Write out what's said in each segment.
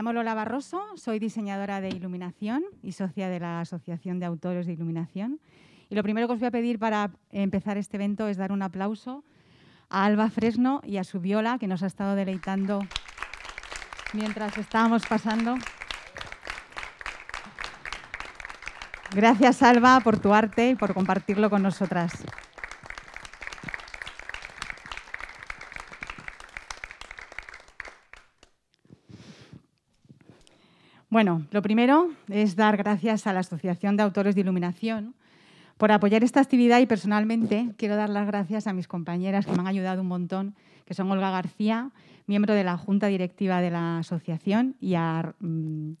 llamo Lola Barroso, soy diseñadora de iluminación y socia de la Asociación de Autores de Iluminación. Y lo primero que os voy a pedir para empezar este evento es dar un aplauso a Alba Fresno y a su viola, que nos ha estado deleitando mientras estábamos pasando. Gracias, Alba, por tu arte y por compartirlo con nosotras. Bueno, lo primero es dar gracias a la Asociación de Autores de Iluminación por apoyar esta actividad y personalmente quiero dar las gracias a mis compañeras que me han ayudado un montón, que son Olga García, miembro de la Junta Directiva de la Asociación, y a, mm,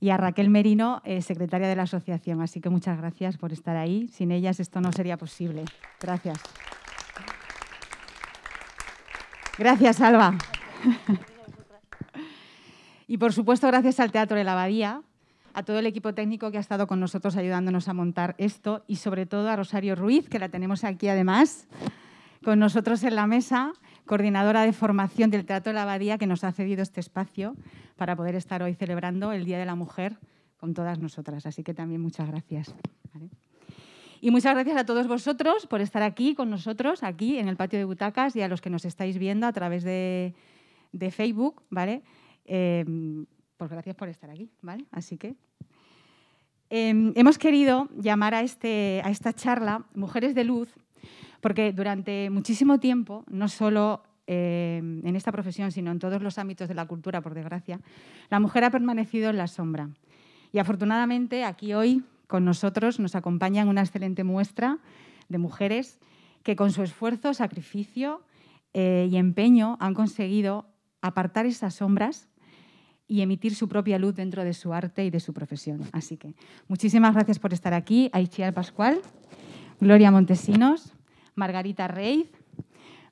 Raquel Merino, eh, secretaria de la Asociación. Así que muchas gracias por estar ahí. Sin ellas esto no sería posible. Gracias. Gracias, Alba. Y por supuesto, gracias al Teatro de la Abadía, a todo el equipo técnico que ha estado con nosotros ayudándonos a montar esto y sobre todo a Rosario Ruiz, que la tenemos aquí además con nosotros en la mesa, coordinadora de formación del Teatro de la Abadía, que nos ha cedido este espacio para poder estar hoy celebrando el Día de la Mujer con todas nosotras. Así que también muchas gracias. Y muchas gracias a todos vosotros por estar aquí con nosotros, aquí en el patio de butacas y a los que nos estáis viendo a través de, de Facebook, ¿vale? Em, pues gracias por estar aquí, ¿vale? Así que em, hemos querido llamar a, este, a esta charla Mujeres de Luz, porque durante muchísimo tiempo, no solo em, en esta profesión, sino en todos los ámbitos de la cultura, por desgracia, la mujer ha permanecido en la sombra. Y afortunadamente aquí hoy con nosotros nos acompañan una excelente muestra de mujeres que con su esfuerzo, sacrificio eh, y empeño han conseguido apartar esas sombras y emitir su propia luz dentro de su arte y de su profesión. Así que muchísimas gracias por estar aquí, Aichial Pascual, Gloria Montesinos, Margarita Reiz,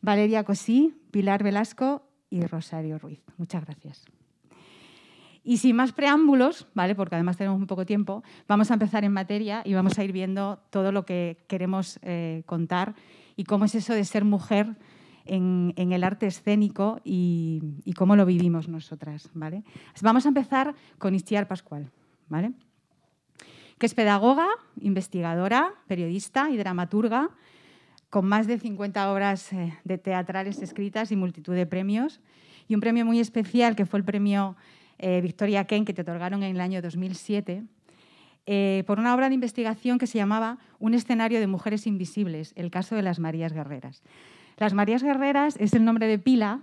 Valeria Cosí, Pilar Velasco y Rosario Ruiz. Muchas gracias. Y sin más preámbulos, ¿vale? porque además tenemos un poco tiempo, vamos a empezar en materia y vamos a ir viendo todo lo que queremos eh, contar y cómo es eso de ser mujer en, el arte escénico y, cómo lo vivimos nosotras. ¿vale? Vamos a empezar con Istiar Pascual, ¿vale? que es pedagoga, investigadora, periodista y dramaturga, con más de 50 obras eh, de teatrales escritas y multitud de premios. Y un premio muy especial que fue el premio eh, Victoria Ken, que te otorgaron en el año 2007, eh, por una obra de investigación que se llamaba Un escenario de mujeres invisibles, el caso de las Marías Guerreras. Las Marías Guerreras es el nombre de pila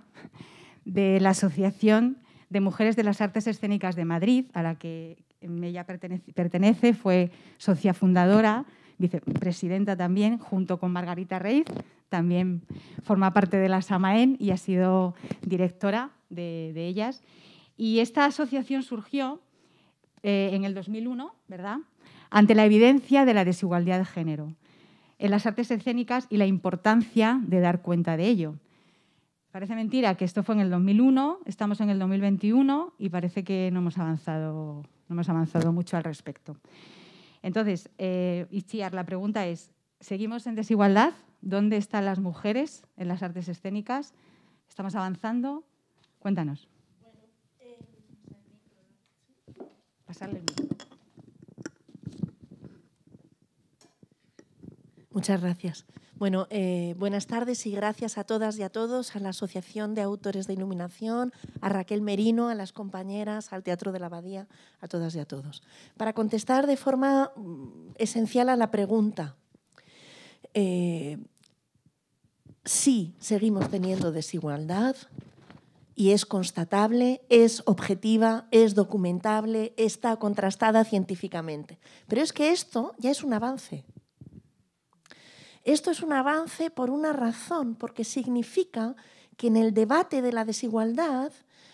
de la Asociación de Mujeres de las Artes Escénicas de Madrid, a la que ella pertenece, fue socia fundadora, vicepresidenta también, junto con Margarita Reiz, también forma parte de la SAMAEN y ha sido directora de, ellas. Y esta asociación surgió eh, en el 2001, ¿verdad? Ante la evidencia de la desigualdad de género en las artes escénicas y la importancia de dar cuenta de ello. Parece mentira que esto fue en el 2001, estamos en el 2021 y parece que no hemos avanzado, no hemos avanzado mucho al respecto. Entonces, eh, la pregunta es, ¿seguimos en desigualdad? ¿Dónde están las mujeres en las artes escénicas? ¿Estamos avanzando? Cuéntanos. Eh, pasarle el micro. Muchas gracias. Bueno, eh, buenas tardes y gracias a todas y a todos, a la Asociación de Autores de Iluminación, a Raquel Merino, a las compañeras, al Teatro de la Abadía, a todas y a todos. Para contestar de forma mm, esencial a la pregunta, eh, sí seguimos teniendo desigualdad y es constatable, es objetiva, es documentable, está contrastada científicamente. Pero es que esto ya es un avance esto es un avance por una razón, porque significa que en el debate de la desigualdad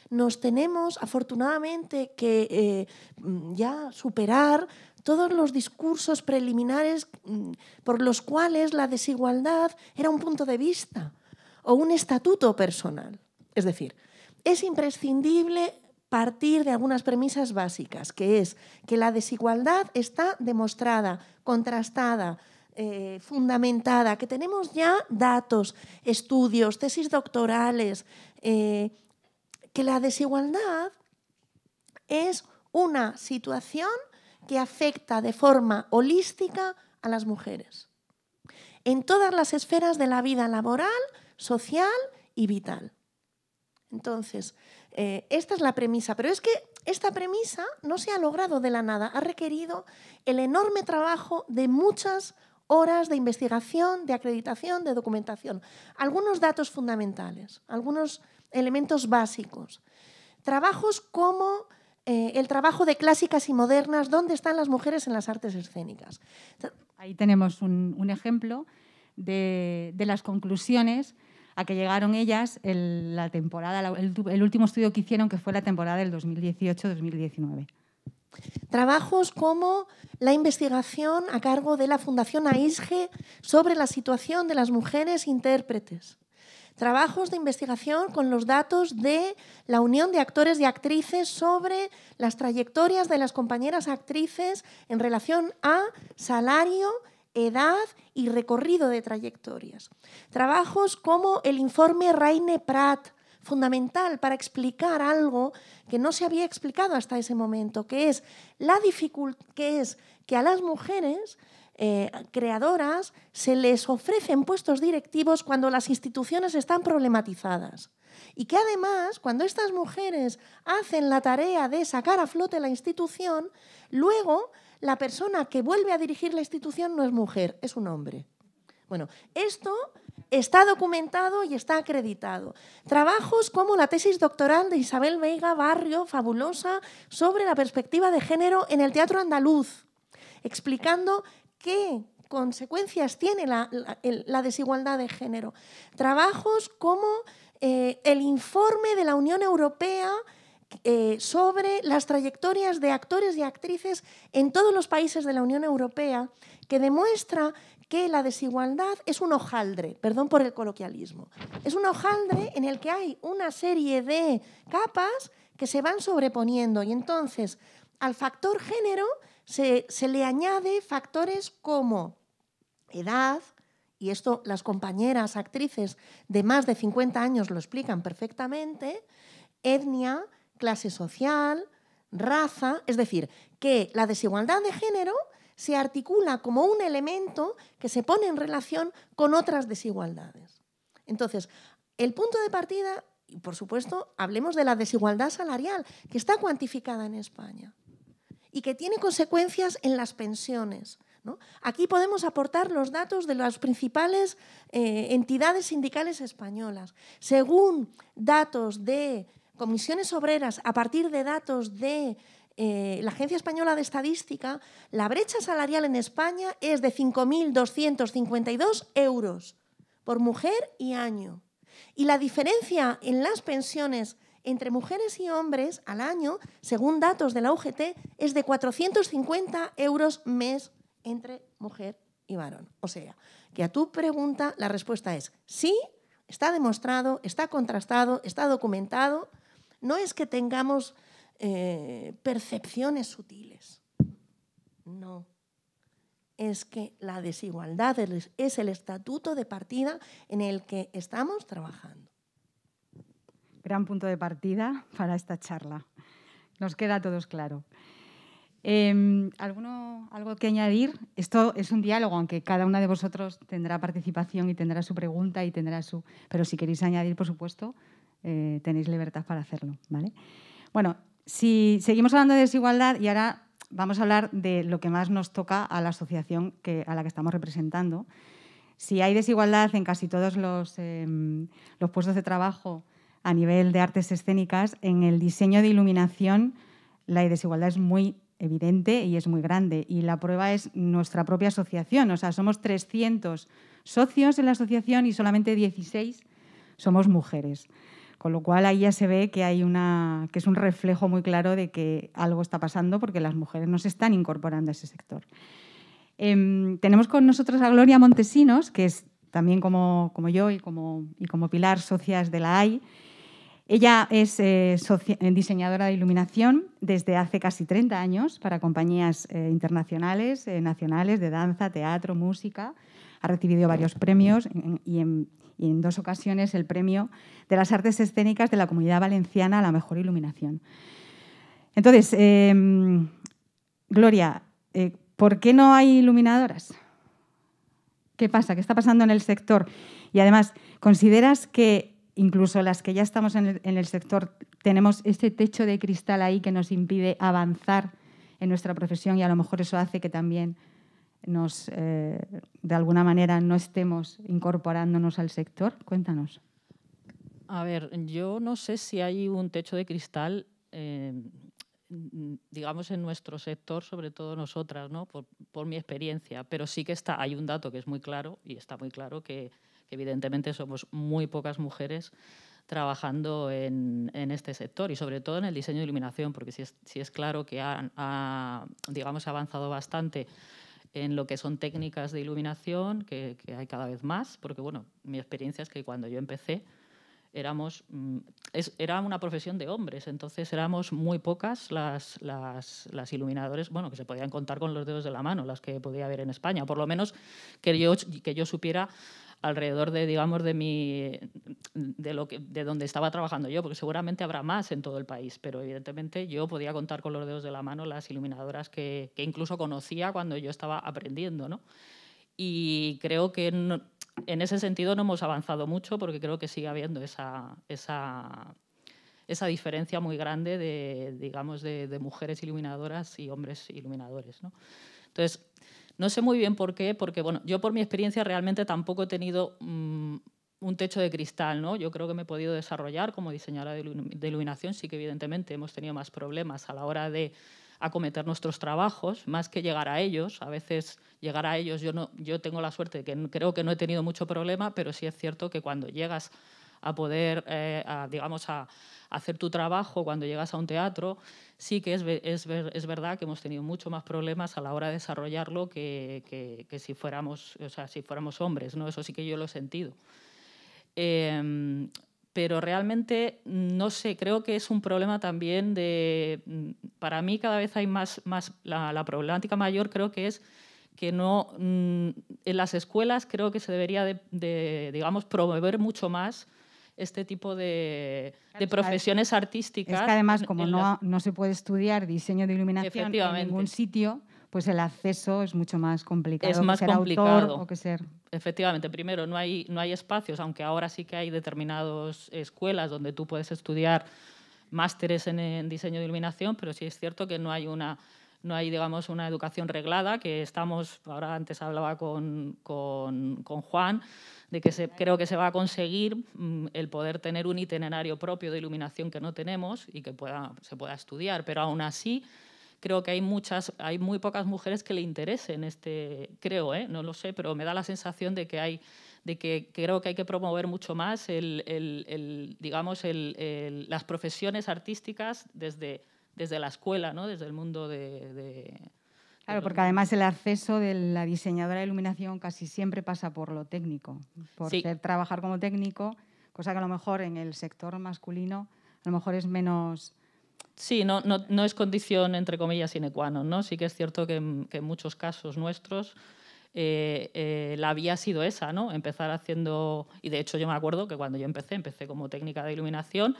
nos tenemos afortunadamente que eh, mm, ya superar todos los discursos preliminares mm, por los cuales la desigualdad era un punto de vista o un estatuto personal. Es decir, es imprescindible partir de algunas premisas básicas, que es que la desigualdad está demostrada, contrastada, eh, fundamentada, que tenemos ya datos, estudios, tesis doctorales, eh, que la desigualdad es una situación que afecta de forma holística a las mujeres, en todas las esferas de la vida laboral, social y vital. Entonces, eh, esta es la premisa, pero es que esta premisa no se ha logrado de la nada, ha requerido el enorme trabajo de muchas horas de investigación, de acreditación, de documentación. Algunos datos fundamentales, algunos elementos básicos. Trabajos como eh, el trabajo de clásicas y modernas, ¿dónde están las mujeres en las artes escénicas? Ahí tenemos un, ejemplo de, las conclusiones a que llegaron ellas en la temporada, el último estudio que hicieron, que fue la temporada del 2018-2019. Trabajos como la investigación a cargo de la Fundación AISGE sobre la situación de las mujeres intérpretes. Trabajos de investigación con los datos de la Unión de Actores y Actrices sobre las trayectorias de las compañeras actrices en relación a salario, edad y recorrido de trayectorias. Trabajos como el informe Raine Pratt fundamental para explicar algo que no se había explicado hasta ese momento, que es, la que, es que a las mujeres eh, creadoras se les ofrecen puestos directivos cuando las instituciones están problematizadas. Y que además, cuando estas mujeres hacen la tarea de sacar a flote la institución, luego la persona que vuelve a dirigir la institución no es mujer, es un hombre. Bueno, esto está documentado y está acreditado. Trabajos como la tesis doctoral de Isabel Veiga Barrio, fabulosa, sobre la perspectiva de género en el teatro andaluz, explicando qué consecuencias tiene la, desigualdad de género. Trabajos como eh, el informe de la Unión Europea eh, sobre las trayectorias de actores y actrices en todos los países de la Unión Europea, que demuestra que la desigualdad es un hojaldre, perdón por el coloquialismo, es un hojaldre en el que hay una serie de capas que se van sobreponiendo y entonces al factor género se, se le añade factores como edad, y esto las compañeras actrices de más de 50 años lo explican perfectamente, etnia, clase social, raza, es decir, que la desigualdad de género se articula como un elemento que se pone en relación con otras desigualdades. Entonces, el punto de partida, y por supuesto, hablemos de la desigualdad salarial, que está cuantificada en España y que tiene consecuencias en las pensiones. Aquí podemos aportar los datos de las principales eh, entidades sindicales españolas. Según datos de comisiones obreras, a partir de datos de eh, la Agencia Española de Estadística, la brecha salarial en España es de 5.252 euros por mujer y año. Y la diferencia en las pensiones entre mujeres y hombres al año, según datos de la UGT, es de 450 euros mes entre mujer y varón. O sea, que a tu pregunta la respuesta es sí, está demostrado, está contrastado, está documentado. No es que tengamos eh, percepciones sutiles. No. Es que la desigualdad es el estatuto de partida en el que estamos trabajando. Gran punto de partida para esta charla. Nos queda a todos claro. Em, ¿Algo que añadir? Esto es un diálogo, aunque cada una de vosotros tendrá participación y tendrá su pregunta y tendrá su... Pero si queréis añadir, por supuesto, eh, tenéis libertad para hacerlo. ¿vale? Bueno, si seguimos hablando de desigualdad y ahora vamos a hablar de lo que más nos toca a la asociación a la que estamos representando. Si hay desigualdad en casi todos los, em, los puestos de trabajo a nivel de artes escénicas, en el diseño de iluminación la desigualdad es muy evidente y es muy grande. Y la prueba es nuestra propia asociación. O sea, somos 300 socios en la asociación y solamente 16 somos mujeres. Con lo cual ahí ya se ve que hay una que es un reflejo muy claro de que algo está pasando porque las mujeres no se están incorporando a ese sector. Em, tenemos con nosotros a Gloria Montesinos, que es también como, como yo y como, como Pilar, socias de la AI. Ella es eh, eh, diseñadora de iluminación desde hace casi 30 años para compañías eh, internacionales, nacionales, de danza, teatro, música. Ha recibido varios premios y en, y en dos ocasiones el Premio de las Artes Escénicas de la Comunidad Valenciana a la Mejor Iluminación. Entonces, em, Gloria, eh, ¿por qué no hay iluminadoras? ¿Qué pasa? ¿Qué está pasando en el sector? Y además, ¿consideras que incluso las que ya estamos en el, en el sector tenemos este techo de cristal ahí que nos impide avanzar en nuestra profesión y a lo mejor eso hace que también nos, eh, de alguna manera no estemos incorporándonos al sector? Cuéntanos. A ver, yo no sé si hay un techo de cristal, em, digamos, en nuestro sector, sobre todo nosotras, ¿no? Por, mi experiencia, pero sí que está, hay un dato que es muy claro, y está muy claro que, evidentemente somos muy pocas mujeres trabajando en, este sector y sobre todo en el diseño de iluminación, porque sí es, claro que ha, ha avanzado bastante en lo que son técnicas de iluminación, que, hay cada vez más, porque bueno, mi experiencia es que cuando yo empecé éramos, mm, era una profesión de hombres, entonces éramos muy pocas las, las, las iluminadoras, bueno, que se podían contar con los dedos de la mano, las que podía haber en España, por lo menos que yo, que yo supiera alrededor de, digamos, de, mi, de, lo que, de donde estaba trabajando yo, porque seguramente habrá más en todo el país, pero evidentemente yo podía contar con los dedos de la mano las iluminadoras que, que incluso conocía cuando yo estaba aprendiendo. ¿no? Y creo que en ese sentido no hemos avanzado mucho porque creo que sigue habiendo esa, esa, esa diferencia muy grande de, digamos, de, de mujeres iluminadoras y hombres iluminadores. ¿no? Entonces, no sé muy bien por qué, porque bueno, yo por mi experiencia realmente tampoco he tenido mm, un techo de cristal, ¿no? Yo creo que me he podido desarrollar como diseñadora de iluminación, sí que evidentemente hemos tenido más problemas a la hora de acometer nuestros trabajos, más que llegar a ellos. A veces llegar a ellos, yo, no, yo tengo la suerte de que creo que no he tenido mucho problema, pero sí es cierto que cuando llegas a poder, eh, digamos, a, hacer tu trabajo cuando llegas a un teatro, sí que es, es, es, verdad que hemos tenido mucho más problemas a la hora de desarrollarlo que, que, si, fuéramos, o sea, si fuéramos hombres, ¿no? Eso sí que yo lo he sentido. Em, pero realmente no sé, creo que es un problema también de, para mí cada vez hay más, más la, problemática mayor creo que es que no, mm, en las escuelas creo que se debería de digamos, promover mucho más este tipo de, profesiones artísticas. Es que además, como no, no se puede estudiar diseño de iluminación en ningún sitio, pues el acceso es mucho más complicado. Es más que complicado. que ser... Efectivamente, primero, no hay, no hay espacios, aunque ahora sí que hay determinadas escuelas donde tú puedes estudiar másteres en diseño de iluminación, pero sí es cierto que no hay una no hay, digamos, una educación reglada, que estamos, ahora antes hablaba con, Juan, de que se, creo que se va a conseguir mm, el poder tener un itinerario propio de iluminación que no tenemos y que pueda, se pueda estudiar, pero aún así creo que hay muchas, hay muy pocas mujeres que le interesen este, creo, ¿eh? no lo sé, pero me da la sensación de que hay, de que creo que hay que promover mucho más el, digamos, las profesiones artísticas desde desde la escuela, ¿no? desde el mundo de... claro, porque además el acceso de la diseñadora de iluminación casi siempre pasa por lo técnico, por trabajar como técnico, cosa que a lo mejor en el sector masculino a lo mejor es menos... Sí, no, no, es condición, entre comillas, sine qua non, ¿no? Sí que es cierto que, en muchos casos nuestros eh, eh, la vía ha sido esa, ¿no? Empezar haciendo, y de hecho yo me acuerdo que cuando yo empecé, empecé como técnica de iluminación,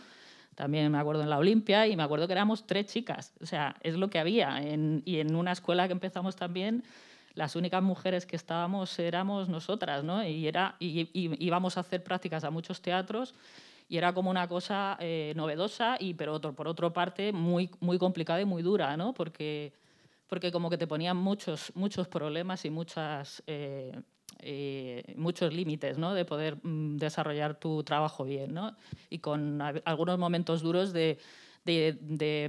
también me acuerdo en la Olimpia y me acuerdo que éramos tres chicas, o sea, es lo que había. y en una escuela que empezamos también, las únicas mujeres que estábamos éramos nosotras, ¿no? Y, era, y, íbamos a hacer prácticas a muchos teatros y era como una cosa eh, novedosa y pero otro, por otra parte muy, muy complicada y muy dura, ¿no? Porque, porque como que te ponían muchos, muchos problemas y muchas... Eh, eh, muchos límites ¿no? de poder mm, desarrollar tu trabajo bien y con algunos momentos duros de,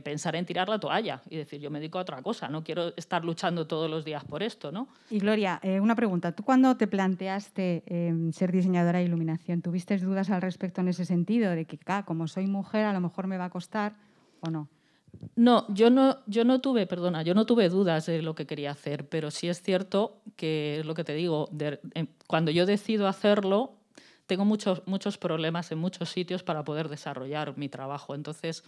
pensar en tirar la toalla y decir, yo me dedico a otra cosa, no quiero estar luchando todos los días por esto. ¿no? Y Gloria, eh, una pregunta. ¿Tú cuando te planteaste em, ser diseñadora de iluminación, tuviste dudas al respecto en ese sentido de que, como soy mujer, a lo mejor me va a costar o no? No, yo no, yo no tuve, perdona, yo no tuve dudas de lo que quería hacer, pero sí es cierto que es lo que te digo, em, cuando yo decido hacerlo, tengo muchos, muchos problemas en muchos sitios para poder desarrollar mi trabajo. Entonces,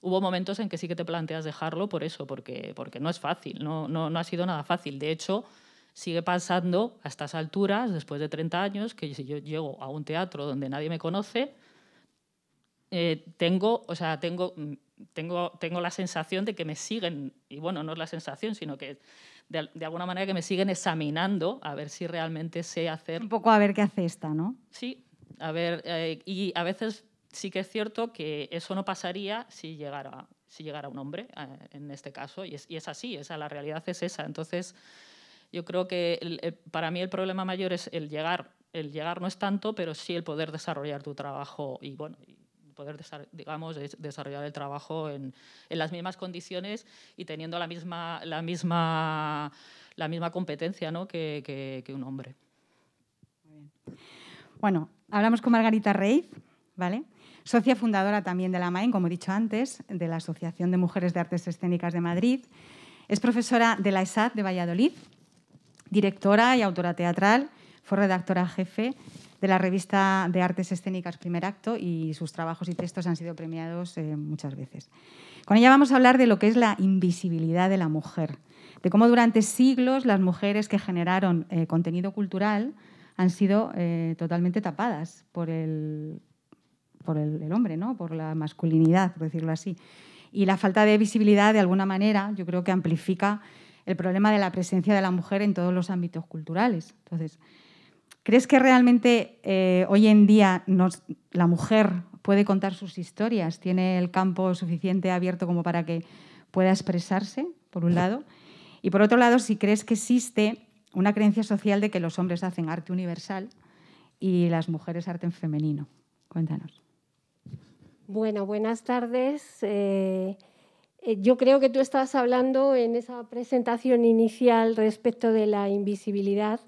hubo momentos en que sí que te planteas dejarlo por eso, porque, porque no es fácil, no, no, no ha sido nada fácil. De hecho, sigue pasando a estas alturas, después de 30 años, que si yo llego a un teatro donde nadie me conoce, eh, tengo, o sea, tengo mm, tengo, tengo la sensación de que me siguen, y bueno, no es la sensación, sino que de, alguna manera que me siguen examinando a ver si realmente sé hacer... Un poco a ver qué hace esta, ¿no? Sí, a ver, eh, y a veces sí que es cierto que eso no pasaría si llegara, si llegara un hombre, eh, en este caso, y es, y es así, esa, la realidad es esa. Entonces, yo creo que eh, para mí el problema mayor es el llegar el llegar no es tanto, pero sí el poder desarrollar tu trabajo y, bueno, poder digamos, desarrollar el trabajo en, en, las mismas condiciones y teniendo la misma, la misma, la misma competencia ¿no? que, que, un hombre. Bueno, hablamos con Margarita Reiz ¿vale? socia fundadora también de la MAEN, como he dicho antes, de la Asociación de Mujeres de Artes Escénicas de Madrid. Es profesora de la ESAD de Valladolid, directora y autora teatral, fue redactora jefe de la revista de artes escénicas Primer Acto y sus trabajos y textos han sido premiados eh, muchas veces. Con ella vamos a hablar de lo que es la invisibilidad de la mujer, de cómo durante siglos las mujeres que generaron eh, contenido cultural han sido eh, totalmente tapadas por el, por hombre, ¿no? por la masculinidad, por decirlo así. Y la falta de visibilidad, de alguna manera, yo creo que amplifica el problema de la presencia de la mujer en todos los ámbitos culturales. Entonces, ¿Crees que realmente eh, hoy en día la mujer puede contar sus historias? ¿Tiene el campo suficiente abierto como para que pueda expresarse, por un lado? Y por otro lado, si crees que existe una creencia social de que los hombres hacen arte universal y las mujeres arte en femenino. Cuéntanos. Bueno, buenas tardes. Eh, eh, yo creo que tú estabas hablando en esa presentación inicial respecto de la invisibilidad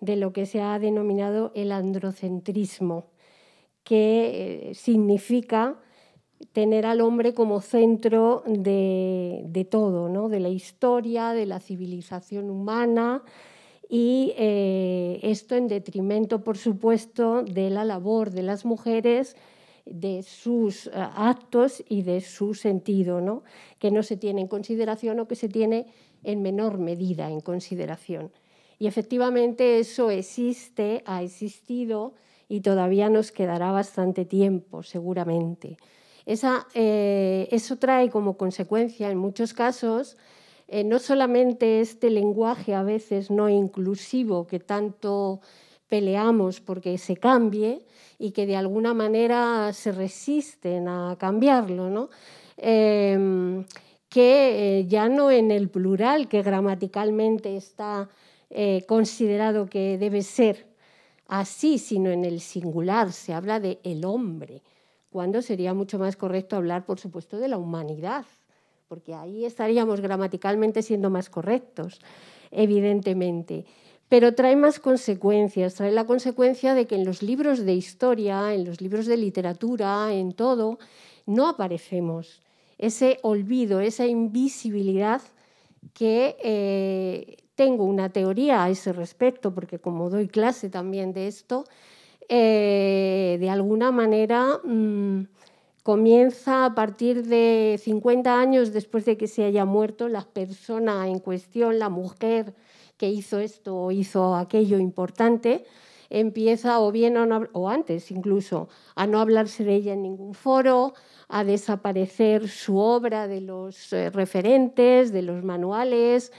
de lo que se ha denominado el androcentrismo, que eh, significa tener al hombre como centro de, todo, ¿no? de la historia, de la civilización humana, y eh, esto en detrimento, por supuesto, de la labor de las mujeres, de sus eh, actos y de su sentido, ¿no? que no se tiene en consideración o que se tiene en menor medida en consideración. Y efectivamente eso existe, ha existido y todavía nos quedará bastante tiempo, seguramente. Eh, eso trae como consecuencia, en muchos casos, eh, no solamente este lenguaje a veces no inclusivo que tanto peleamos porque se cambie y que de alguna manera se resisten a cambiarlo, em, que eh, ya no en el plural que gramaticalmente está eh, considerado que debe ser así, sino en el singular, se habla de el hombre, cuando sería mucho más correcto hablar, por supuesto, de la humanidad, porque ahí estaríamos gramaticalmente siendo más correctos, evidentemente. Pero trae más consecuencias, trae la consecuencia de que en los libros de historia, en los libros de literatura, en todo, no aparecemos. Ese olvido, esa invisibilidad que eh, tengo una teoría a ese respecto, porque como doy clase también de esto, eh, de alguna manera mm, comienza a partir de 50 años después de que se haya muerto la persona en cuestión, la mujer que hizo esto o hizo aquello importante, empieza o bien o antes incluso a no hablarse de ella en ningún foro, a desaparecer su obra de los eh, referentes, de los manuales,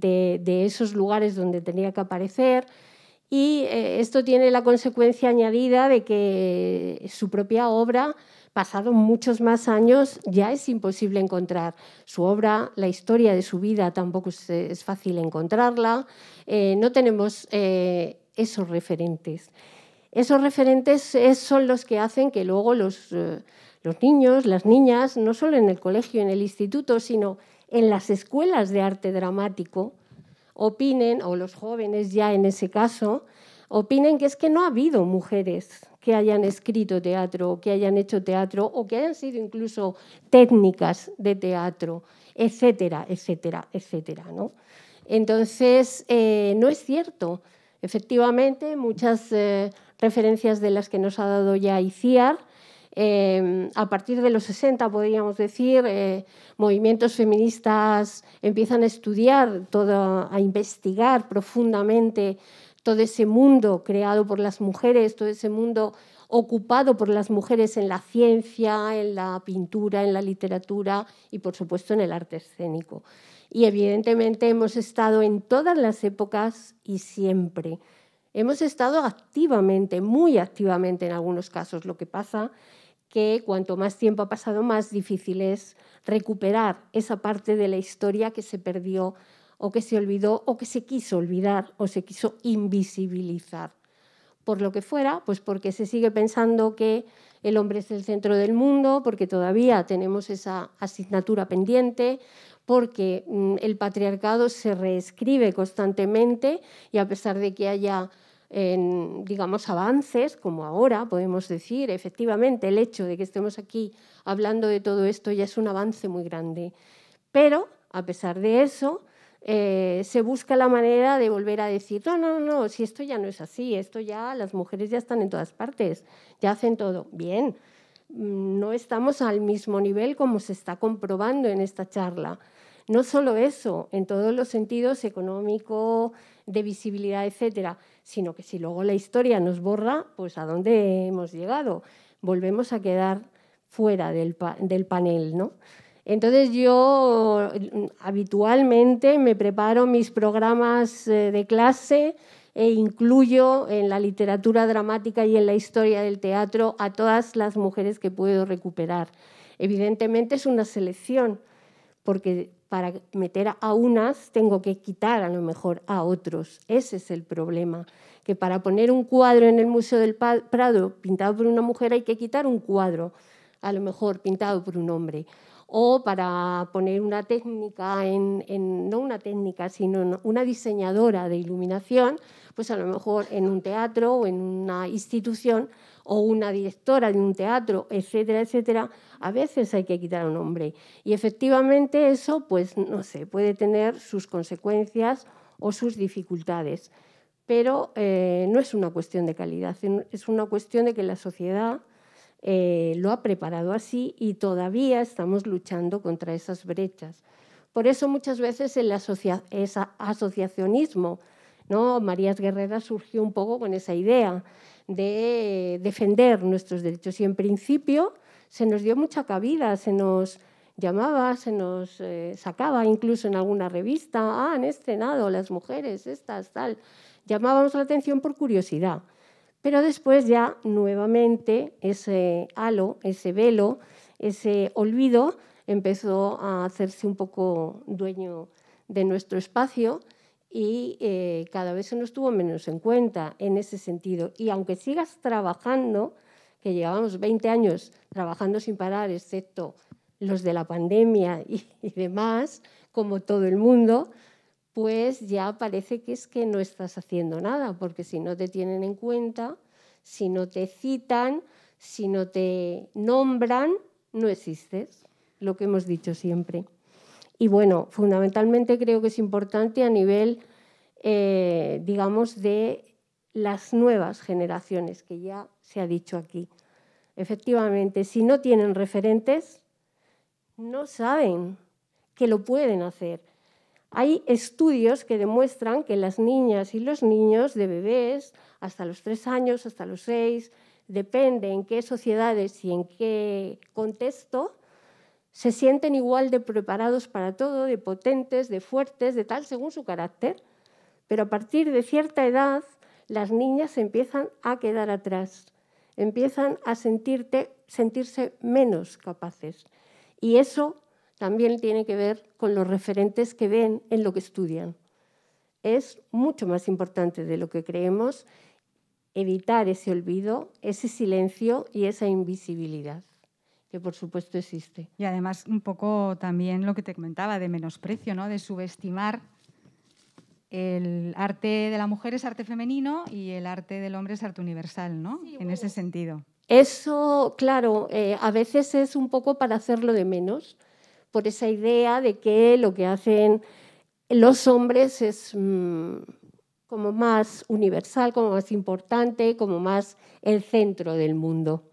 de, esos lugares donde tenía que aparecer. Y eh, esto tiene la consecuencia añadida de que su propia obra, pasados muchos más años, ya es imposible encontrar. Su obra, la historia de su vida, tampoco es, fácil encontrarla. Eh, no tenemos eh, esos referentes. Esos referentes son los que hacen que luego los, los niños, las niñas, no solo en el colegio, en el instituto, sino en las escuelas de arte dramático opinen, o los jóvenes ya en ese caso, opinen que es que no ha habido mujeres que hayan escrito teatro que hayan hecho teatro o que hayan sido incluso técnicas de teatro, etcétera, etcétera, etcétera. Entonces, eh, no es cierto. Efectivamente, muchas eh, referencias de las que nos ha dado ya ICIAR Em, a partir de los 60, podríamos decir, eh, movimientos feministas empiezan a estudiar, a investigar profundamente todo ese mundo creado por las mujeres, todo ese mundo ocupado por las mujeres en la ciencia, en la pintura, en la literatura y, por supuesto, en el arte escénico. Y evidentemente hemos estado en todas las épocas y siempre. Hemos estado activamente, muy activamente en algunos casos. Lo que pasa que cuanto más tiempo ha pasado, más difícil es recuperar esa parte de la historia que se perdió o que se olvidó o que se quiso olvidar o se quiso invisibilizar. Por lo que fuera, pues porque se sigue pensando que el hombre es el centro del mundo, porque todavía tenemos esa asignatura pendiente, porque mm, el patriarcado se reescribe constantemente y a pesar de que haya en, digamos, avances, como ahora podemos decir, efectivamente, el hecho de que estemos aquí hablando de todo esto ya es un avance muy grande. Pero, a pesar de eso, eh, se busca la manera de volver a decir, no, no, no, si esto ya no es así, esto ya, las mujeres ya están en todas partes, ya hacen todo. Bien, mm, no estamos al mismo nivel como se está comprobando en esta charla. No solo eso, en todos los sentidos, económico, de visibilidad, etcétera sino que si luego la historia nos borra, pues a dónde hemos llegado. Volvemos a quedar fuera del, panel, ¿no? Entonces yo habitualmente me preparo mis programas eh, de clase e incluyo en la literatura dramática y en la historia del teatro a todas las mujeres que puedo recuperar. Evidentemente es una selección, porque para meter a unas tengo que quitar a lo mejor a otros. Ese es el problema, que para poner un cuadro en el Museo del Prado pintado por una mujer hay que quitar un cuadro, a lo mejor pintado por un hombre. O para poner una técnica, en, no una técnica, sino una diseñadora de iluminación, pues a lo mejor en un teatro o en una institución o una directora de un teatro, etcétera, etcétera, a veces hay que quitar a un hombre. Y efectivamente eso, pues no sé, puede tener sus consecuencias o sus dificultades. Pero eh, no es una cuestión de calidad, es una cuestión de que la sociedad eh, lo ha preparado así y todavía estamos luchando contra esas brechas. Por eso muchas veces el esa asociacionismo, ¿no? Marías Guerrera surgió un poco con esa idea de defender nuestros derechos. Y en principio se nos dio mucha cabida, se nos llamaba, se nos eh, sacaba incluso en alguna revista, ah, han estrenado las mujeres, estas, tal. Llamábamos la atención por curiosidad. Pero después ya nuevamente ese halo, ese velo, ese olvido empezó a hacerse un poco dueño de nuestro espacio y eh, cada vez se nos tuvo menos en cuenta en ese sentido. Y aunque sigas trabajando, que llevábamos 20 años trabajando sin parar, excepto los de la pandemia y demás, como todo el mundo, pues ya parece que es que no estás haciendo nada, porque si no te tienen en cuenta, si no te citan, si no te nombran, no existes, lo que hemos dicho siempre. Y bueno, fundamentalmente creo que es importante a nivel, eh, digamos, de las nuevas generaciones, que ya se ha dicho aquí. Efectivamente, si no tienen referentes, no saben que lo pueden hacer. Hay estudios que demuestran que las niñas y los niños de bebés, hasta los tres años, hasta los seis, depende en qué sociedades y en qué contexto, se sienten igual de preparados para todo, de potentes, de fuertes, de tal, según su carácter. Pero a partir de cierta edad, las niñas empiezan a quedar atrás, empiezan a sentirte, sentirse menos capaces. Y eso también tiene que ver con los referentes que ven en lo que estudian. Es mucho más importante de lo que creemos evitar ese olvido, ese silencio y esa invisibilidad por supuesto existe. Y además un poco también lo que te comentaba de menosprecio, ¿no? de subestimar el arte de la mujer es arte femenino y el arte del hombre es arte universal, ¿no? en ese sentido. Eso, claro, eh, a veces es un poco para hacerlo de menos, por esa idea de que lo que hacen los hombres es mm, como más universal, como más importante, como más el centro del mundo.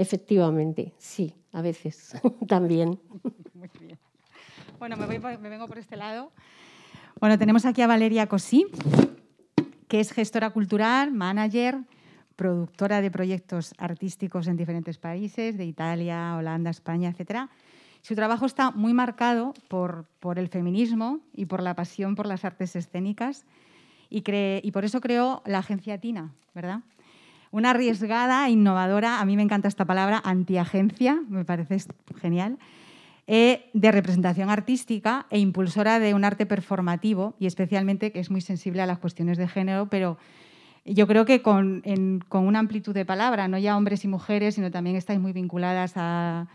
Efectivamente, sí, a veces también. Muy bien. Bueno, me, vengo por este lado. Bueno, tenemos aquí a Valeria Cosí, que es gestora cultural, manager, productora de proyectos artísticos en diferentes países, de Italia, Holanda, España, etc. Su trabajo está muy marcado por, el feminismo y por la pasión por las artes escénicas y, y por eso creó la agencia Tina, ¿verdad? Una arriesgada, innovadora, a mí me encanta esta palabra, antiagencia, me parece genial, eh, de representación artística e impulsora de un arte performativo y especialmente que es muy sensible a las cuestiones de género, pero yo creo que con, una amplitud de palabra, no ya hombres y mujeres, sino también estáis muy vinculadas al,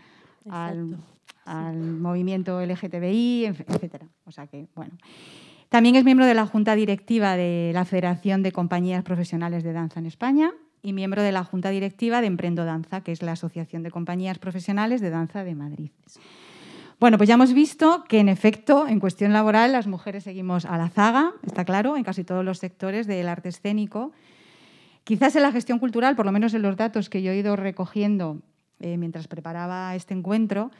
al movimiento LGTBI, etcétera. O sea que, bueno. También es miembro de la Junta Directiva de la Federación de Compañías Profesionales de Danza en España y miembro de la Junta Directiva de Emprendo Danza, que es la Asociación de Compañías Profesionales de Danza de Madrid. Bueno, pues ya hemos visto que en efecto, en cuestión laboral, las mujeres seguimos a la zaga, está claro, en casi todos los sectores del arte escénico. Quizás en la gestión cultural, por lo menos en los datos que yo he ido recogiendo eh, mientras preparaba este encuentro,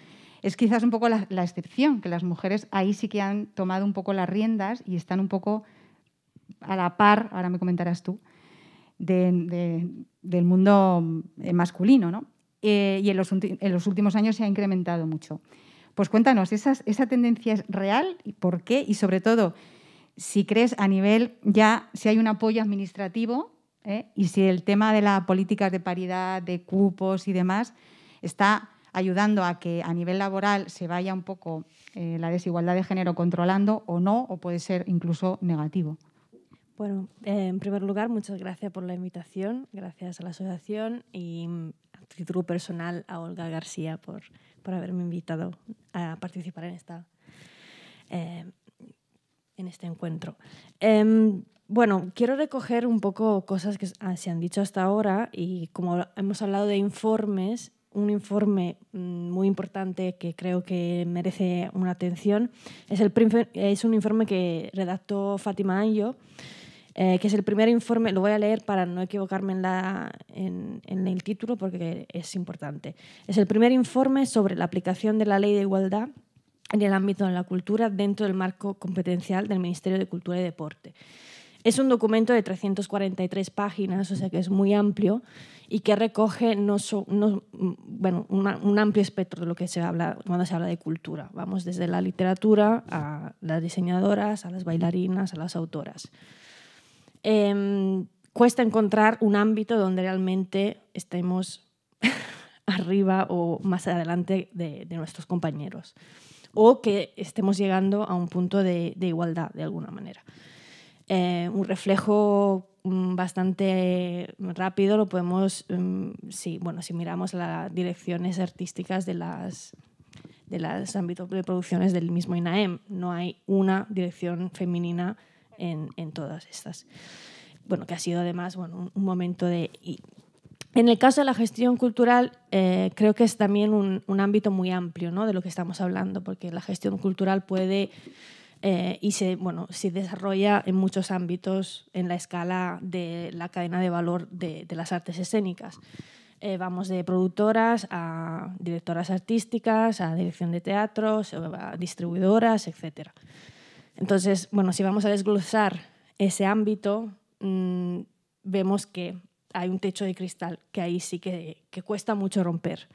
es quizás un poco la, excepción, que las mujeres ahí sí que han tomado un poco las riendas y están un poco a la par, ahora me comentarás tú, del mundo eh, masculino, ¿no? Eh, y en los, últimos años se ha incrementado mucho. Pues cuéntanos, ¿esa tendencia es real? ¿Y ¿Por qué? Y sobre todo, si crees a nivel ya, si hay un apoyo administrativo ¿eh? y si el tema de las políticas de paridad, de cupos y demás está ayudando a que a nivel laboral se vaya un poco la desigualdad de género controlando o no, o puede ser incluso negativo. Bueno, eh, en primer lugar, muchas gracias por la invitación, gracias a la asociación y mm, a título personal a Olga García por, por haberme invitado a participar en, esta, eh, en este encuentro. Em, bueno, quiero recoger un poco cosas que se han dicho hasta ahora y como hemos hablado de informes, un informe mm, muy importante que creo que merece una atención es, el, es un informe que redactó Fátima Anjo eh, que es el primer informe, lo voy a leer para no equivocarme en, el título porque es importante. Es el primer informe sobre la aplicación de la Ley de Igualdad en el ámbito de la cultura dentro del marco competencial del Ministerio de Cultura y Deporte. Es un documento de 343 páginas, o sea que es muy amplio y que recoge un amplio espectro de lo que se habla cuando se habla de cultura. Vamos desde la literatura a las diseñadoras, a las bailarinas, a las autoras. Em, cuesta encontrar un ámbito donde realmente estemos arriba o más adelante de, nuestros compañeros o que estemos llegando a un punto de, igualdad de alguna manera. Eh, un reflejo mm, bastante rápido lo podemos, mm, sí, bueno, si miramos las direcciones artísticas de las de los ámbitos de producciones del mismo INAEM, no hay una dirección femenina en, todas estas. Bueno, que ha sido además bueno, un, momento de... Y en el caso de la gestión cultural, eh, creo que es también un, un ámbito muy amplio ¿no? de lo que estamos hablando, porque la gestión cultural puede... Eh, y se, bueno, se desarrolla en muchos ámbitos en la escala de la cadena de valor de, las artes escénicas. Eh, vamos de productoras a directoras artísticas, a dirección de teatros, a distribuidoras, etc. Entonces, bueno, si vamos a desglosar ese ámbito, mm, vemos que hay un techo de cristal que ahí sí que, cuesta mucho romper.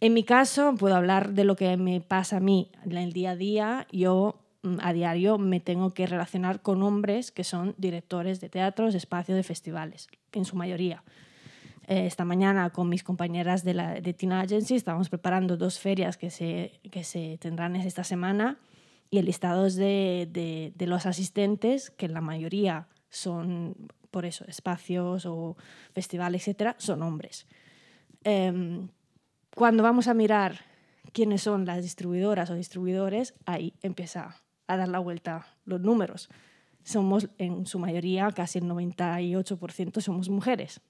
En mi caso, puedo hablar de lo que me pasa a mí en el día a día. Yo mm, a diario me tengo que relacionar con hombres que son directores de teatros, de espacios, de festivales, en su mayoría. Eh, esta mañana con mis compañeras de, la, Teen Agency estábamos preparando dos ferias que se, que se tendrán esta semana y el listado de, los asistentes, que la mayoría son, por eso, espacios o festivales, etcétera, son hombres. Em, cuando vamos a mirar quiénes son las distribuidoras o distribuidores, ahí empieza a dar la vuelta los números. Somos en su mayoría, casi el 98% somos mujeres.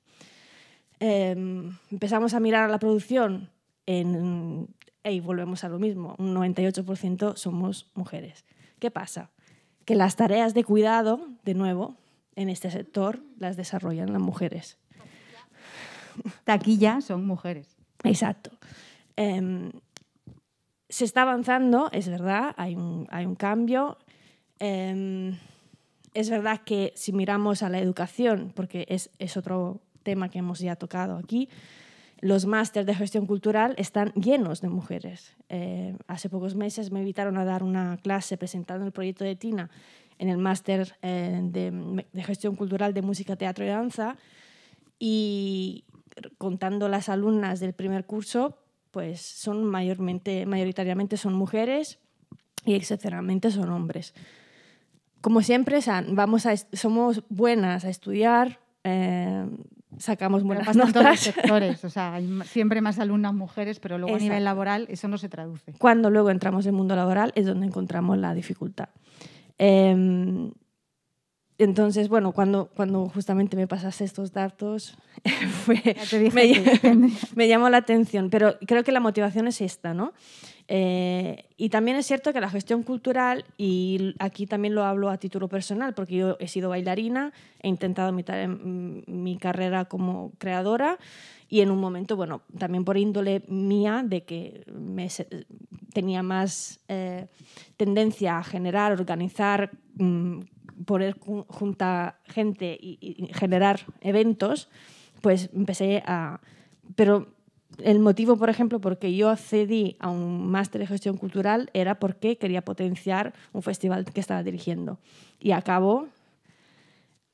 Em, empezamos a mirar a la producción en y volvemos a lo mismo, un 98% somos mujeres. ¿Qué pasa? Que las tareas de cuidado, de nuevo, en este sector las desarrollan las mujeres. Taquilla son mujeres. Exacto. Em, se está avanzando, es verdad, hay un, cambio. Em, es verdad que si miramos a la educación, porque es otro tema que hemos ya tocado aquí, los másteres de gestión cultural están llenos de mujeres. Eh, hace pocos meses me invitaron a dar una clase presentando el proyecto de Tina en el máster eh, de, gestión cultural de música, teatro y danza y contando las alumnas del primer curso, pues son mayormente, mayoritariamente son mujeres y excepcionalmente son hombres. Como siempre, vamos a, somos buenas a estudiar, eh, sacamos buenas En todos los sectores, o sea, hay siempre más alumnas mujeres, pero luego a nivel laboral eso no se traduce. Cuando luego entramos en el mundo laboral es donde encontramos la dificultad. Em, entonces, bueno, cuando, cuando justamente me pasaste estos datos, me, me, llamó la atención, pero creo que la motivación es esta, ¿no? Eh, y también es cierto que la gestión cultural, y aquí también lo hablo a título personal, porque yo he sido bailarina, he intentado mi, mm, mi carrera como creadora, y en un momento, bueno, también por índole mía, de que me, tenía más eh, tendencia a generar, organizar, mm, poner junta gente y, y generar eventos, pues empecé a... Pero el motivo, por ejemplo, porque yo accedí a un máster de gestión cultural era porque quería potenciar un festival que estaba dirigiendo. Y acabó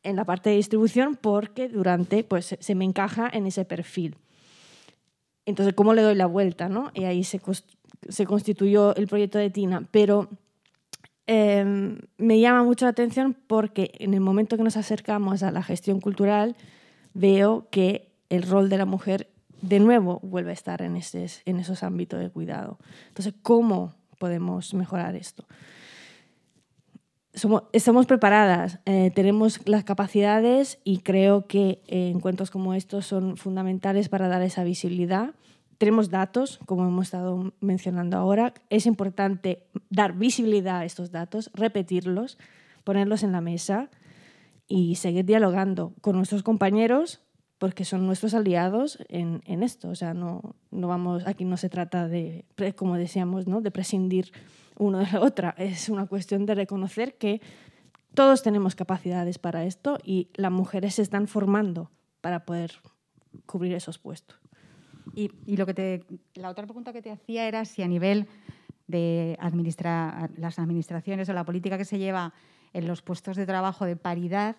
en la parte de distribución porque durante, pues, se me encaja en ese perfil. Entonces, ¿cómo le doy la vuelta? No? Y ahí se, constituyó el proyecto de Tina. Pero em, me llama mucho la atención porque en el momento que nos acercamos a la gestión cultural, veo que el rol de la mujer de nuevo vuelve a estar en, esos ámbitos de cuidado. Entonces, ¿cómo podemos mejorar esto? estamos preparadas, eh, tenemos las capacidades y creo que eh, encuentros como estos son fundamentales para dar esa visibilidad. Tenemos datos, como hemos estado mencionando ahora. Es importante dar visibilidad a estos datos, repetirlos, ponerlos en la mesa y seguir dialogando con nuestros compañeros, porque son nuestros aliados en, esto. O sea, no, no vamos, aquí no se trata de, como decíamos, ¿no? de prescindir uno de la otra. Es una cuestión de reconocer que todos tenemos capacidades para esto y las mujeres se están formando para poder cubrir esos puestos. Y, y lo que te, la otra pregunta que te hacía era si a nivel de administrar las administraciones o la política que se lleva en los puestos de trabajo de paridad,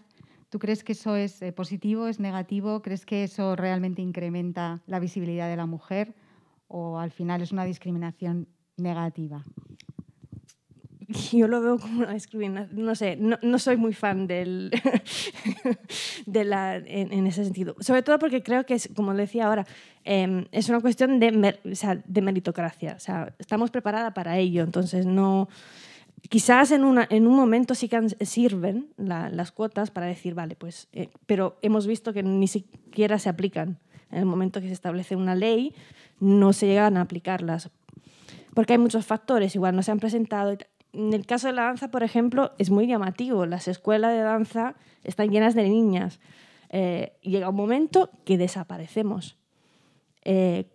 ¿Tú crees que eso es eh, positivo, es negativo? ¿Crees que eso realmente incrementa la visibilidad de la mujer o al final es una discriminación negativa? Yo lo veo como una discriminación, no sé, no, soy muy fan del, de la, en, ese sentido. Sobre todo porque creo que, es, como decía ahora, em, es una cuestión de, o sea, de meritocracia. O sea, estamos preparadas para ello, entonces no quizás en, en un momento sí sirven las cuotas para decir, vale, pues, eh, pero hemos visto que ni siquiera se aplican. En el momento que se establece una ley, no se llegan a aplicarlas. Porque hay muchos factores, igual no se han presentado. En el caso de la danza, por ejemplo, es muy llamativo. Las escuelas de danza están llenas de niñas. Eh, llega un momento que desaparecemos. Eh,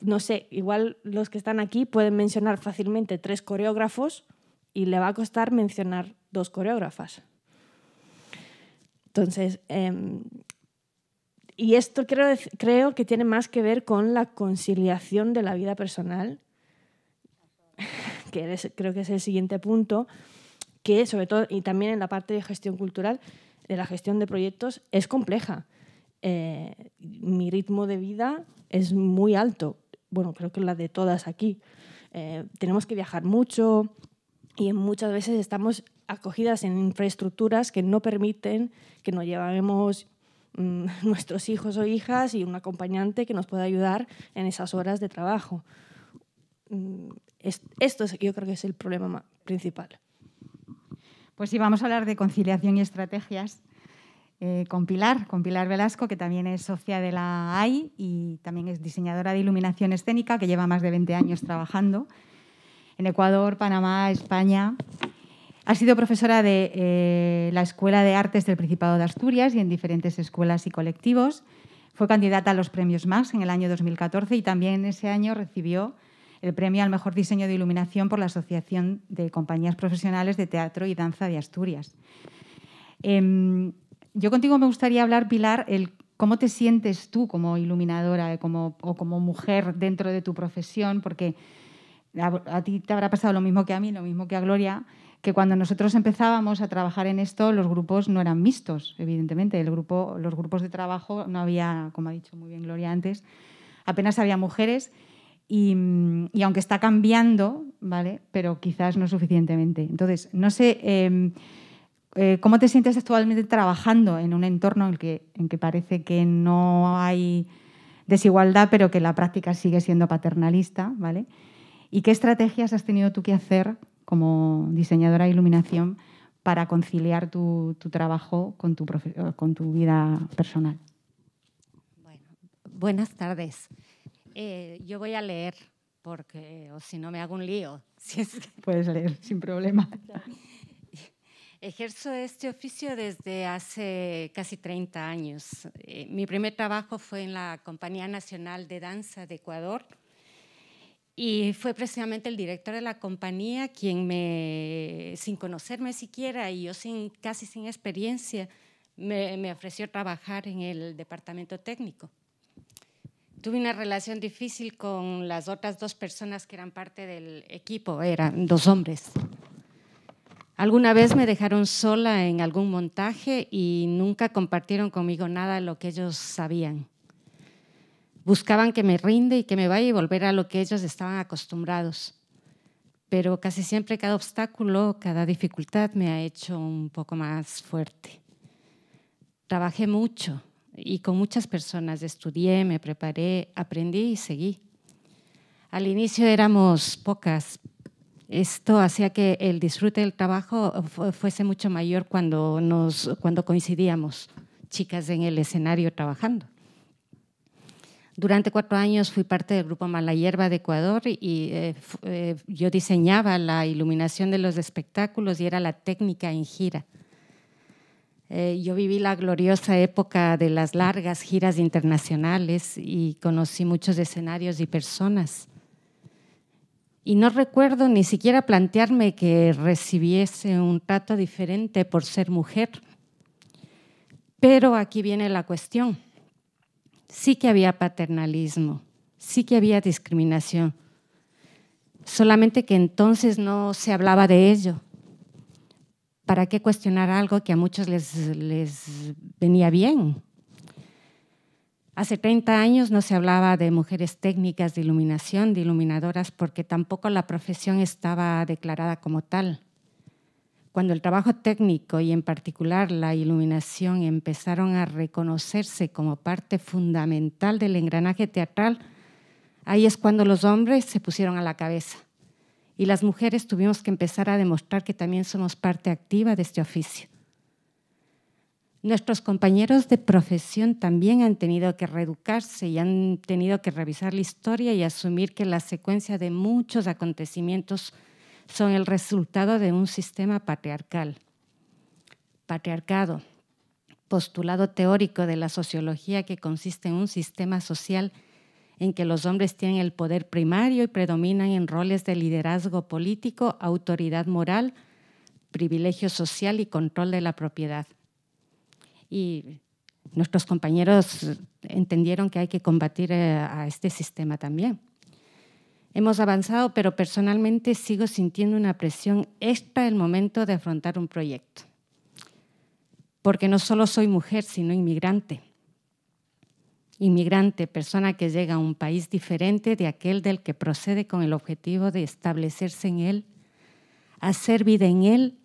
no sé, igual los que están aquí pueden mencionar fácilmente tres coreógrafos y le va a costar mencionar dos coreógrafas. Entonces, em, y esto creo, creo que tiene más que ver con la conciliación de la vida personal, que creo que es el siguiente punto, que sobre todo, y también en la parte de gestión cultural, de la gestión de proyectos, es compleja. Eh, mi ritmo de vida es muy alto, bueno, creo que la de todas aquí. Eh, tenemos que viajar mucho, y muchas veces estamos acogidas en infraestructuras que no permiten que nos llevemos mm, nuestros hijos o hijas y un acompañante que nos pueda ayudar en esas horas de trabajo. Mm, esto yo creo que es el problema principal. Pues sí, vamos a hablar de conciliación y estrategias eh, con Pilar, con Pilar Velasco, que también es socia de la AI y también es diseñadora de iluminación escénica, que lleva más de 20 años trabajando en Ecuador, Panamá, España. Ha sido profesora de eh, la Escuela de Artes del Principado de Asturias y en diferentes escuelas y colectivos. Fue candidata a los premios Max en el año 2014 y también ese año recibió el premio al mejor diseño de iluminación por la Asociación de Compañías Profesionales de Teatro y Danza de Asturias. Em, yo contigo me gustaría hablar, Pilar, el cómo te sientes tú como iluminadora eh, o como mujer dentro de tu profesión, porque a, ti te habrá pasado lo mismo que a mí, lo mismo que a Gloria, que cuando nosotros empezábamos a trabajar en esto, los grupos no eran mixtos, evidentemente. los grupos de trabajo no había, como ha dicho muy bien Gloria antes, apenas había mujeres y, aunque está cambiando, ¿vale? Pero quizás no suficientemente. Entonces, no sé em, eh, cómo te sientes actualmente trabajando en un entorno en que, en que parece que no hay desigualdad, pero que la práctica sigue siendo paternalista, ¿vale? ¿Y qué estrategias has tenido tú que hacer como diseñadora de iluminación para conciliar tu, trabajo con tu, eh, con tu vida personal? buenas tardes. Eh, yo voy a leer porque o si no me hago un lío. Si Puedes leer sin problema. Ejerzo este oficio desde hace casi 30 años. Eh, mi primer trabajo fue en la Compañía Nacional de Danza de Ecuador y fue precisamente el director de la compañía quien me, sin conocerme siquiera y yo sin, casi sin experiencia, me, me ofreció trabajar en el departamento técnico. Tuve una relación difícil con las otras dos personas que eran parte del equipo, eran dos hombres. Alguna vez me dejaron sola en algún montaje y nunca compartieron conmigo nada de lo que ellos sabían buscaban que me rinde y que me vaya y volver a lo que ellos estaban acostumbrados. Pero casi siempre cada obstáculo, cada dificultad me ha hecho un poco más fuerte. Trabajé mucho y con muchas personas, estudié, me preparé, aprendí y seguí. Al inicio éramos pocas. Esto hacía que el disfrute del trabajo fuese mucho mayor cuando, nos, cuando coincidíamos, chicas en el escenario trabajando. Durante cuatro años fui parte del grupo Mala Hierba de Ecuador y eh, eh, yo diseñaba la iluminación de los espectáculos y era la técnica en gira. Eh, yo viví la gloriosa época de las largas giras internacionales y conocí muchos escenarios y personas. Y no recuerdo ni siquiera plantearme que recibiese un trato diferente por ser mujer. Pero aquí viene la cuestión sí que había paternalismo, sí que había discriminación, solamente que entonces no se hablaba de ello. ¿Para qué cuestionar algo que a muchos les, venía bien? Hace 30 años no se hablaba de mujeres técnicas de iluminación, de iluminadoras, porque tampoco la profesión estaba declarada como tal. Cuando el trabajo técnico y en particular la iluminación empezaron a reconocerse como parte fundamental del engranaje teatral, ahí es cuando los hombres se pusieron a la cabeza y las mujeres tuvimos que empezar a demostrar que también somos parte activa de este oficio. Nuestros compañeros de profesión también han tenido que reeducarse y han tenido que revisar la historia y asumir que la secuencia de muchos acontecimientos son el resultado de un sistema patriarcal, patriarcado, postulado teórico de la sociología que consiste en un sistema social en que los hombres tienen el poder primario y predominan en roles de liderazgo político, autoridad moral, privilegio social y control de la propiedad. Y nuestros compañeros entendieron que hay que combatir eh, a este sistema también. Hemos avanzado, pero personalmente sigo sintiendo una presión extra el momento de afrontar un proyecto. Porque no solo soy mujer, sino inmigrante. Inmigrante, persona que llega a un país diferente de aquel del que procede con el objetivo de establecerse en él, hacer vida en él,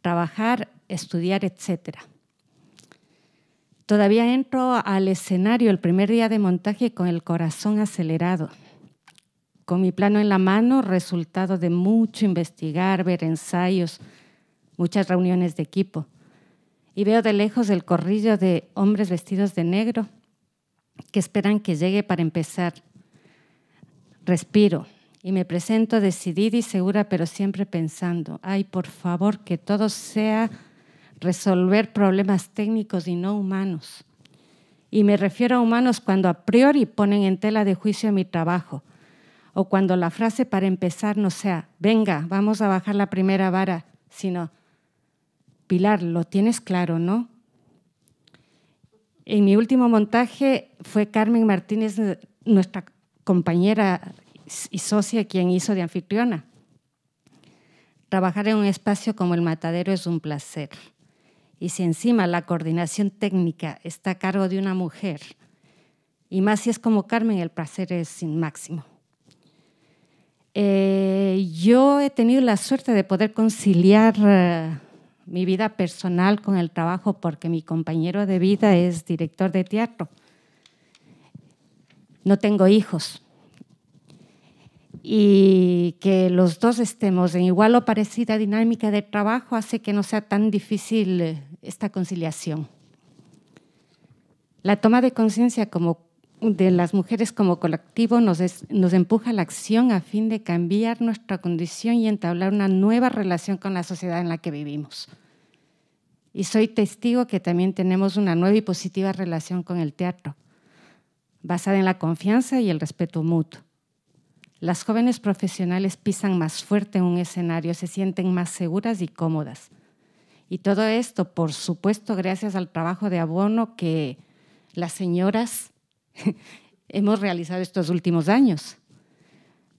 trabajar, estudiar, etc. Todavía entro al escenario el primer día de montaje con el corazón acelerado con mi plano en la mano, resultado de mucho investigar, ver ensayos, muchas reuniones de equipo. Y veo de lejos el corrillo de hombres vestidos de negro que esperan que llegue para empezar. Respiro y me presento decidida y segura, pero siempre pensando, ay, por favor, que todo sea resolver problemas técnicos y no humanos. Y me refiero a humanos cuando a priori ponen en tela de juicio mi trabajo, o cuando la frase para empezar no sea, venga, vamos a bajar la primera vara, sino, Pilar, lo tienes claro, ¿no? En mi último montaje fue Carmen Martínez, nuestra compañera y socia, quien hizo de anfitriona. Trabajar en un espacio como el matadero es un placer. Y si encima la coordinación técnica está a cargo de una mujer, y más si es como Carmen, el placer es sin máximo. Eh, yo he tenido la suerte de poder conciliar eh, mi vida personal con el trabajo porque mi compañero de vida es director de teatro. No tengo hijos. Y que los dos estemos en igual o parecida dinámica de trabajo hace que no sea tan difícil eh, esta conciliación. La toma de conciencia como de las mujeres como colectivo nos, empuja a la acción a fin de cambiar nuestra condición y entablar una nueva relación con la sociedad en la que vivimos. Y soy testigo que también tenemos una nueva y positiva relación con el teatro, basada en la confianza y el respeto mutuo. Las jóvenes profesionales pisan más fuerte en un escenario, se sienten más seguras y cómodas. Y todo esto, por supuesto, gracias al trabajo de abono que las señoras hemos realizado estos últimos años.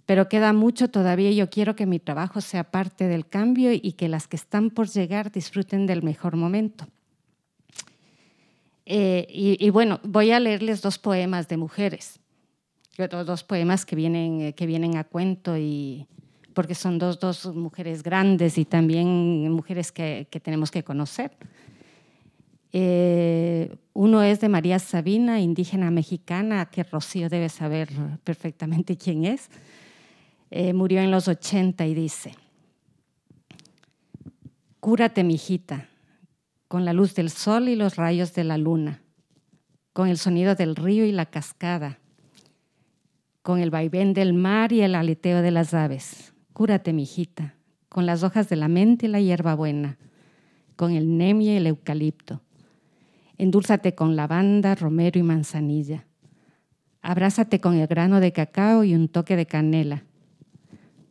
Pero queda mucho todavía y yo quiero que mi trabajo sea parte del cambio y que las que están por llegar disfruten del mejor momento. Eh, y, bueno, voy a leerles dos poemas de mujeres, dos poemas eh, que vienen, a cuento y porque son dos, dos mujeres grandes y también mujeres que tenemos que conocer. Eh, uno es de María Sabina, indígena mexicana, que Rocío debe saber perfectamente quién es. Eh, murió en los 80 y dice, cúrate, mijita, con la luz del sol y los rayos de la luna, con el sonido del río y la cascada, con el vaivén del mar y el aleteo de las aves. Cúrate, mijita, con las hojas de la mente y la hierba buena, con el nemia y el eucalipto Endúlzate con lavanda, romero y manzanilla. Abrázate con el grano de cacao y un toque de canela.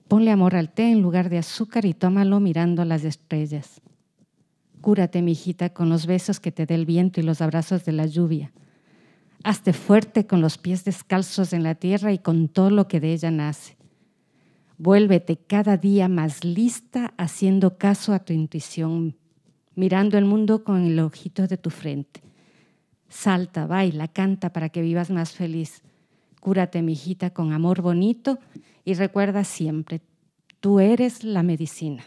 Ponle amor al té en lugar de azúcar y tómalo mirando las estrellas. Cúrate, mijita, con los besos que te dé el viento y los abrazos de la lluvia. Hazte fuerte con los pies descalzos en la tierra y con todo lo que de ella nace. Vuélvete cada día más lista haciendo caso a tu intuición mirando el mundo con el ojito de tu frente. Salta, baila, canta para que vivas más feliz. Cúrate, mijita, con amor bonito y recuerda siempre, tú eres la medicina.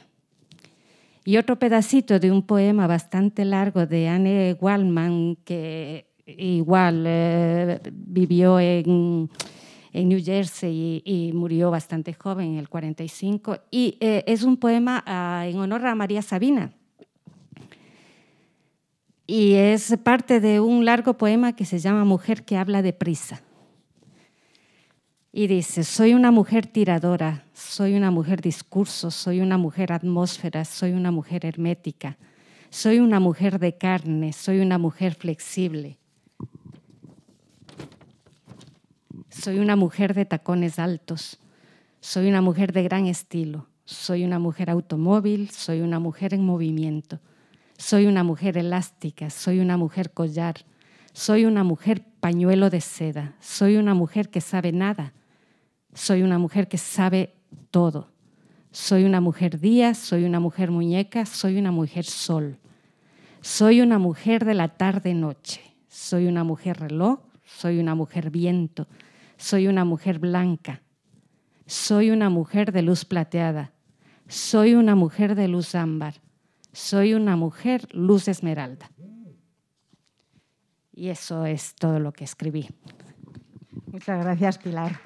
Y otro pedacito de un poema bastante largo de Anne Wallman, que igual eh, vivió en, New Jersey y, murió bastante joven, en el 45. Y eh, es un poema ah, en honor a María Sabina y es parte de un largo poema que se llama Mujer que habla de prisa. Y dice, soy una mujer tiradora, soy una mujer discurso, soy una mujer atmósfera, soy una mujer hermética, soy una mujer de carne, soy una mujer flexible, soy una mujer de tacones altos, soy una mujer de gran estilo, soy una mujer automóvil, soy una mujer en movimiento soy una mujer elástica, soy una mujer collar, soy una mujer pañuelo de seda, soy una mujer que sabe nada, soy una mujer que sabe todo. Soy una mujer día, soy una mujer muñeca, soy una mujer sol. Soy una mujer de la tarde-noche, soy una mujer reloj, soy una mujer viento, soy una mujer blanca, soy una mujer de luz plateada, soy una mujer de luz ámbar, soy una mujer luz esmeralda. Y eso es todo lo que escribí. Muchas gracias, Pilar.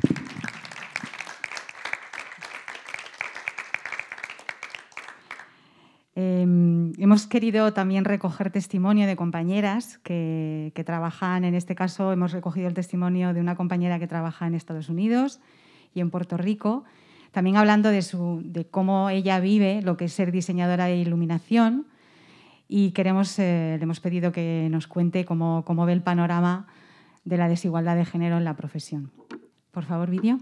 Em, hemos querido también recoger testimonio de compañeras que, trabajan, en este caso hemos recogido el testimonio de una compañera que trabaja en Estados Unidos y en Puerto Rico, también hablando de, cómo ella vive lo que es ser diseñadora de iluminación y queremos, eh, le hemos pedido que nos cuente cómo, ve el panorama de la desigualdad de género en la profesión. Por favor, vídeo.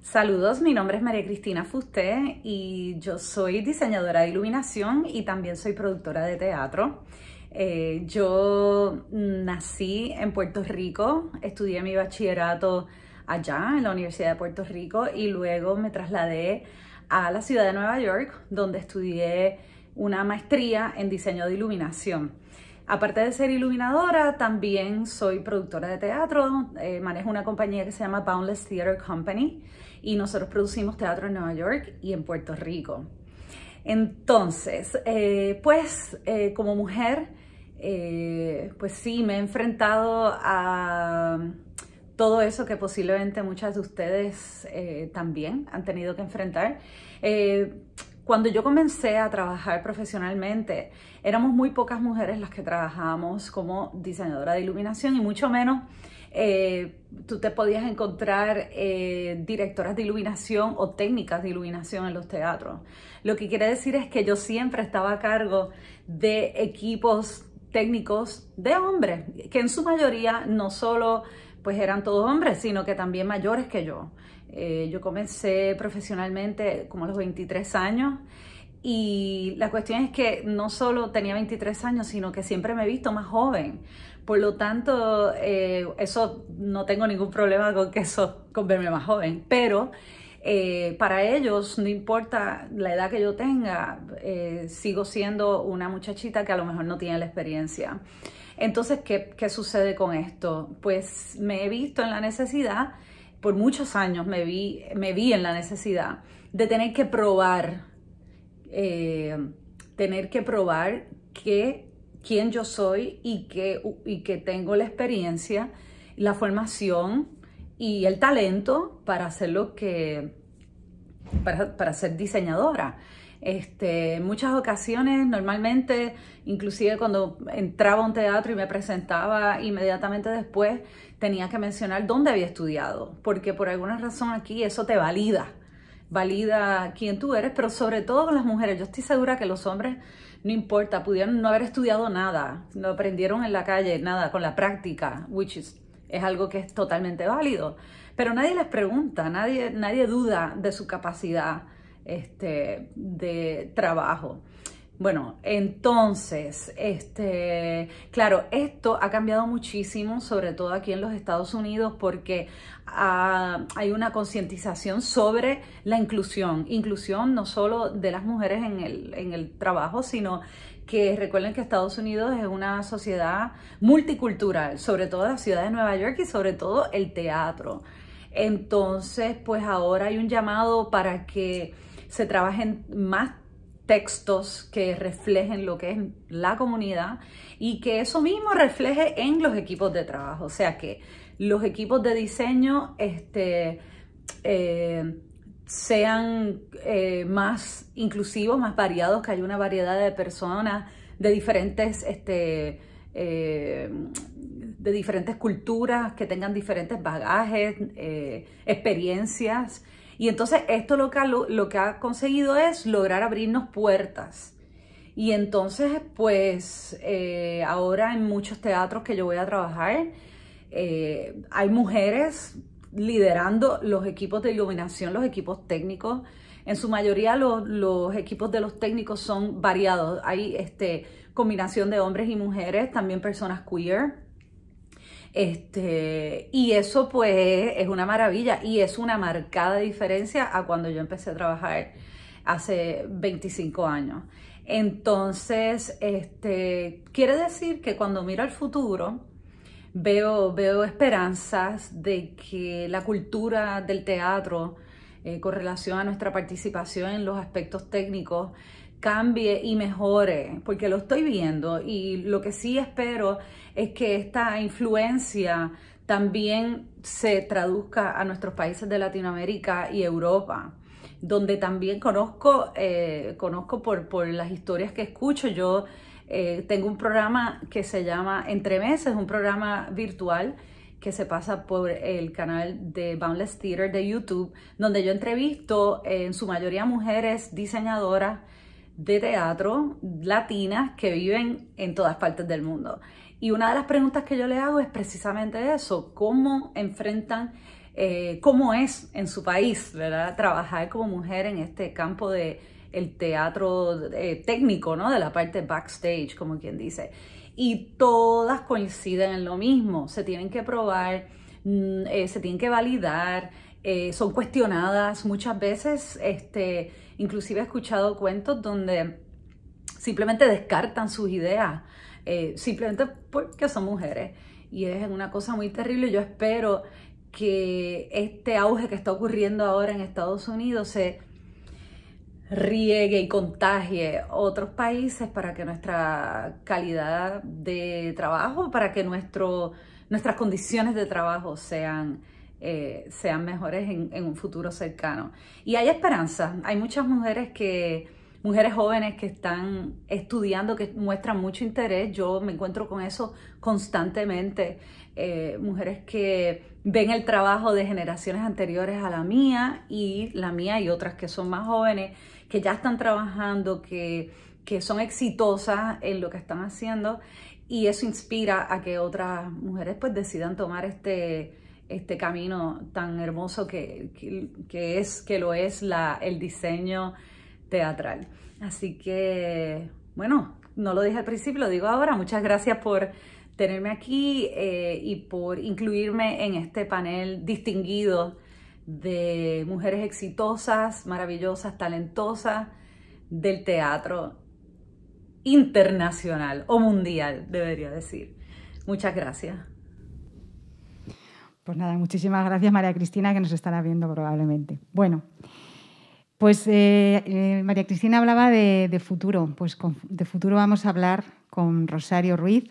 Saludos, mi nombre es María Cristina Fusté y yo soy diseñadora de iluminación y también soy productora de teatro. Eh, yo nací en Puerto Rico, estudié mi bachillerato allá en la Universidad de Puerto Rico y luego me trasladé a la ciudad de Nueva York donde estudié una maestría en diseño de iluminación. Aparte de ser iluminadora, también soy productora de teatro, eh, manejo una compañía que se llama Boundless Theater Company y nosotros producimos teatro en Nueva York y en Puerto Rico. Entonces, eh, pues eh, como mujer, pues sí, me he enfrentado a todo eso que posiblemente muchas de ustedes eh, también han tenido que enfrentar. Eh, cuando yo comencé a trabajar profesionalmente, éramos muy pocas mujeres las que trabajábamos como diseñadora de iluminación y mucho menos eh, tú te podías encontrar directoras de iluminación o técnicas de iluminación en los teatros. Lo que quiere decir es que yo siempre estaba a cargo de equipos técnicos de hombres, que en su mayoría no solo pues eran todos hombres, sino que también mayores que yo. Eh, yo comencé profesionalmente como a los 23 años y la cuestión es que no solo tenía 23 años, sino que siempre me he visto más joven. Por lo tanto, eh, eso no tengo ningún problema con que eso, con verme más joven, pero... Eh, para ellos, no importa la edad que yo tenga, sigo siendo una muchachita que a lo mejor no tiene la experiencia. Entonces, ¿qué, sucede con esto? Pues me he visto en la necesidad, por muchos años me vi, me vi en la necesidad de tener que probar, eh, tener que probar que, quién yo soy y que, que tengo la experiencia, la formación y el talento para hacer lo que, para, para ser diseñadora. Este, muchas ocasiones, normalmente, inclusive cuando entraba a un teatro y me presentaba inmediatamente después, tenía que mencionar dónde había estudiado, porque por alguna razón aquí eso te valida, valida quién tú eres, pero sobre todo con las mujeres. Yo estoy segura que los hombres, no importa, pudieron no haber estudiado nada, no aprendieron en la calle, nada, con la práctica, which is, es algo que es totalmente válido. Pero nadie les pregunta, nadie, nadie duda de su capacidad este, de trabajo. Bueno, entonces, este, claro, esto ha cambiado muchísimo, sobre todo aquí en los Estados Unidos, porque ah, hay una concientización sobre la inclusión, inclusión no solo de las mujeres en el, en el trabajo, sino que recuerden que Estados Unidos es una sociedad multicultural, sobre todo la ciudad de Nueva York y sobre todo el teatro. Entonces, pues ahora hay un llamado para que se trabajen más textos que reflejen lo que es la comunidad y que eso mismo refleje en los equipos de trabajo. O sea que los equipos de diseño este, eh, sean eh, más inclusivos, más variados, que haya una variedad de personas de diferentes, este, eh, de diferentes culturas, que tengan diferentes bagajes, experiencias y entonces esto lo que, ha, lo que ha conseguido es lograr abrirnos puertas. Y entonces, pues eh, ahora en muchos teatros que yo voy a trabajar, eh, hay mujeres liderando los equipos de iluminación, los equipos técnicos. En su mayoría los, los, equipos de los técnicos son variados. Hay este, combinación de hombres y mujeres, también personas queer. Este, y eso pues es una maravilla y es una marcada diferencia a cuando yo empecé a trabajar hace 25 años. Entonces, este, quiere decir que cuando miro al futuro, veo, veo esperanzas de que la cultura del teatro eh, con relación a nuestra participación en los aspectos técnicos cambie y mejore, porque lo estoy viendo y lo que sí espero es que esta influencia también se traduzca a nuestros países de Latinoamérica y Europa, donde también conozco, eh, conozco por, las historias que escucho. Yo eh, tengo un programa que se llama Entre Meses, un programa virtual que se pasa por el canal de Boundless Theater de YouTube, donde yo entrevisto en su mayoría mujeres diseñadoras de teatro latinas que viven en todas partes del mundo. Y una de las preguntas que yo le hago es precisamente eso, cómo enfrentan, eh, cómo es en su país, ¿verdad? Trabajar como mujer en este campo de el teatro eh, técnico, ¿no? De la parte backstage, como quien dice. Y todas coinciden en lo mismo, se tienen que probar, mm, eh, se tienen que validar, son cuestionadas muchas veces, este, Inclusive he escuchado cuentos donde simplemente descartan sus ideas, eh, simplemente porque son mujeres. Y es una cosa muy terrible. Yo espero que este auge que está ocurriendo ahora en Estados Unidos se riegue y contagie otros países para que nuestra calidad de trabajo, para que nuestro, nuestras condiciones de trabajo sean eh, sean mejores en, un futuro cercano. Y hay esperanza, hay muchas mujeres que mujeres jóvenes que están estudiando, que muestran mucho interés, yo me encuentro con eso constantemente, eh, mujeres que ven el trabajo de generaciones anteriores a la mía y la mía y otras que son más jóvenes, que ya están trabajando, que, que son exitosas en lo que están haciendo y eso inspira a que otras mujeres pues decidan tomar este este camino tan hermoso que, es, que lo es el diseño teatral. Así que, bueno, no lo dije al principio, lo digo ahora. Muchas gracias por tenerme aquí eh, y por incluirme en este panel distinguido de mujeres exitosas, maravillosas, talentosas del teatro internacional o mundial, debería decir. Muchas gracias. Pues nada, muchísimas gracias María Cristina, que nos estará viendo probablemente. Bueno, pues eh, eh, María Cristina hablaba de, futuro. Pues de futuro vamos a hablar con Rosario Ruiz,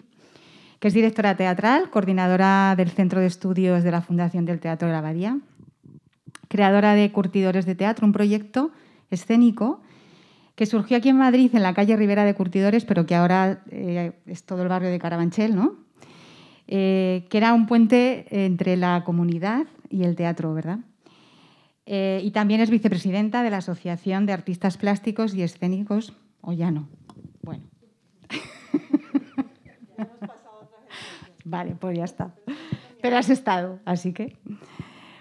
que es directora teatral, coordinadora del Centro de Estudios de la Fundación del Teatro de la Abadía, creadora de Curtidores de Teatro, un proyecto escénico que surgió aquí en Madrid, en la calle Rivera de Curtidores, pero que ahora eh, es todo el barrio de Carabanchel, ¿no? Eh, que era un puente entre la comunidad y el teatro, ¿verdad? Eh, y también es vicepresidenta de la Asociación de Artistas Plásticos y Escénicos, o ya no. Bueno. vale, pues ya está. Pero has estado, así que.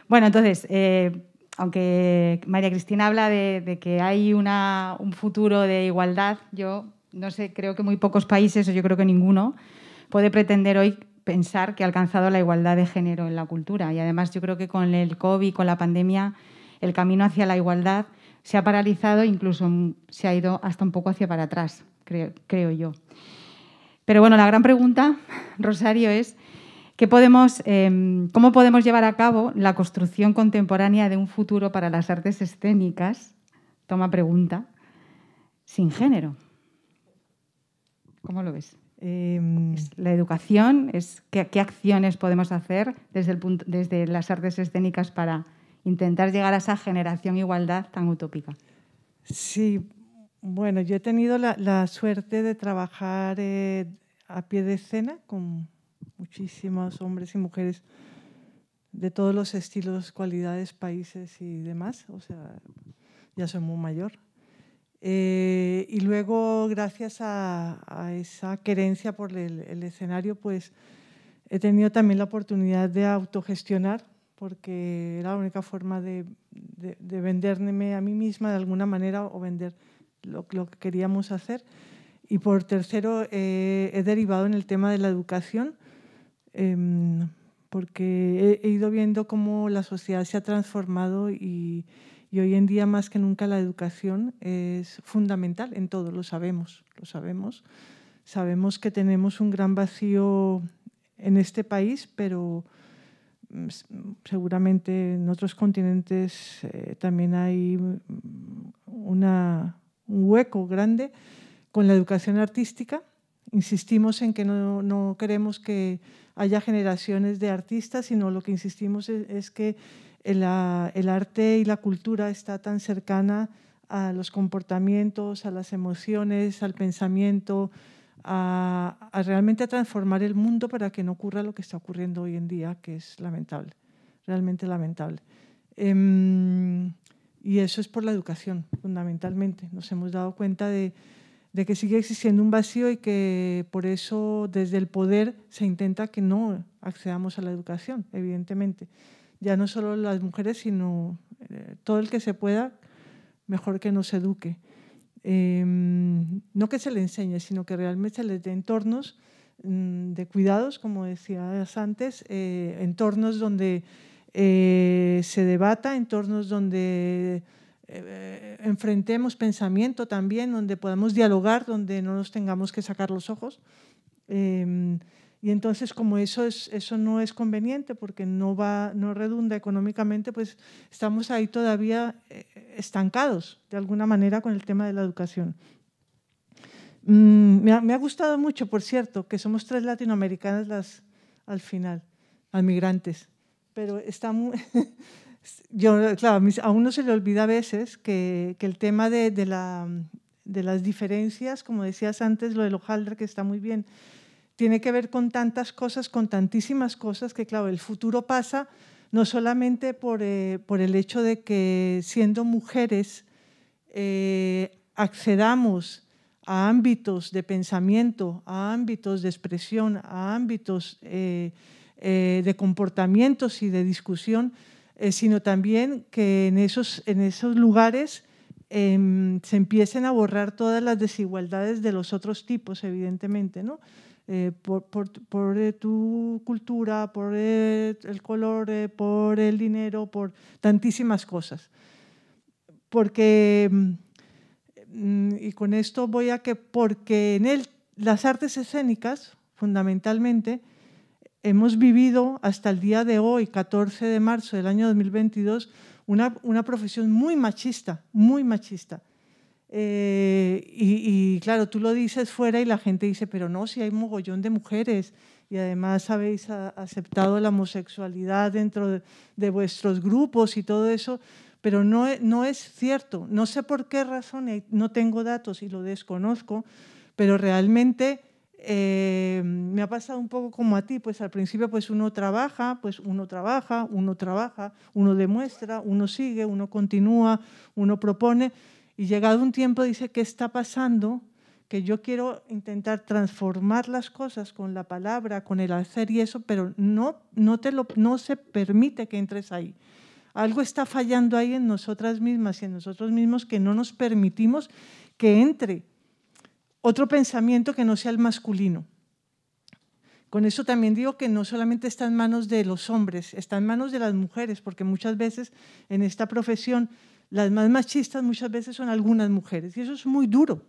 Bueno, entonces, eh, aunque María Cristina habla de, que hay un futuro de igualdad, yo no sé, creo que muy pocos países, o yo creo que ninguno, puede pretender hoy pensar que ha alcanzado la igualdad de género en la cultura. Y además yo creo que con el COVID, con la pandemia, el camino hacia la igualdad se ha paralizado, incluso se ha ido hasta un poco hacia para atrás, creo, yo. Pero bueno, la gran pregunta, Rosario, es ¿qué podemos, em, cómo podemos llevar a cabo la construcción contemporánea de un futuro para las artes escénicas, toma pregunta, sin género. ¿Cómo lo ves? Em, la educación, es qué, acciones podemos hacer desde, el desde las artes escénicas para intentar llegar a esa generación igualdad tan utópica. Sí, bueno, yo he tenido la, suerte de trabajar eh, a pie de escena con muchísimos hombres y mujeres de todos los estilos, cualidades, países y demás. O sea, ya soy muy mayor. Eh, y luego, gracias a, esa querencia por el, escenario, pues he tenido también la oportunidad de autogestionar, porque era la única forma de, de, venderme a mí misma de alguna manera o vender lo, que queríamos hacer. Y por tercero, eh, he derivado en el tema de la educación, em, porque he, he, ido viendo cómo la sociedad se ha transformado y y hoy en día más que nunca la educación es fundamental en todo, lo sabemos, lo sabemos. Sabemos que tenemos un gran vacío en este país, pero mm, seguramente en otros continentes eh, también hay mm, un hueco grande con la educación artística. Insistimos en que no, no queremos que haya generaciones de artistas, sino lo que insistimos es que Ah, el, arte y la cultura está tan cercana a los comportamientos, a las emociones, al pensamiento, a, realmente transformar el mundo para que no ocurra lo que está ocurriendo hoy en día, que es lamentable, realmente lamentable. Em, y eso es por la educación, fundamentalmente. Nos hemos dado cuenta de, que sigue existiendo un vacío y que por eso desde el poder se intenta que no accedamos a la educación, evidentemente ya no solo las mujeres, sino eh, todo el que se pueda, mejor que nos eduque. Em, no que se le enseñe, sino que realmente se les dé entornos mm, de cuidados, como decías antes, eh, entornos donde eh, se debata, entornos donde enfrentemos pensamiento también, donde podamos dialogar, donde no nos tengamos que sacar los ojos. Em, y entonces, como eso, eso no es conveniente porque no, va, no redunda económicamente, pues estamos ahí todavía eh, estancados de alguna manera con el tema de la educación. Mm, me, ha, gustado mucho, por cierto, que somos tres latinoamericanas las, al final, al migrantes. Pero está yo, claro, a uno se le olvida a veces que, que el tema de, de, la, de las diferencias, como decías antes, lo del hojaldre, que está muy bien, tiene que ver con tantas cosas, con tantísimas cosas, que claro, el futuro pasa no solamente por, eh, el hecho de que siendo mujeres eh, accedamos a ámbitos de pensamiento, a ámbitos de expresión, a ámbitos eh, de comportamientos y de discusión, sino también que en esos, en esos lugares em, se empiecen a borrar todas las desigualdades de los otros tipos, evidentemente, ¿no? Eh, por, por, tu eh, cultura, por eh, el color, por el dinero, por tantísimas cosas. Porque, mm, y con esto voy a que, porque en las artes escénicas, fundamentalmente, hemos vivido hasta el día de hoy, 14 de marzo del año 2022, una, una profesión muy machista, muy machista eh, y, claro, tú lo dices fuera y la gente dice, pero no, si hay un mogollón de mujeres y además habéis aceptado la homosexualidad dentro de, vuestros grupos y todo eso, pero no, e, no es cierto. No sé por qué razón, no tengo datos y lo desconozco, pero realmente eh, me ha pasado un poco como a ti, pues al principio pues uno trabaja, pues uno trabaja, uno trabaja, uno demuestra, uno sigue, uno continúa, uno propone y llegado un tiempo dice, ¿qué está pasando? Que yo quiero intentar transformar las cosas con la palabra, con el hacer y eso, pero no, no, te lo, no se permite que entres ahí. Algo está fallando ahí en nosotras mismas y en nosotros mismos que no nos permitimos que entre otro pensamiento que no sea el masculino. Con eso también digo que no solamente está en manos de los hombres, está en manos de las mujeres, porque muchas veces en esta profesión las más machistas muchas veces son algunas mujeres y eso es muy duro.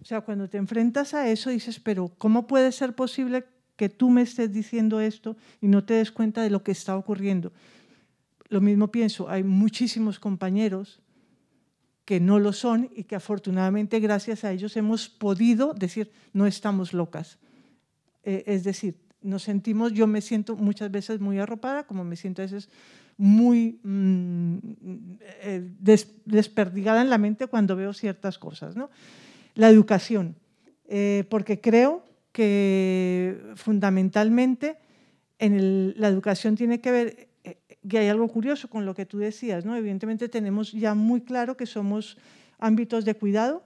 O sea, cuando te enfrentas a eso dices, pero ¿cómo puede ser posible que tú me estés diciendo esto y no te des cuenta de lo que está ocurriendo? Lo mismo pienso, hay muchísimos compañeros que no lo son y que afortunadamente gracias a ellos hemos podido decir, no estamos locas. Eh, es decir, nos sentimos, yo me siento muchas veces muy arropada, como me siento a veces muy mm, eh, desperdigada en la mente cuando veo ciertas cosas. ¿no? La educación, eh, porque creo que fundamentalmente en la educación tiene que ver, que eh, y hay algo curioso con lo que tú decías, ¿no? evidentemente tenemos ya muy claro que somos ámbitos de cuidado,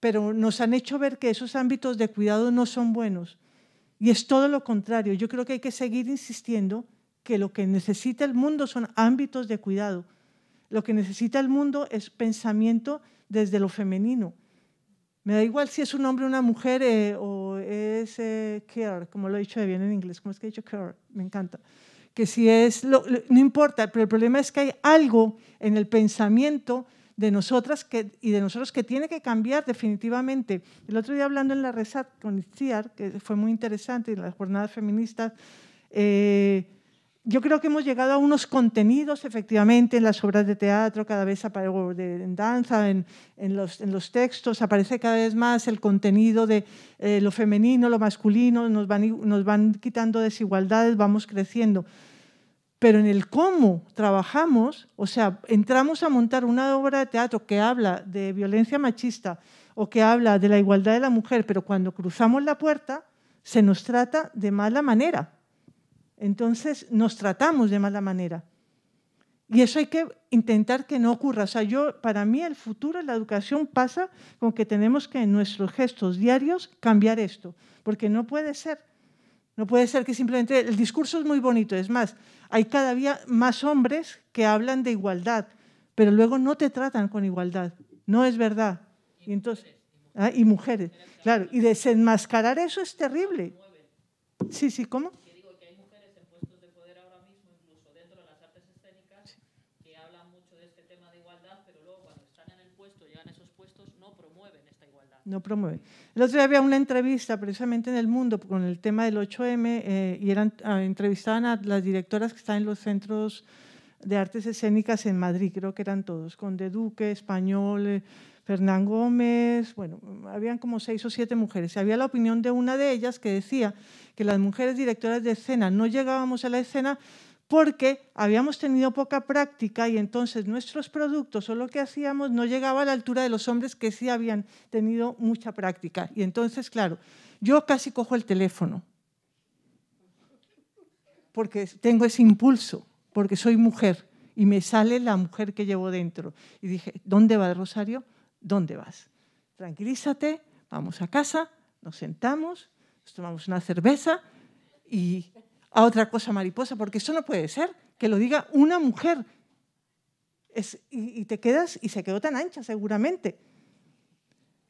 pero nos han hecho ver que esos ámbitos de cuidado no son buenos. Y es todo lo contrario. Yo creo que hay que seguir insistiendo que lo que necesita el mundo son ámbitos de cuidado. Lo que necesita el mundo es pensamiento desde lo femenino. Me da igual si es un hombre o una mujer eh, o es eh, care, como lo he dicho bien en inglés, como es que he dicho care, me encanta. Que si es, no importa, pero el problema es que hay algo en el pensamiento de nosotras que, y de nosotros que tiene que cambiar definitivamente. El otro día hablando en la RESAT con que fue muy interesante, en las jornadas feministas, eh, yo creo que hemos llegado a unos contenidos, efectivamente, en las obras de teatro, cada vez aparece en danza, en, los, textos, aparece cada vez más el contenido de eh, lo femenino, lo masculino, nos van, nos van quitando desigualdades, vamos creciendo. Pero en el cómo trabajamos, o sea, entramos a montar una obra de teatro que habla de violencia machista o que habla de la igualdad de la mujer, pero cuando cruzamos la puerta se nos trata de mala manera entonces nos tratamos de mala manera. Y eso hay que intentar que no ocurra. O sea, yo, para mí el futuro de la educación pasa con que tenemos que en nuestros gestos diarios cambiar esto, porque no puede ser. No puede ser que simplemente el discurso es muy bonito. Es más, hay cada día más hombres que hablan de igualdad, pero luego no te tratan con igualdad. No es verdad. Y entonces, ah, mujeres, claro. Y desenmascarar eso es terrible. Sí, sí, ¿cómo? no promueve. El otro día había una entrevista precisamente en El Mundo con el tema del 8M eh, y eran, ah, entrevistaban a las directoras que están en los centros de artes escénicas en Madrid, creo que eran todos, con De Duque, Español, eh, Fernán Gómez, bueno, habían como seis o siete mujeres. Y había la opinión de una de ellas que decía que las mujeres directoras de escena no llegábamos a la escena porque habíamos tenido poca práctica y entonces nuestros productos o lo que hacíamos no llegaba a la altura de los hombres que sí habían tenido mucha práctica. Y entonces, claro, yo casi cojo el teléfono porque tengo ese impulso, porque soy mujer y me sale la mujer que llevo dentro. Y dije, ¿dónde vas, Rosario? ¿Dónde vas? Tranquilízate, vamos a casa, nos sentamos, nos tomamos una cerveza y a otra cosa mariposa, porque eso no puede ser, que lo diga una mujer. y, te quedas, y se quedó tan ancha seguramente.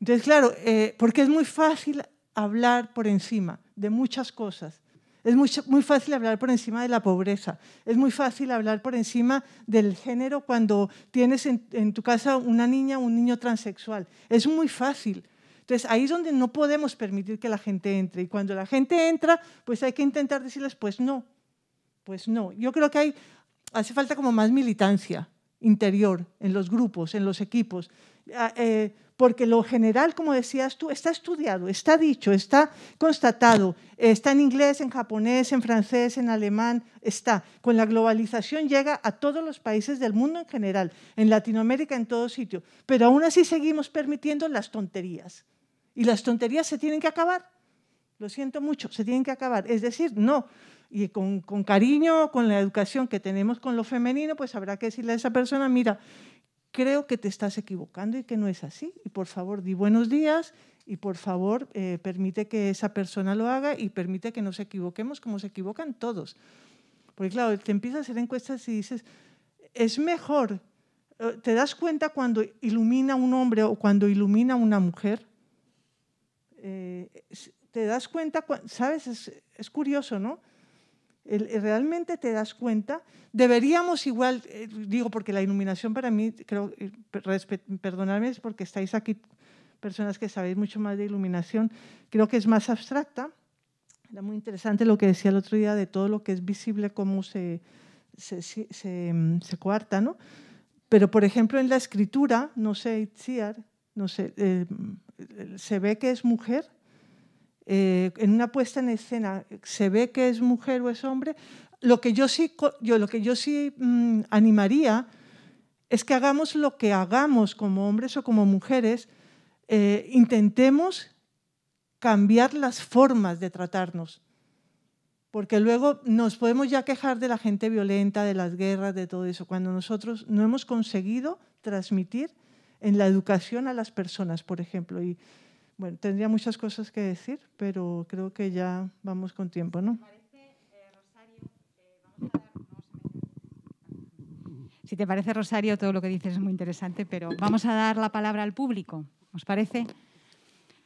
Entonces, claro, eh, porque es muy fácil hablar por encima de muchas cosas. Es muy, fácil hablar por encima de la pobreza, es muy fácil hablar por encima del género cuando tienes en tu casa una niña o un niño transexual. Es muy fácil, entonces ahí es donde no podemos permitir que la gente entre. Y cuando la gente entra, pues hay que intentar decirles, pues no, pues no. Yo creo que hace falta como más militancia interior en los grupos, en los equipos. Ah, eh, porque lo general, como decías tú, está estudiado, está dicho, está constatado, está en inglés, en japonés, en francés, en alemán, está. Con la globalización llega a todos los países del mundo en general, en Latinoamérica en todo sitio, pero aún así seguimos permitiendo las tonterías. Y las tonterías se tienen que acabar. Lo siento mucho, se tienen que acabar. Es decir, no. Y con, cariño, con la educación que tenemos con lo femenino, pues habrá que decirle a esa persona, mira, creo que te estás equivocando y que no es así. Y por favor, di buenos días y por favor, eh, permite que esa persona lo haga y permite que nos equivoquemos como se equivocan todos. Porque claro, te empiezas a hacer encuestas y dices, es mejor, eh, te das cuenta cuando ilumina un hombre o cuando ilumina una mujer, eh, te das cuenta, ¿sabes? Es, es curioso, ¿no? realmente te das cuenta. Deberíamos igual, eh, digo, porque la iluminación para mí, creo, eh, perdonadme, es porque estáis aquí personas que sabéis mucho más de iluminación, creo que es más abstracta. Era muy interesante lo que decía el otro día de todo lo que es visible, cómo se, se, se, mm, ¿no? Pero, por ejemplo, en la escritura, no sé, Itziar, no sé, se ve que es mujer, eh, en una puesta en escena se ve que es mujer o es hombre, lo que yo sí, lo que yo sí mm, animaría es que hagamos lo que hagamos como hombres o como mujeres, eh, intentemos cambiar las formas de tratarnos. Porque luego nos podemos ya quejar de la gente violenta, de las guerras, de todo eso, cuando nosotros no hemos conseguido transmitir en la educación a las personas, por ejemplo. Y bueno, tendría muchas cosas que decir, pero creo que ya vamos con tiempo, ¿no? Si te parece, Rosario, todo lo que dices es muy interesante, pero vamos a dar la palabra al público, ¿os parece?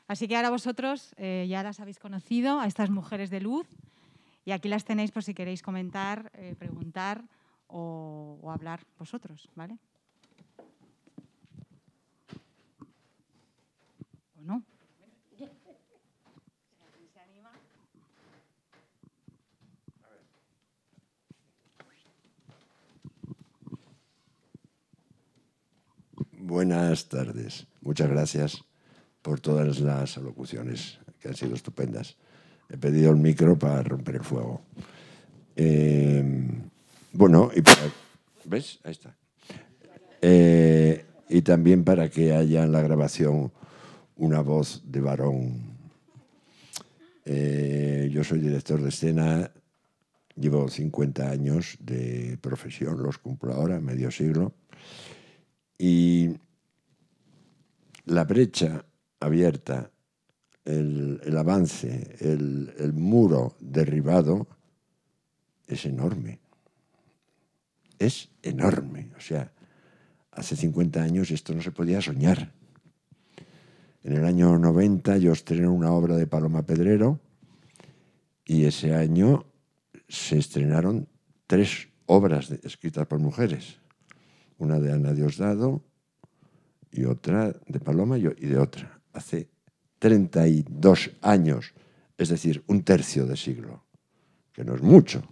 Así que ahora vosotros eh, ya las habéis conocido, a estas mujeres de luz, y aquí las tenéis por si queréis comentar, eh, preguntar o hablar vosotros, ¿vale? buenas tardes. Muchas gracias por todas las alocuciones que han sido estupendas. He pedido el micro para romper el fuego. Em, bueno, y para, ¿ves? Ahí está. Eh, y también para que haya en la grabación una voz de varón. Eh, yo soy director de escena, llevo 50 años de profesión, los cumplo ahora, medio siglo. Y la brecha abierta, el, avance, el, el muro derribado es enorme. Es enorme. O sea, hace 50 años esto no se podía soñar. En el año 90 yo estrené una obra de Paloma Pedrero y ese año se estrenaron tres obras escritas por mujeres una de Ana Diosdado y otra de Paloma y de otra, hace 32 años, es decir, un tercio de siglo, que no es mucho,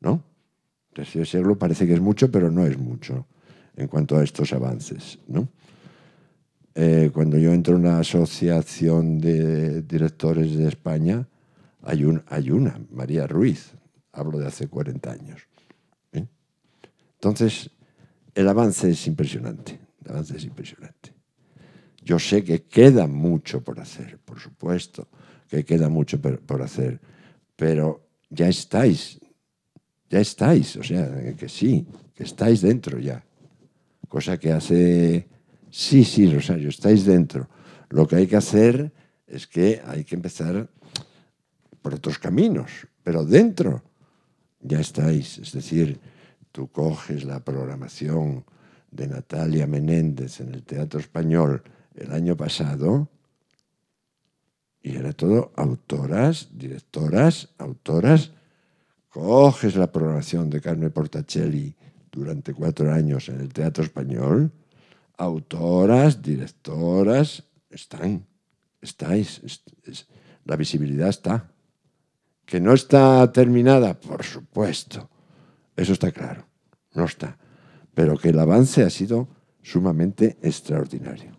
¿no? tercio de siglo parece que es mucho, pero no es mucho en cuanto a estos avances, ¿no? Eh, cuando yo entro en una Asociación de Directores de España, hay, hay una, María Ruiz, hablo de hace 40 años. Entonces, el avance es impresionante, avance es impresionante. Yo sé que queda mucho por hacer, por supuesto, que queda mucho por, hacer, pero ya estáis, ya estáis, o sea, que sí, que estáis dentro ya. Cosa que hace, sí, sí, Rosario, estáis dentro. Lo que hay que hacer es que hay que empezar por otros caminos, pero dentro ya estáis, es decir, tú coges la programación de Natalia Menéndez en el Teatro Español el año pasado, y era todo autoras, directoras, autoras. Coges la programación de Carmen Portacelli durante cuatro años en el Teatro Español, autoras, directoras, están, estáis, la visibilidad está. ¿Que no está terminada? Por supuesto eso está claro, no está. Pero que el avance ha sido sumamente extraordinario.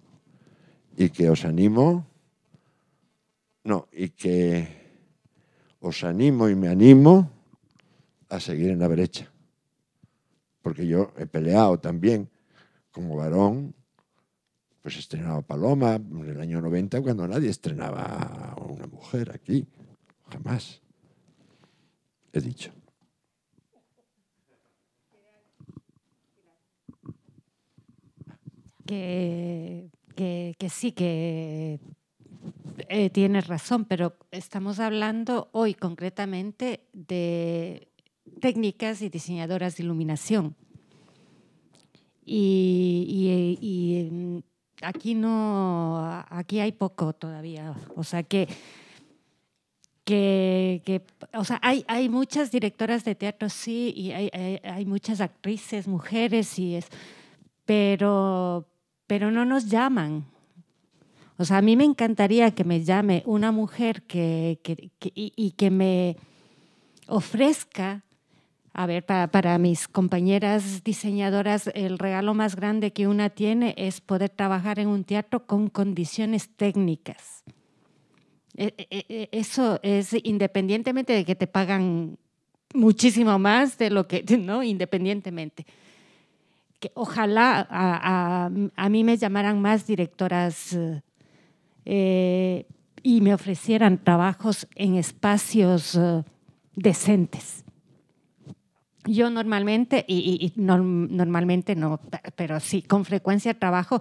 Y que os animo, no, y que os animo y me animo a seguir en la brecha. Porque yo he peleado también como varón, pues estrenaba Paloma en el año 90 cuando nadie estrenaba a una mujer aquí, jamás. He dicho. que, sí, que eh, tienes razón, pero estamos hablando hoy concretamente de técnicas y diseñadoras de iluminación. Y, mm, aquí no, aquí hay poco todavía. O sea que, que, sea, hay, muchas directoras de teatro, sí, y hay, muchas actrices, mujeres, y es, pero, pero no nos llaman. O sea, a mí me encantaría que me llame una mujer que, y, que me ofrezca, a ver, para, para mis compañeras diseñadoras, el regalo más grande que una tiene es poder trabajar en un teatro con condiciones técnicas. E, e, e, eso es independientemente de que te pagan muchísimo más de lo que, ¿no? Independientemente ojalá a, mí me llamaran más directoras eh, y me ofrecieran trabajos en espacios eh, decentes. Yo normalmente, y, normalmente no, pero sí, con frecuencia trabajo,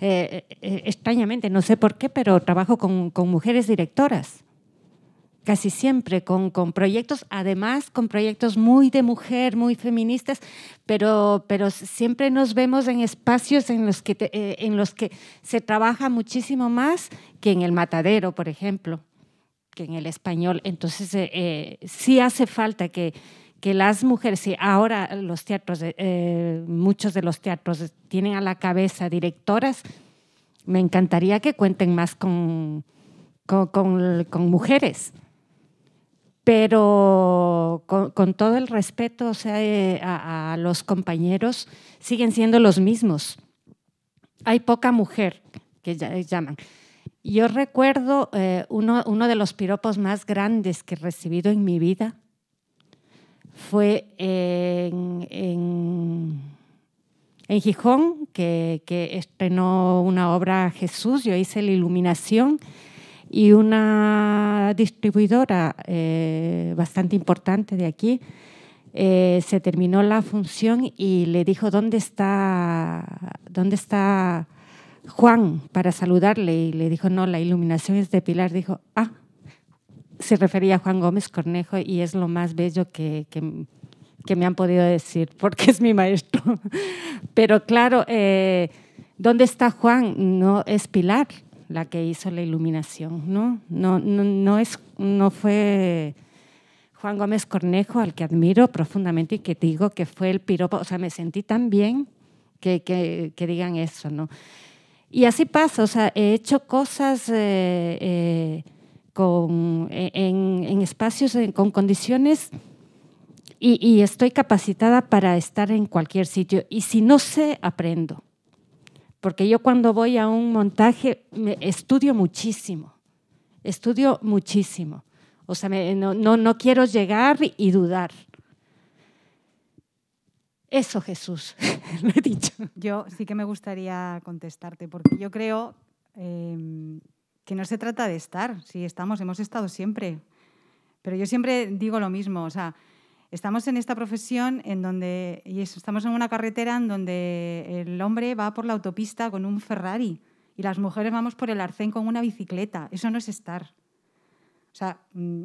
eh, extrañamente, no sé por qué, pero trabajo con mujeres directoras casi siempre con, proyectos, además con proyectos muy de mujer, muy feministas, pero, siempre nos vemos en espacios en los, que eh, en los que se trabaja muchísimo más que en el matadero, por ejemplo, que en el español. Entonces, eh, eh, sí hace falta que, las mujeres, y ahora los teatros, muchos de los teatros tienen a la cabeza directoras, me encantaría que cuenten más con mujeres pero con, todo el respeto o sea, eh, a, los compañeros, siguen siendo los mismos. Hay poca mujer, que ya, llaman. Yo recuerdo eh, uno, uno, de los piropos más grandes que he recibido en mi vida fue en, en, en Gijón, que, que, estrenó una obra Jesús, yo hice la iluminación y una distribuidora eh, bastante importante de aquí eh, se terminó la función y le dijo dónde está dónde está Juan para saludarle y le dijo no la iluminación es de Pilar dijo ah se refería a Juan Gómez Cornejo y es lo más bello que, me han podido decir porque es mi maestro pero claro eh, dónde está Juan no es Pilar la que hizo la iluminación, ¿no? No, no, es, no fue Juan Gómez Cornejo, al que admiro profundamente y que digo que fue el piropo, o sea, me sentí tan bien que, digan eso, ¿no? Y así pasa, o sea, he hecho cosas eh, eh, en, espacios, con condiciones y, y, estoy capacitada para estar en cualquier sitio. Y si no sé, aprendo porque yo cuando voy a un montaje estudio muchísimo, estudio muchísimo. O sea, no, quiero llegar y dudar. Eso, Jesús, lo he dicho. Yo sí que me gustaría contestarte, porque yo creo em, que no se trata de estar, si estamos, hemos estado siempre. Pero yo siempre digo lo mismo, o sea, Estamos en esta profesión en donde, y estamos en una carretera en donde el hombre va por la autopista con un Ferrari y las mujeres vamos por el arcén con una bicicleta. Eso no es estar. O sea, mm,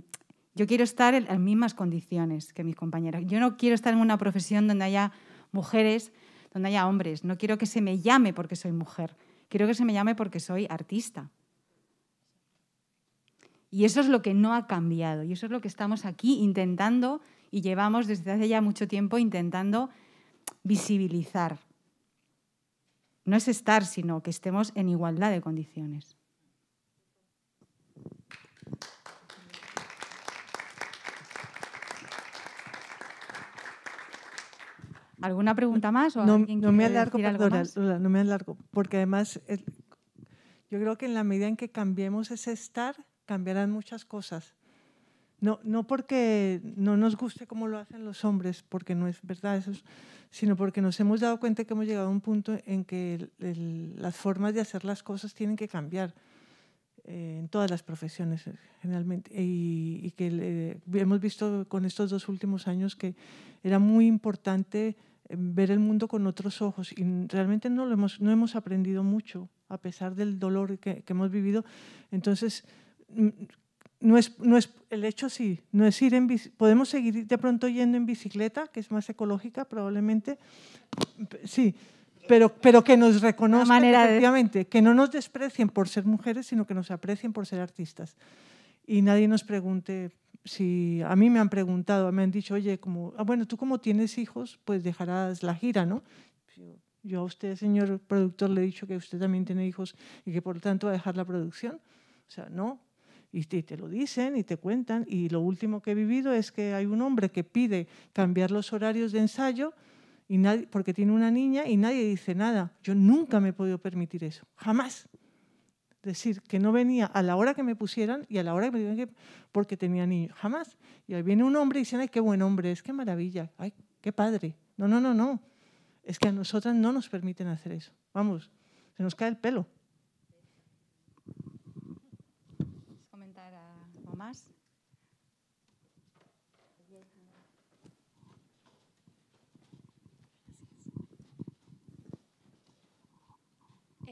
yo quiero estar en las mismas condiciones que mis compañeras. Yo no quiero estar en una profesión donde haya mujeres, donde haya hombres. No quiero que se me llame porque soy mujer. Quiero que se me llame porque soy artista. Y eso es lo que no ha cambiado. Y eso es lo que estamos aquí intentando y llevamos desde hace ya mucho tiempo intentando visibilizar. No es estar, sino que estemos en igualdad de condiciones. ¿Alguna pregunta más? no, me alargo, perdona, no me alargo, porque además yo creo que en la medida en que cambiemos ese estar, cambiarán muchas cosas. No, porque no nos guste cómo lo hacen los hombres, porque no es verdad eso, sino porque nos hemos dado cuenta que hemos llegado a un punto en que las formas de hacer las cosas tienen que cambiar eh, en todas las profesiones eh, generalmente. Y, que eh, hemos visto con estos dos últimos años que era muy importante ver el mundo con otros ojos y realmente no, lo hemos, no hemos aprendido mucho a pesar del dolor que, que hemos vivido. Entonces, mm, no es, el hecho sí, no es ir en podemos seguir de pronto yendo en bicicleta, que es más ecológica probablemente, sí, pero, pero que nos reconozcan efectivamente, que no nos desprecien por ser mujeres, sino que nos aprecien por ser artistas. Y nadie nos pregunte si a mí me han preguntado, me han dicho, oye, como, ah, bueno, tú como tienes hijos, pues dejarás la gira, ¿no? Yo a usted, señor productor, le he dicho que usted también tiene hijos y que por lo tanto va a dejar la producción. O sea, no, y te, lo dicen y te cuentan. Y lo último que he vivido es que hay un hombre que pide cambiar los horarios de ensayo y nadie, porque tiene una niña y nadie dice nada. Yo nunca me he podido permitir eso, jamás. Decir que no venía a la hora que me pusieran y a la hora que me dijeron que porque tenía niños, jamás. Y ahí viene un hombre y dicen, ay, qué buen hombre, es qué maravilla, ay, qué padre. No, no, no, no. Es que a nosotras no nos permiten hacer eso. Vamos, se nos cae el pelo.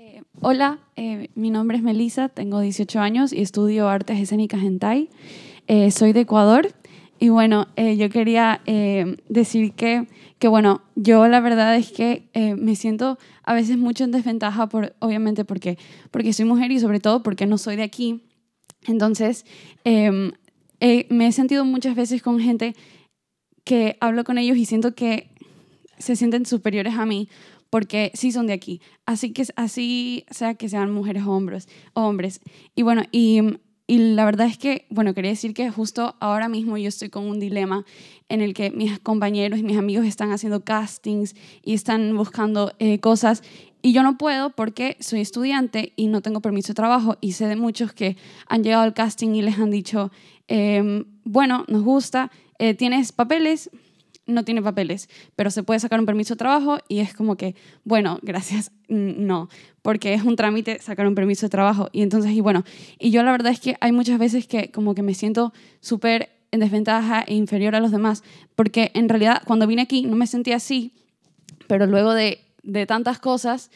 Eh, hola, eh, mi nombre es Melisa, tengo 18 años y estudio artes escénicas en TAI. Eh, soy de Ecuador y bueno, yo quería decir que, que, bueno, yo la verdad es que me siento a veces mucho en desventaja, por, obviamente porque, porque soy mujer y sobre todo porque no soy de aquí. Entonces, em, me he sentido muchas veces con gente que hablo con ellos y siento que se sienten superiores a mí porque sí son de aquí. Así que así sea que sean mujeres o hombres. hombres. Y bueno, y, la verdad es que, bueno, quería decir que justo ahora mismo yo estoy con un dilema en el que mis compañeros y mis amigos están haciendo castings y están buscando eh, cosas y yo no puedo porque soy estudiante y no tengo permiso de trabajo y sé de muchos que han llegado al casting y les han dicho, em, bueno, nos gusta, eh, tienes papeles, no tiene papeles, pero se puede sacar un permiso de trabajo y es como que, bueno, gracias, no, porque es un trámite sacar un permiso de trabajo. Y entonces, y bueno, y yo la verdad es que hay muchas veces que como que me siento súper en desventaja e inferior a los demás, porque en realidad cuando vine aquí no me sentía así, pero luego de, tantas cosas,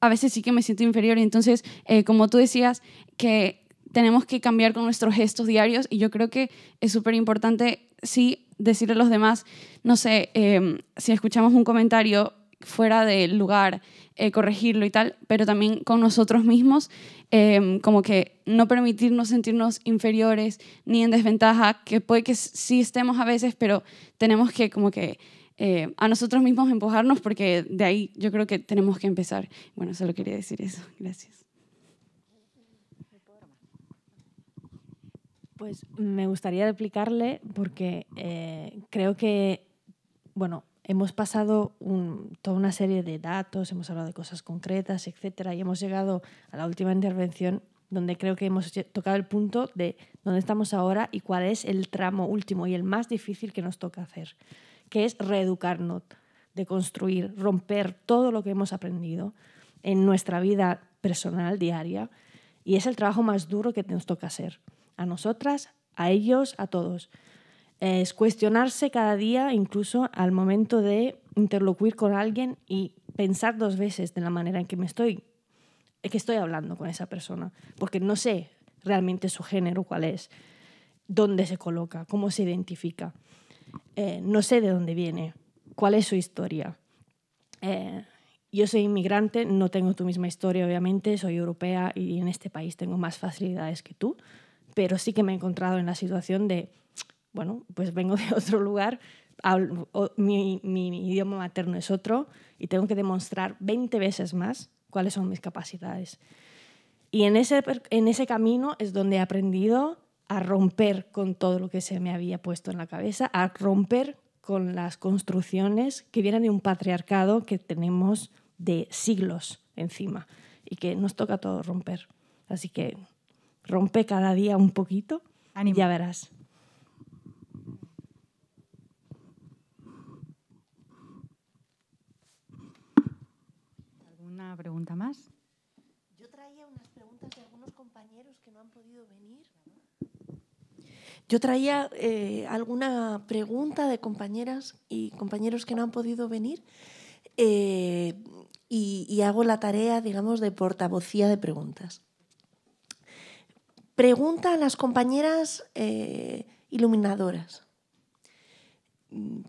a veces sí que me siento inferior. Y entonces, eh, como tú decías, que tenemos que cambiar con nuestros gestos diarios y yo creo que es súper importante, sí, decirle a los demás, no sé, em, si escuchamos un comentario fuera del lugar, eh, corregirlo y tal, pero también con nosotros mismos, em, como que no permitirnos sentirnos inferiores ni en desventaja, que puede que sí estemos a veces, pero tenemos que como que eh, a nosotros mismos empujarnos porque de ahí yo creo que tenemos que empezar. Bueno, solo quería decir eso. Gracias. Pues me gustaría replicarle porque eh, creo que, bueno, hemos pasado toda una serie de datos, hemos hablado de cosas concretas, etcétera, y hemos llegado a la última intervención donde creo que hemos tocado el punto de dónde estamos ahora y cuál es el tramo último y el más difícil que nos toca hacer, que es reeducarnos, de construir, romper todo lo que hemos aprendido en nuestra vida personal, diaria, y es el trabajo más duro que nos toca hacer a nosotras, a ellos, a todos. Es cuestionarse cada día, incluso al momento de interlocuir con alguien y pensar dos veces de la manera en que me estoy, eh, que estoy hablando con esa persona, porque no sé realmente su género cuál es, dónde se coloca, cómo se identifica, eh, no sé de dónde viene, cuál es su historia. Eh, yo soy inmigrante, no tengo tu misma historia, obviamente, soy europea y en este país tengo más facilidades que tú pero sí que me he encontrado en la situación de, bueno, pues vengo de otro lugar, mi, idioma materno es otro y tengo que demostrar 20 veces más cuáles son mis capacidades. Y en ese, en ese camino es donde he aprendido a romper con todo lo que se me había puesto en la cabeza, a romper con las construcciones que vienen de un patriarcado que tenemos de siglos encima y que nos toca todo romper. Así que rompe cada día un poquito, ya verás. ¿Alguna pregunta más? Yo traía unas preguntas de algunos compañeros que no han podido venir. Yo traía eh, alguna pregunta de compañeras y compañeros que no han podido venir eh, y, y hago la tarea, digamos, de portavocía de preguntas. Pregunta a las compañeras eh, iluminadoras.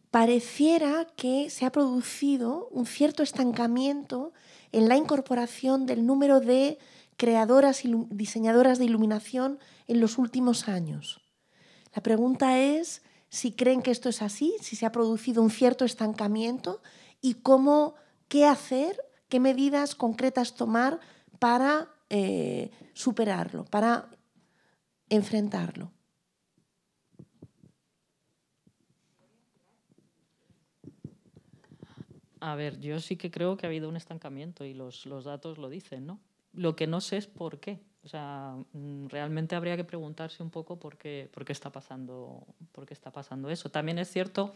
Pareciera que se ha producido un cierto estancamiento en la incorporación del número de creadoras y diseñadoras de iluminación en los últimos años. La pregunta es si creen que esto es así, si se ha producido un cierto estancamiento y cómo, qué hacer, qué medidas concretas tomar para eh, superarlo, para enfrentarlo. A ver, yo sí que creo que ha habido un estancamiento y los, datos lo dicen, ¿no? Lo que no sé es por qué. O sea, mm, realmente habría que preguntarse un poco por qué, por qué está, pasando, está pasando eso. También es cierto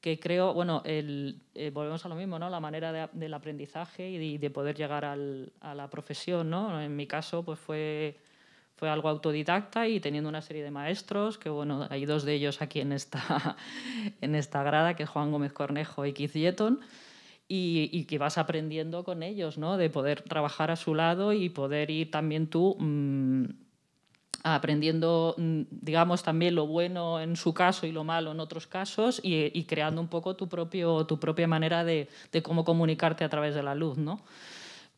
que creo, bueno, el, eh, volvemos a lo mismo, ¿no? La manera del aprendizaje y de, poder llegar a la profesión, ¿no? En mi caso, pues fue fue algo autodidacta y teniendo una serie de maestros, que bueno, hay dos de ellos aquí en esta, en esta grada, que es Juan Gómez Cornejo y Keith Yeton, y, que vas aprendiendo con ellos, ¿no? De poder trabajar a su lado y poder ir también tú mm, aprendiendo, mm, digamos, también lo bueno en su caso y lo malo en otros casos y, creando un poco tu, propio, tu propia manera de, de cómo comunicarte a través de la luz, ¿no?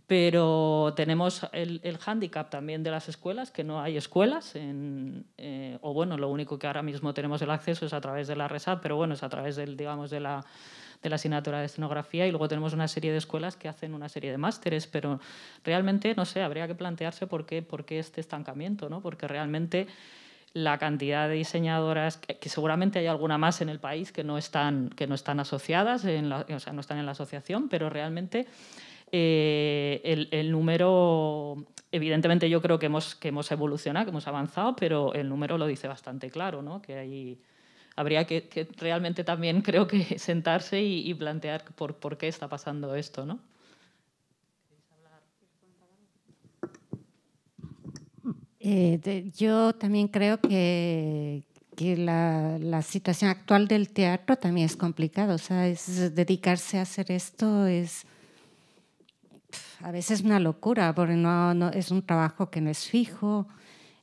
pero tenemos el, el hándicap también de las escuelas, que no hay escuelas, eh, o bueno, lo único que ahora mismo tenemos el acceso es a través de la RESAP, pero bueno, es a través del, digamos, de la, de la asignatura de escenografía y luego tenemos una serie de escuelas que hacen una serie de másteres, pero realmente, no sé, habría que plantearse por qué, por qué este estancamiento, ¿no? porque realmente la cantidad de diseñadoras, que, seguramente hay alguna más en el país que no están, que no están asociadas, en o sea, no están en la asociación, pero realmente eh, el, número, evidentemente yo creo que hemos, que hemos evolucionado, que hemos avanzado, pero el número lo dice bastante claro, ¿no? que hay, habría que, realmente también creo que sentarse y, plantear por, por, qué está pasando esto. ¿no? Eh, yo también creo que, que la, la, situación actual del teatro también es complicada. O sea, es, dedicarse a hacer esto es a veces es una locura, porque no, es un trabajo que no es fijo.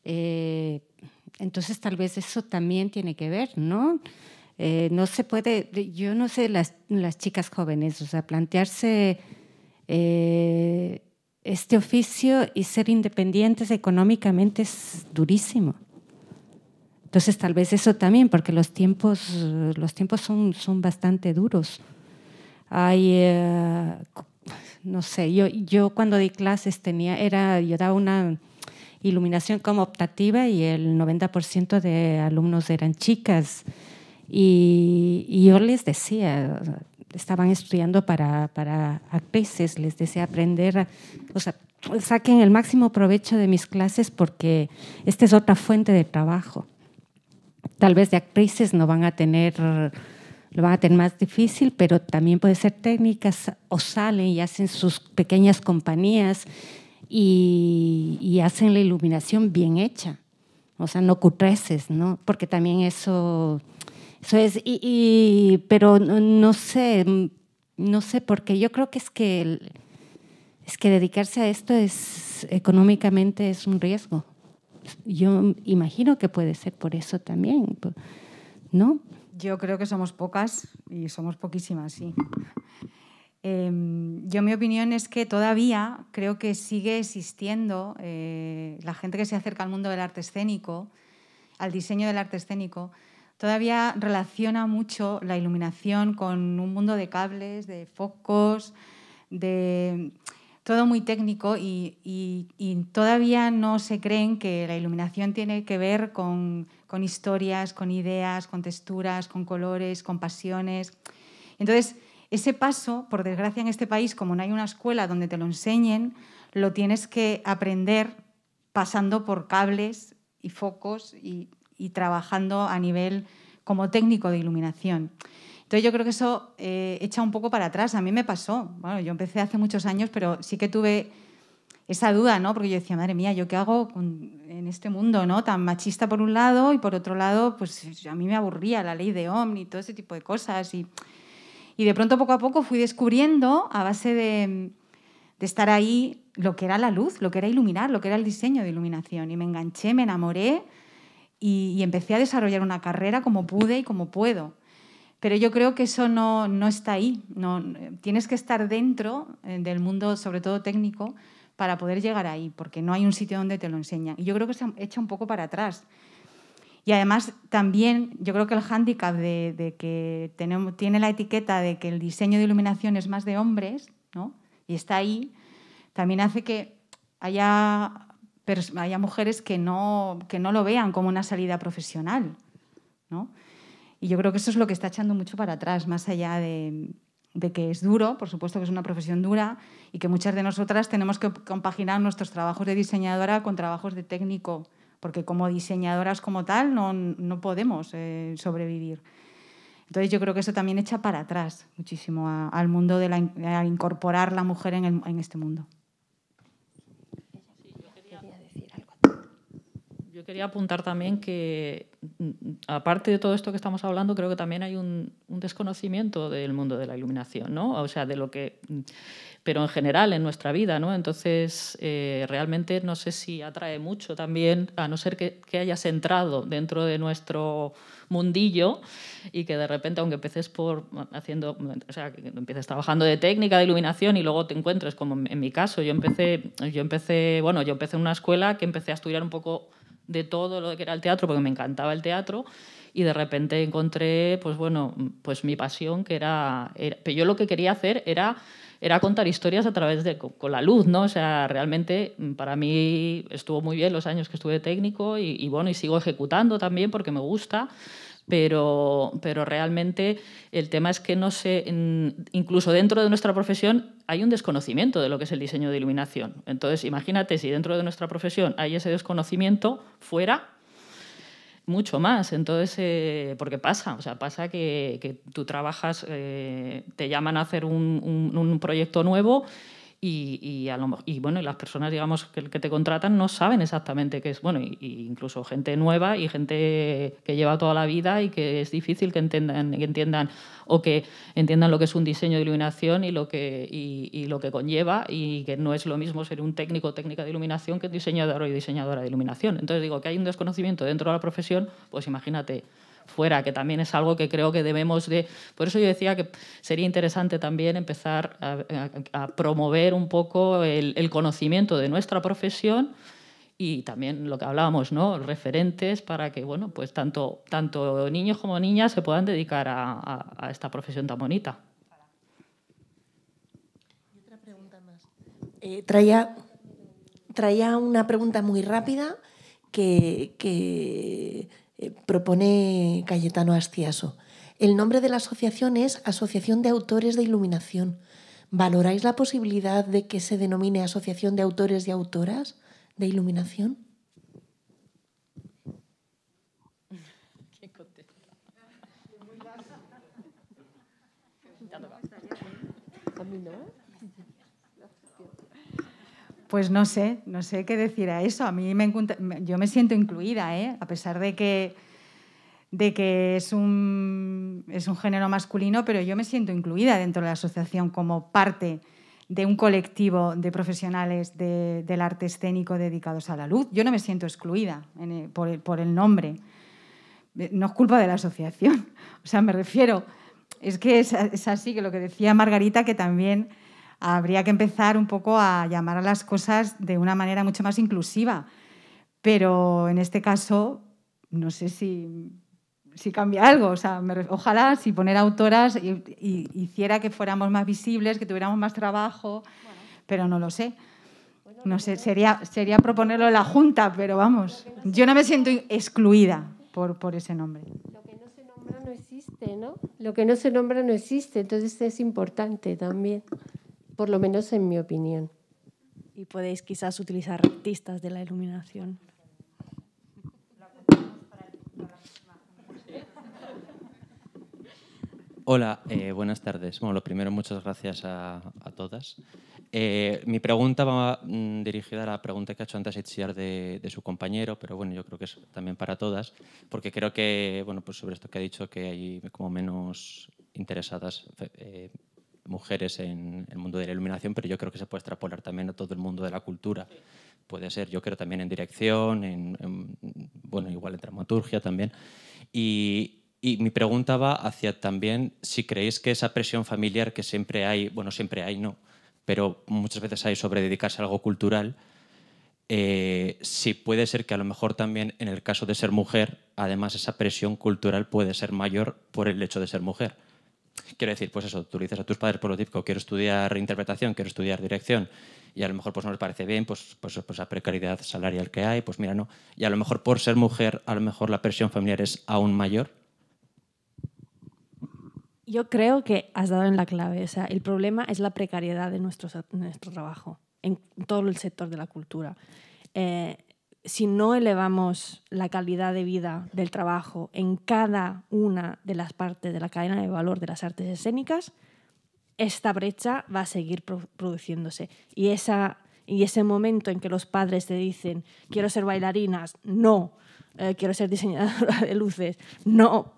Eh, entonces tal vez eso también tiene que ver, ¿no? Eh, no se puede, yo no sé, las, las chicas jóvenes, o sea, plantearse eh, este oficio y ser independientes económicamente es durísimo. Entonces tal vez eso también, porque los tiempos, los tiempos son, son bastante duros. Hay, no sé, yo, yo cuando di clases tenía, era, yo daba una iluminación como optativa y el 90% de alumnos eran chicas. Y, yo les decía, estaban estudiando para, para actrices, les decía aprender, o sea, saquen el máximo provecho de mis clases porque esta es otra fuente de trabajo. Tal vez de actrices no van a tener lo van a tener más difícil, pero también puede ser técnicas o salen y hacen sus pequeñas compañías y, hacen la iluminación bien hecha. O sea, no cutreces, ¿no? Porque también eso, eso es, y, pero no, sé, no sé, porque yo creo que es que, es que dedicarse a esto es, económicamente es un riesgo. Yo imagino que puede ser por eso también, ¿no? Yo creo que somos pocas y somos poquísimas, sí. Em, yo mi opinión es que todavía creo que sigue existiendo eh, la gente que se acerca al mundo del arte escénico, al diseño del arte escénico, todavía relaciona mucho la iluminación con un mundo de cables, de focos, de todo muy técnico y, todavía no se creen que la iluminación tiene que ver con con historias, con ideas, con texturas, con colores, con pasiones. Entonces, ese paso, por desgracia en este país, como no hay una escuela donde te lo enseñen, lo tienes que aprender pasando por cables y focos y, trabajando a nivel como técnico de iluminación. Entonces yo creo que eso eh, echa un poco para atrás. A mí me pasó. Bueno, yo empecé hace muchos años, pero sí que tuve esa duda, ¿no? Porque yo decía, madre mía, ¿yo qué hago en este mundo, ¿no? Tan machista por un lado y por otro lado, pues a mí me aburría la ley de Omni y todo ese tipo de cosas. Y, y de pronto, poco a poco, fui descubriendo a base de, estar ahí lo que era la luz, lo que era iluminar, lo que era el diseño de iluminación. Y me enganché, me enamoré y, empecé a desarrollar una carrera como pude y como puedo. Pero yo creo que eso no, está ahí. No, tienes que estar dentro eh, del mundo, sobre todo técnico, para poder llegar ahí, porque no hay un sitio donde te lo enseñan. Y yo creo que se echa un poco para atrás. Y además también yo creo que el hándicap de, que tiene la etiqueta de que el diseño de iluminación es más de hombres, ¿no? y está ahí, también hace que haya, haya mujeres que no, no lo vean como una salida profesional. ¿no? Y yo creo que eso es lo que está echando mucho para atrás, más allá de, de que es duro, por supuesto que es una profesión dura y que muchas de nosotras tenemos que compaginar nuestros trabajos de diseñadora con trabajos de técnico, porque como diseñadoras como tal no, podemos eh, sobrevivir. Entonces yo creo que eso también echa para atrás muchísimo al mundo de la, incorporar la mujer en este mundo. quería apuntar también que, mm, aparte de todo esto que estamos hablando, creo que también hay un, desconocimiento del mundo de la iluminación, ¿no? O sea, de lo que. Mm, pero en general, en nuestra vida, ¿no? Entonces, eh, realmente no sé si atrae mucho también, a no ser que, hayas entrado dentro de nuestro mundillo y que de repente, aunque empeces por haciendo, o sea, que empieces trabajando de técnica de iluminación y luego te encuentres, como en mi caso, yo empecé, yo empecé, bueno, yo empecé en una escuela que empecé a estudiar un poco de todo lo que era el teatro, porque me encantaba el teatro, y de repente encontré, pues bueno, pues mi pasión, que era, yo lo que quería hacer era era contar historias a través de con, la luz, ¿no? O sea, realmente mm, para mí estuvo muy bien los años que estuve técnico y, y bueno, y sigo ejecutando también porque me gusta, pero, pero realmente el tema es que no sé, incluso dentro de nuestra profesión hay un desconocimiento de lo que es el diseño de iluminación. Entonces, imagínate si dentro de nuestra profesión hay ese desconocimiento fuera mucho más, entonces, eh, porque pasa, o sea, pasa que, que tú trabajas, eh, te llaman a hacer un proyecto nuevo y, y bueno, y las personas, digamos, que, que, te contratan no saben exactamente qué es. Bueno, y, incluso gente nueva y gente que lleva toda la vida y que es difícil que entiendan o que entiendan lo que es un diseño de iluminación y lo que, y, lo que conlleva y que no es lo mismo ser un técnico técnica de iluminación que diseñador o diseñadora de iluminación. Entonces digo que hay un desconocimiento dentro de la profesión, pues imagínate fuera, que también es algo que creo que debemos de... Por eso yo decía que sería interesante también empezar a, promover un poco el, conocimiento de nuestra profesión y también lo que hablábamos, ¿no? referentes para que bueno, pues tanto, tanto niños como niñas se puedan dedicar a, esta profesión tan bonita. Y otra pregunta más. Eh, traía, una pregunta muy rápida que eh, propone Cayetano Astiaso. El nombre de la asociación es Asociación de Autores de Iluminación. ¿Valoráis la posibilidad de que se denomine Asociación de Autores y Autoras de Iluminación? Pues no sé, no sé qué decir a eso. A mí me yo me siento incluida, ¿eh? a pesar de que, de que es, un, es un género masculino, pero yo me siento incluida dentro de la asociación como parte de un colectivo de profesionales del arte escénico dedicados a la luz. Yo no me siento excluida por, el, nombre. Eh, no es culpa de la asociación. O sea, me refiero, es que es así que lo que decía Margarita, que también habría que empezar un poco a llamar a las cosas de una manera mucho más inclusiva. Pero en este caso, no sé si, si cambia algo. ojalá si poner autoras y, hiciera que fuéramos más visibles, que tuviéramos más trabajo, pero no lo sé. No sé, sería, sería proponerlo en la Junta, pero vamos, yo no me siento excluida por, por ese nombre. Lo que no se nombra no existe, ¿no? Lo que no se nombra no existe, entonces es importante también por lo menos en mi opinión. Y podéis quizás utilizar artistas de la iluminación. Hola, eh, buenas tardes. Bueno, lo primero, muchas gracias a, todas. Eh, mi pregunta va mm, dirigida a la pregunta que ha hecho antes Itziar de, su compañero, pero bueno, yo creo que es también para todas, porque creo que, bueno, pues sobre esto que ha dicho, que hay como menos interesadas eh, mujeres en el mundo de la iluminación, pero yo creo que se puede extrapolar también a todo el mundo de la cultura. Puede ser, yo creo, también en dirección, bueno, igual en dramaturgia también. Y, mi pregunta va hacia también si creéis que esa presión familiar que siempre hay, bueno, siempre hay, no, pero muchas veces hay sobre dedicarse a algo cultural, eh, si puede ser que a lo mejor también en el caso de ser mujer, además esa presión cultural puede ser mayor por el hecho de ser mujer quiero decir, pues eso, tú le dices a tus padres por lo típico, quiero estudiar interpretación, quiero estudiar dirección, y a lo mejor pues no les parece bien, pues, pues, pues la precariedad salarial que hay, pues mira, no. Y a lo mejor por ser mujer, a lo mejor la presión familiar es aún mayor. Yo creo que has dado en la clave. O sea, el problema es la precariedad de nuestro, nuestro trabajo en todo el sector de la cultura. Eh, si no elevamos la calidad de vida del trabajo en cada una de las partes de la cadena de valor de las artes escénicas, esta brecha va a seguir produciéndose. Y, esa, y ese momento en que los padres te dicen, quiero ser bailarinas, no, eh, quiero ser diseñadora de luces, no.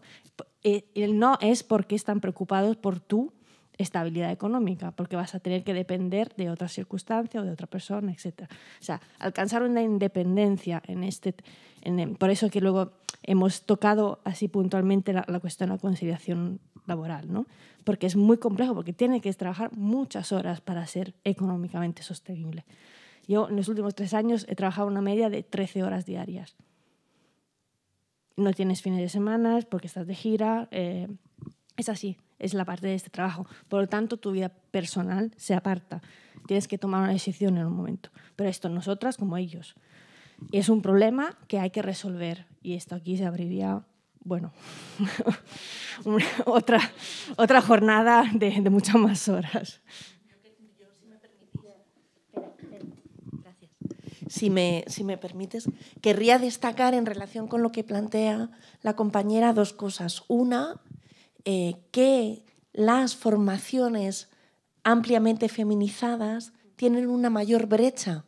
Eh, el no es porque están preocupados por tú estabilidad económica, porque vas a tener que depender de otra circunstancia o de otra persona, etc. O sea, alcanzar una independencia en este... por eso que luego hemos tocado así puntualmente la, cuestión de la conciliación laboral, ¿no? Porque es muy complejo, porque tienes que trabajar muchas horas para ser económicamente sostenible. Yo en los últimos tres años he trabajado una media de 13 horas diarias. No tienes fines de semana porque estás de gira, eh, es así es la parte de este trabajo. Por lo tanto, tu vida personal se aparta. Tienes que tomar una decisión en un momento. Pero esto nosotras como ellos. Y es un problema que hay que resolver. Y esto aquí se abriría, bueno, otra, otra jornada de, de muchas más horas. Si me, si me, permites, querría destacar en relación con lo que plantea la compañera dos cosas. Una eh, que las formaciones ampliamente feminizadas tienen una mayor brecha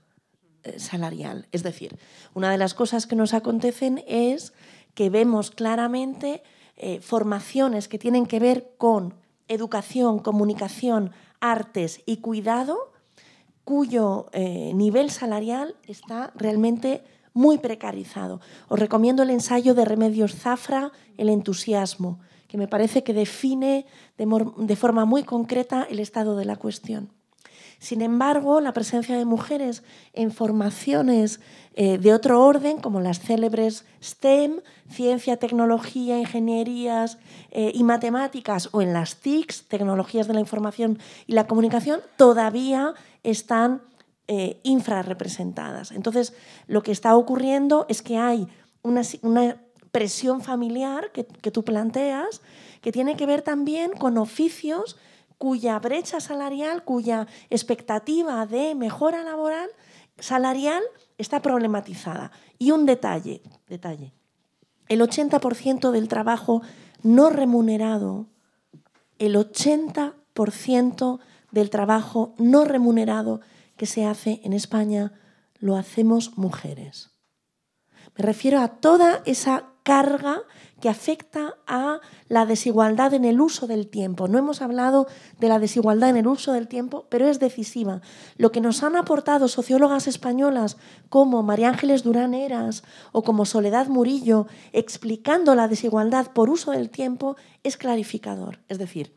eh, salarial. Es decir, una de las cosas que nos acontecen es que vemos claramente eh, formaciones que tienen que ver con educación, comunicación, artes y cuidado, cuyo nivel salarial está realmente muy precarizado. Os recomiendo el ensayo de Remedios Zafra, El entusiasmo, que me parece que define de, forma muy concreta el estado de la cuestión. Sin embargo, la presencia de mujeres en formaciones eh, de otro orden, como las célebres STEM, ciencia, tecnología, ingenierías eh, y matemáticas, o en las TICs, tecnologías de la información y la comunicación, todavía están eh, infrarrepresentadas. Entonces, lo que está ocurriendo es que hay una, una presión familiar que, tú planteas, que tiene que ver también con oficios cuya brecha salarial, cuya expectativa de mejora laboral salarial está problematizada. Y un detalle, detalle. El 80% del trabajo no remunerado, el 80% del trabajo no remunerado que se hace en España lo hacemos mujeres. Me refiero a toda esa carga que afecta a la desigualdad en el uso del tiempo. No hemos hablado de la desigualdad en el uso del tiempo, pero es decisiva. Lo que nos han aportado sociólogas españolas como María Ángeles Durán o como Soledad Murillo, explicando la desigualdad por uso del tiempo, es clarificador. Es decir,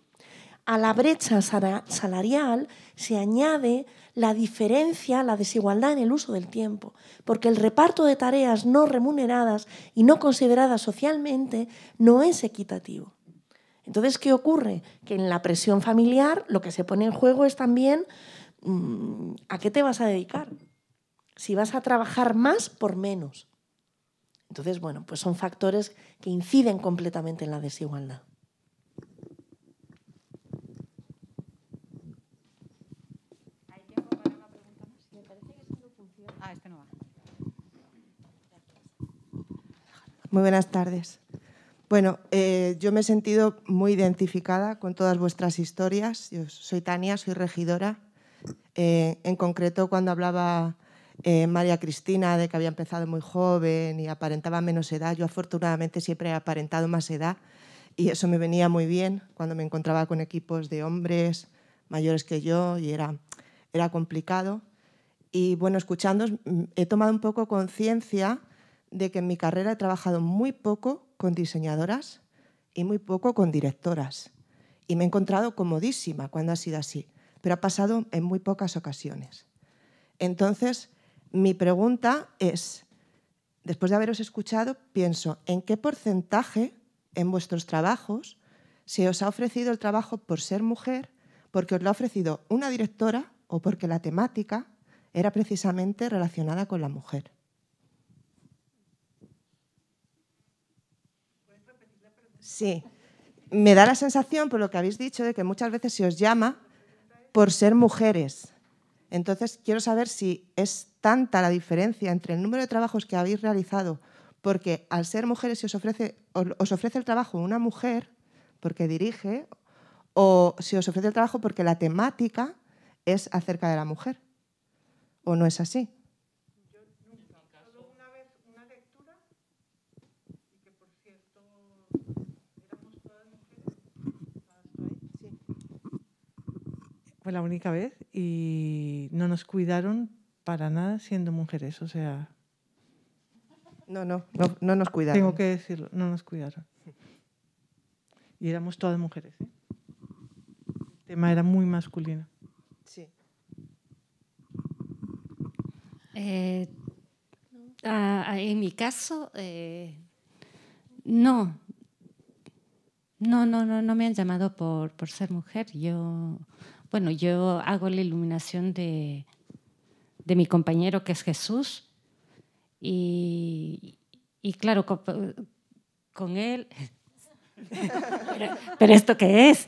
a la brecha salarial se añade la diferencia, la desigualdad en el uso del tiempo, porque el reparto de tareas no remuneradas y no consideradas socialmente no es equitativo. Entonces, ¿qué ocurre? Que en la presión familiar lo que se pone en juego es también mm, a qué te vas a dedicar, si vas a trabajar más por menos. Entonces, bueno, pues son factores que inciden completamente en la desigualdad. Muy buenas tardes. Bueno, eh, yo me he sentido muy identificada con todas vuestras historias. Yo soy Tania, soy regidora. Eh, en concreto, cuando hablaba eh, María Cristina de que había empezado muy joven y aparentaba menos edad, yo afortunadamente siempre he aparentado más edad y eso me venía muy bien cuando me encontraba con equipos de hombres mayores que yo y era, era complicado. Y bueno, escuchando, mm, he tomado un poco conciencia de que en mi carrera he trabajado muy poco con diseñadoras y muy poco con directoras. Y me he encontrado comodísima cuando ha sido así, pero ha pasado en muy pocas ocasiones. Entonces, mi pregunta es, después de haberos escuchado, pienso, ¿en qué porcentaje en vuestros trabajos se os ha ofrecido el trabajo por ser mujer, porque os lo ha ofrecido una directora o porque la temática era precisamente relacionada con la mujer? Sí. Me da la sensación, por lo que habéis dicho, de que muchas veces se os llama por ser mujeres. Entonces, quiero saber si es tanta la diferencia entre el número de trabajos que habéis realizado, porque al ser mujeres se os ofrece, os ofrece el trabajo una mujer, porque dirige, o si os ofrece el trabajo porque la temática es acerca de la mujer. ¿O no es así? la única vez y no nos cuidaron para nada siendo mujeres, o sea... No, no, no, nos cuidaron. Tengo que decirlo, no nos cuidaron. Y éramos todas mujeres. ¿eh? El tema era muy masculino. Sí. Eh, en mi caso, eh, no. No, no, no, no me han llamado por, por ser mujer. Yo bueno, yo hago la iluminación de, mi compañero que es Jesús y, claro, con, él... pero, esto qué es?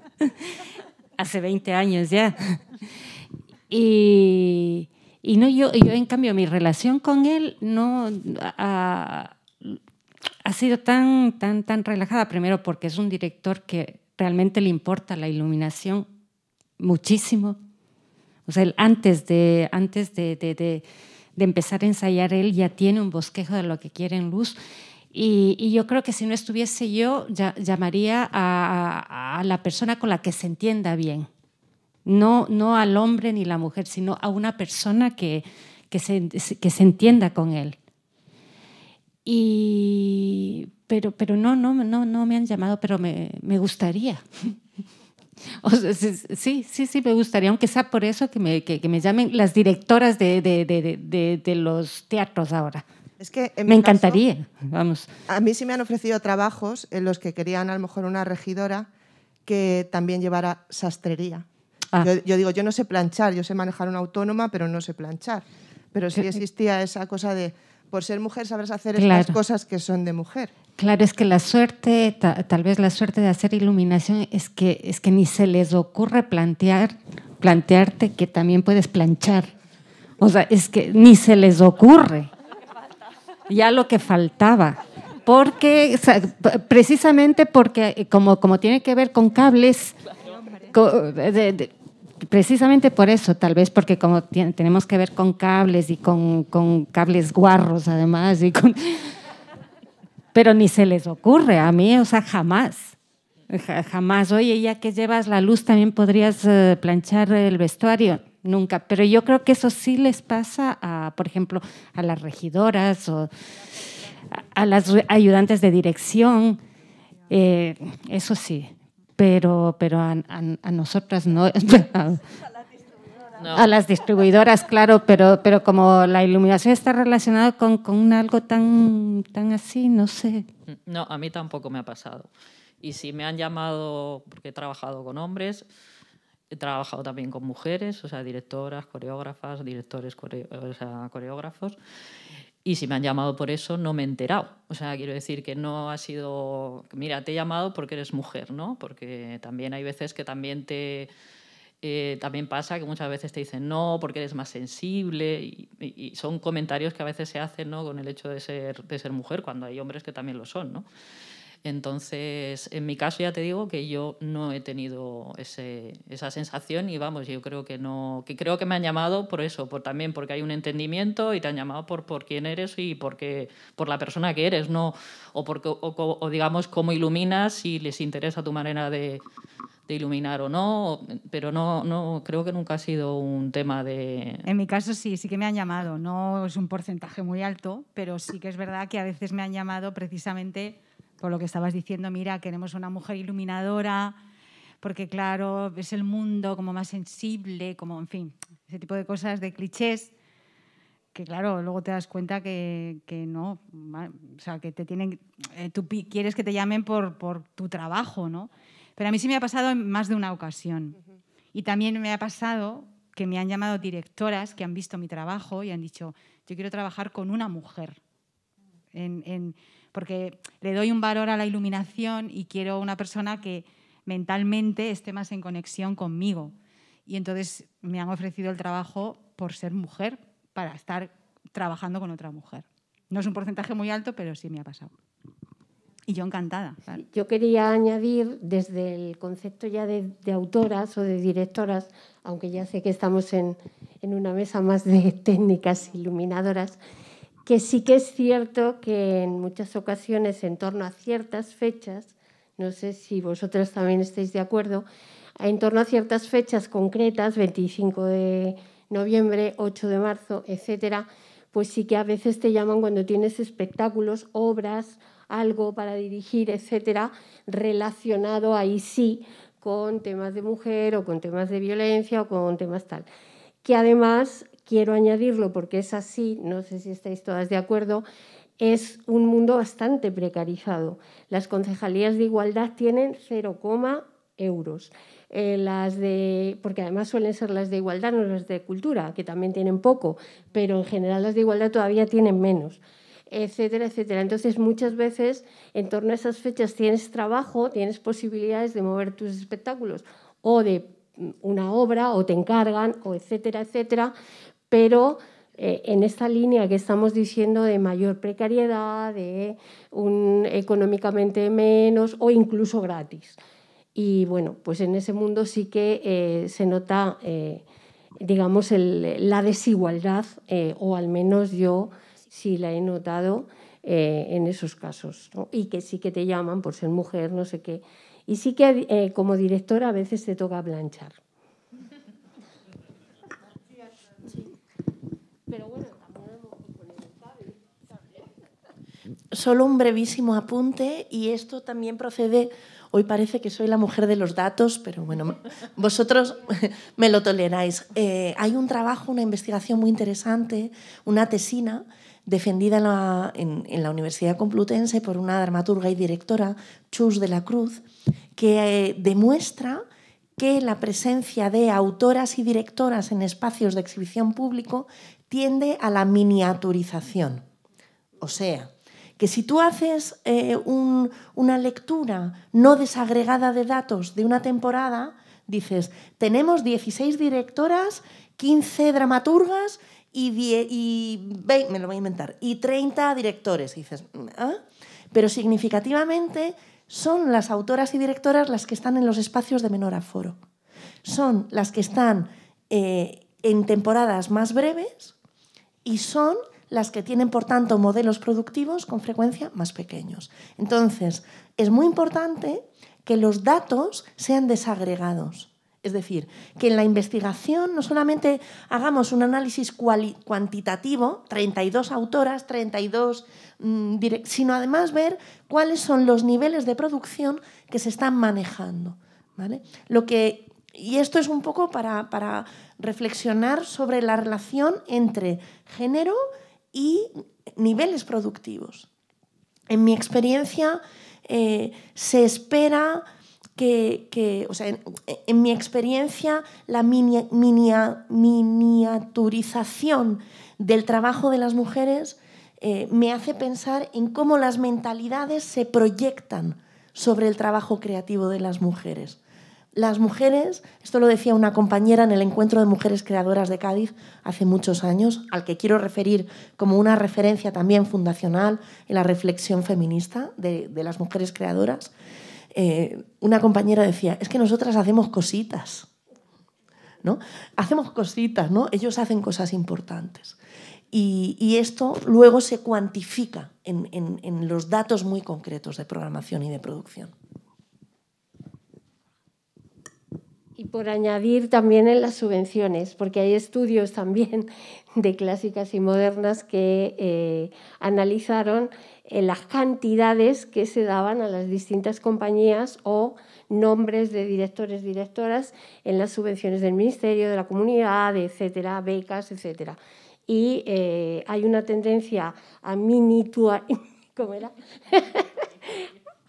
Hace 20 años ya. Y, no, yo, yo, en cambio, mi relación con él no ha, sido tan, tan, tan relajada. Primero porque es un director que realmente le importa la iluminación muchísimo. O sea, antes, de, antes de, empezar a ensayar, él ya tiene un bosquejo de lo que quiere en luz. Y, yo creo que si no estuviese yo, ya, llamaría a, la persona con la que se entienda bien. No, no al hombre ni la mujer, sino a una persona que, que se entienda con él. Y, pero, pero no, no, no, no me han llamado, pero me, me gustaría. sí, sí, sí, me gustaría, aunque sea por eso que me, que, me llamen las directoras de, de, de, de, los teatros ahora. Es que me encantaría, vamos. A mí sí me han ofrecido trabajos en los que querían a lo mejor una regidora que también llevara sastrería. Ah. Yo, yo, digo, yo no sé planchar, yo sé manejar una autónoma, pero no sé planchar. Pero sí existía esa cosa de, por ser mujer sabrás hacer estas cosas que son de mujer. Claro, es que la suerte, tal vez la suerte de hacer iluminación es que, es que ni se les ocurre plantear, plantearte que también puedes planchar. O sea, es que ni se les ocurre. Ya lo que faltaba. Porque, precisamente porque eh, como, como tiene que ver con cables, precisamente por eso, tal vez porque como tenemos que ver con cables y con, cables guarros además, pero ni se les ocurre a mí, o sea, jamás. Jamás, oye, ya que llevas la luz, también podrías eh, planchar el vestuario. Nunca, pero yo creo que eso sí les pasa a, por ejemplo, a las regidoras o a, las ayudantes de dirección. Eh, eso sí pero, a, a, nosotras no. A, las distribuidoras, claro, pero, pero como la iluminación está relacionada con, con algo tan, tan así, no sé. No, a mí tampoco me ha pasado. Y si me han llamado, porque he trabajado con hombres, he trabajado también con mujeres, o sea, directoras, coreógrafas, directores, o sea, coreógrafos, y si me han llamado por eso, no me he enterado. O sea, quiero decir que no ha sido, mira, te he llamado porque eres mujer, ¿no? Porque también hay veces que también te... Eh, también pasa que muchas veces te dicen no porque eres más sensible y, y, son comentarios que a veces se hacen ¿no? con el hecho de ser, de ser mujer cuando hay hombres que también lo son. ¿no? Entonces, en mi caso ya te digo que yo no he tenido ese, esa sensación y vamos, yo creo que no, que creo que me han llamado por eso, por también porque hay un entendimiento y te han llamado por, por quién eres y por la persona que eres, ¿no? O, porque, digamos cómo iluminas, si les interesa tu manera de, de iluminar o no, pero no, no creo que nunca ha sido un tema de... En mi caso sí, sí que me han llamado, no es un porcentaje muy alto, pero sí que es verdad que a veces me han llamado precisamente con lo que estabas diciendo, mira, queremos una mujer iluminadora, porque claro, es el mundo como más sensible, como en fin, ese tipo de cosas, de clichés, que claro, luego te das cuenta que, no, o sea, que te tienen, eh, tú quieres que te llamen por, por tu trabajo, ¿no? Pero a mí sí me ha pasado en más de una ocasión. Y también me ha pasado que me han llamado directoras que han visto mi trabajo y han dicho, yo quiero trabajar con una mujer. En, en, porque le doy un valor a la iluminación y quiero una persona que mentalmente esté más en conexión conmigo. Y entonces me han ofrecido el trabajo por ser mujer, para estar trabajando con otra mujer. No es un porcentaje muy alto, pero sí me ha pasado. Y yo encantada. Yo quería añadir desde el concepto ya de, de, autoras o de directoras, aunque ya sé que estamos en, en una mesa más de técnicas iluminadoras, que sí que es cierto que en muchas ocasiones, en torno a ciertas fechas, no sé si vosotras también estáis de acuerdo, en torno a ciertas fechas concretas, 25 de noviembre, 8 de marzo, etc., pues sí que a veces te llaman cuando tienes espectáculos, obras, algo para dirigir, etcétera, relacionado ahí sí con temas de mujer o con temas de violencia o con temas tal. Que además quiero añadirlo porque es así, no sé si estáis todas de acuerdo, es un mundo bastante precarizado. Las concejalías de igualdad tienen 0, euros. Eh, las de, porque además suelen ser las de igualdad, no las de cultura, que también tienen poco, pero en general las de igualdad todavía tienen menos, etcétera, etcétera. Entonces, muchas veces en torno a esas fechas tienes trabajo, tienes posibilidades de mover tus espectáculos o de mm, una obra o te encargan o etcétera, etcétera, pero eh, en esta línea que estamos diciendo de mayor precariedad, de un económicamente menos o incluso gratis. Y bueno, pues en ese mundo sí que eh, se nota, eh, digamos, la desigualdad, o al menos yo sí la he notado en esos casos. Y que sí que te llaman por ser mujer, no sé qué. Y sí que como directora a veces te toca planchar. Pero bueno, Solo un brevísimo apunte y esto también procede, hoy parece que soy la mujer de los datos, pero bueno, vosotros me lo toleráis. Eh, hay un trabajo, una investigación muy interesante, una tesina defendida en la, Universidad Complutense por una dramaturga y directora, Chus de la Cruz, que eh, demuestra que la presencia de autoras y directoras en espacios de exhibición público tiende a la miniaturización. O sea, que si tú haces eh, una lectura no desagregada de datos de una temporada, dices, tenemos 16 directoras, 15 dramaturgas y, me lo voy a inventar, y 30 directores. dices, ah", pero significativamente son las autoras y directoras las que están en los espacios de menor aforo. Son las que están eh, en temporadas más breves y son las que tienen, por tanto, modelos productivos con frecuencia más pequeños. Entonces, es muy importante que los datos sean desagregados. Es decir, que en la investigación no solamente hagamos un análisis cuantitativo, 32 autoras, 32, mm, sino además ver cuáles son los niveles de producción que se están manejando. ¿vale? Lo que y esto es un poco para, reflexionar sobre la relación entre género y niveles productivos. En mi experiencia eh, se espera que, o sea, en, mi experiencia, la miniaturización del trabajo de las mujeres eh, me hace pensar en cómo las mentalidades se proyectan sobre el trabajo creativo de las mujeres. Las mujeres, esto lo decía una compañera en el encuentro de mujeres creadoras de Cádiz hace muchos años, al que quiero referir como una referencia también fundacional en la reflexión feminista de, las mujeres creadoras, eh, una compañera decía, es que nosotras hacemos cositas, ¿no? Hacemos cositas, ¿no? Ellos hacen cosas importantes. Y, esto luego se cuantifica en, los datos muy concretos de programación y de producción. y por añadir también en las subvenciones, porque hay estudios también de clásicas y modernas que eh, analizaron eh, las cantidades que se daban a las distintas compañías o nombres de directores, directoras en las subvenciones del Ministerio, de la Comunidad, etcétera, becas, etcétera. Y eh, hay una tendencia a mini... ¿Cómo era?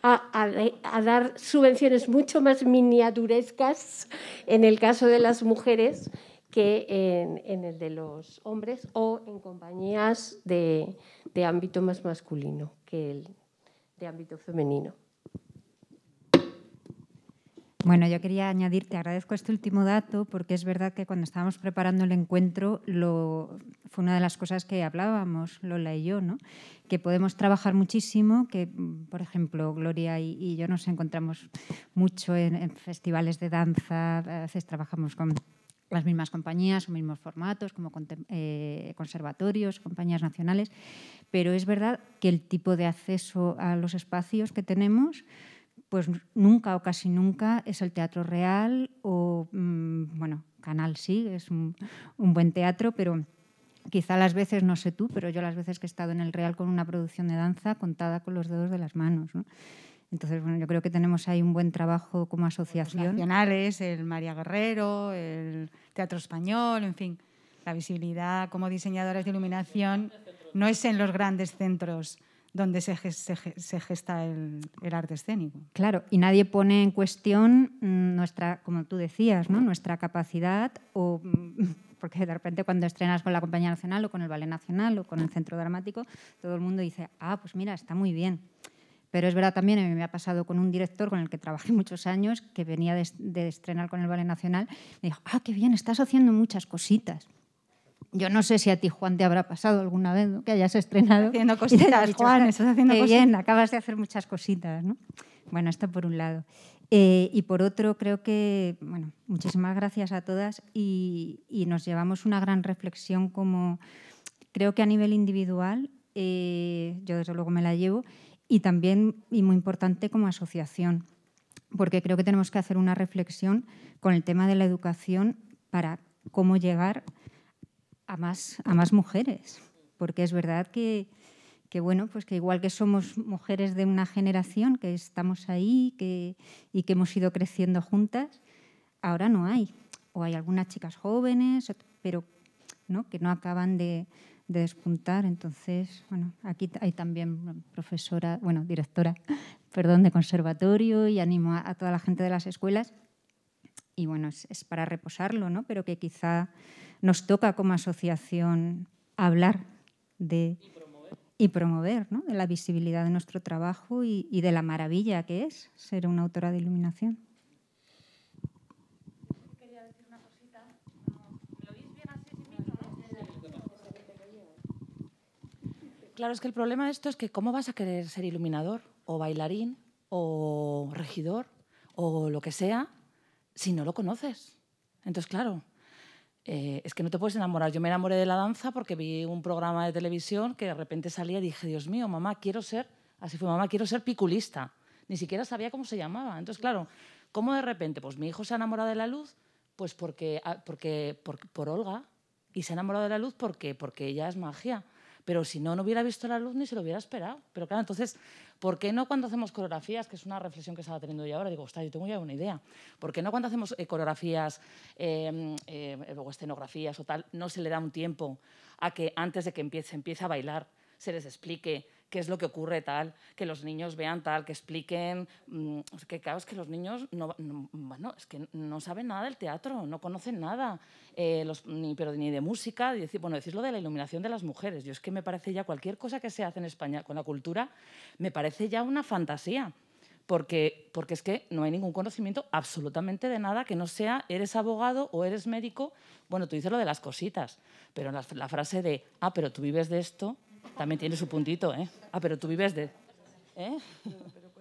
a, dar subvenciones mucho más miniaturescas en el caso de las mujeres que en, el de los hombres o en compañías de ámbito más masculino que el de ámbito femenino. Bueno, yo quería añadir, te agradezco este último dato porque es verdad que cuando estábamos preparando el encuentro fue una de las cosas que hablábamos Lola y yo, ¿no? que podemos trabajar muchísimo, que por ejemplo Gloria y, yo nos encontramos mucho en, festivales de danza, a veces trabajamos con las mismas compañías o mismos formatos, como eh, conservatorios, compañías nacionales, pero es verdad que el tipo de acceso a los espacios que tenemos pues nunca o casi nunca es el Teatro Real o, mm, bueno, Canal sí, es un, buen teatro, pero quizá las veces, no sé tú, pero yo las veces que he estado en el Real con una producción de danza contada con los dedos de las manos. Entonces, bueno, yo creo que tenemos ahí un buen trabajo como asociación. Los nacionales, el María Guerrero, el Teatro Español, en fin, la visibilidad como diseñadores de iluminación no es en los grandes centros donde se, gesta el, arte escénico. Claro, y nadie pone en cuestión nuestra, como tú decías, nuestra capacidad o porque de repente cuando estrenas con la Compañía Nacional o con el Ballet Nacional o con el Centro Dramático, todo el mundo dice, ah, pues mira, está muy bien. Pero es verdad también, a me ha pasado con un director con el que trabajé muchos años, que venía de estrenar con el Ballet Nacional, me dijo, ah, qué bien, estás haciendo muchas cositas yo no sé si a ti, Juan, te habrá pasado alguna vez que hayas estrenado. Haciendo cositas, Juan, estás haciendo cositas. bien, acabas de hacer muchas cositas, ¿no? Bueno, esto por un lado. Eh, y por otro, creo que, bueno, muchísimas gracias a todas y, nos llevamos una gran reflexión como, creo que a nivel individual, eh, yo desde luego me la llevo, y también, y muy importante, como asociación, porque creo que tenemos que hacer una reflexión con el tema de la educación para cómo llegar a más, a más mujeres, porque es verdad que, que bueno, pues que igual que somos mujeres de una generación, que estamos ahí que, y que hemos ido creciendo juntas, ahora no hay. O hay algunas chicas jóvenes, pero ¿no? que no acaban de, despuntar. Entonces, bueno, aquí hay también profesora, bueno, directora, perdón, de conservatorio y animo a, toda la gente de las escuelas. Y bueno, es, es para reposarlo, ¿no? Pero que quizá nos toca como asociación hablar de y promover de la visibilidad de nuestro trabajo y, de la maravilla que es ser una autora de iluminación. Claro, es que el problema de esto es que cómo vas a querer ser iluminador o bailarín o regidor o lo que sea si no lo conoces. Entonces, claro, eh, es que no te puedes enamorar. Yo me enamoré de la danza porque vi un programa de televisión que de repente salía y dije, Dios mío, mamá, quiero ser, así fue, mamá, quiero ser piculista. Ni siquiera sabía cómo se llamaba. Entonces, claro, ¿cómo de repente? Pues mi hijo se ha enamorado de la luz, pues porque, ah, porque, por Olga, y se ha enamorado de la luz porque, porque ella es magia. Pero si no, no hubiera visto la luz ni se lo hubiera esperado. Pero claro, entonces ¿Por qué no cuando hacemos coreografías, que es una reflexión que estaba teniendo yo ahora, digo, está, yo tengo ya una idea, ¿por qué no cuando hacemos eh, coreografías em, em, eh, o escenografías o tal, no se le da un tiempo a que antes de que empiece, empiece a bailar, se les explique qué es lo que ocurre tal, que los niños vean tal, que expliquen. Mm, que claro, es que los niños no, es que no saben nada del teatro, no conocen nada, eh, ni, pero ni de música. decir, bueno, decir lo de la iluminación de las mujeres. Yo es que me parece ya cualquier cosa que se hace en España con la cultura, me parece ya una fantasía. Porque, porque, es que no hay ningún conocimiento absolutamente de nada que no sea eres abogado o eres médico. Bueno, tú dices lo de las cositas, pero la frase de, ah, pero tú vives de esto, también tiene su puntito, ¿eh? Ah, pero tú vives de... ¿Eh? pero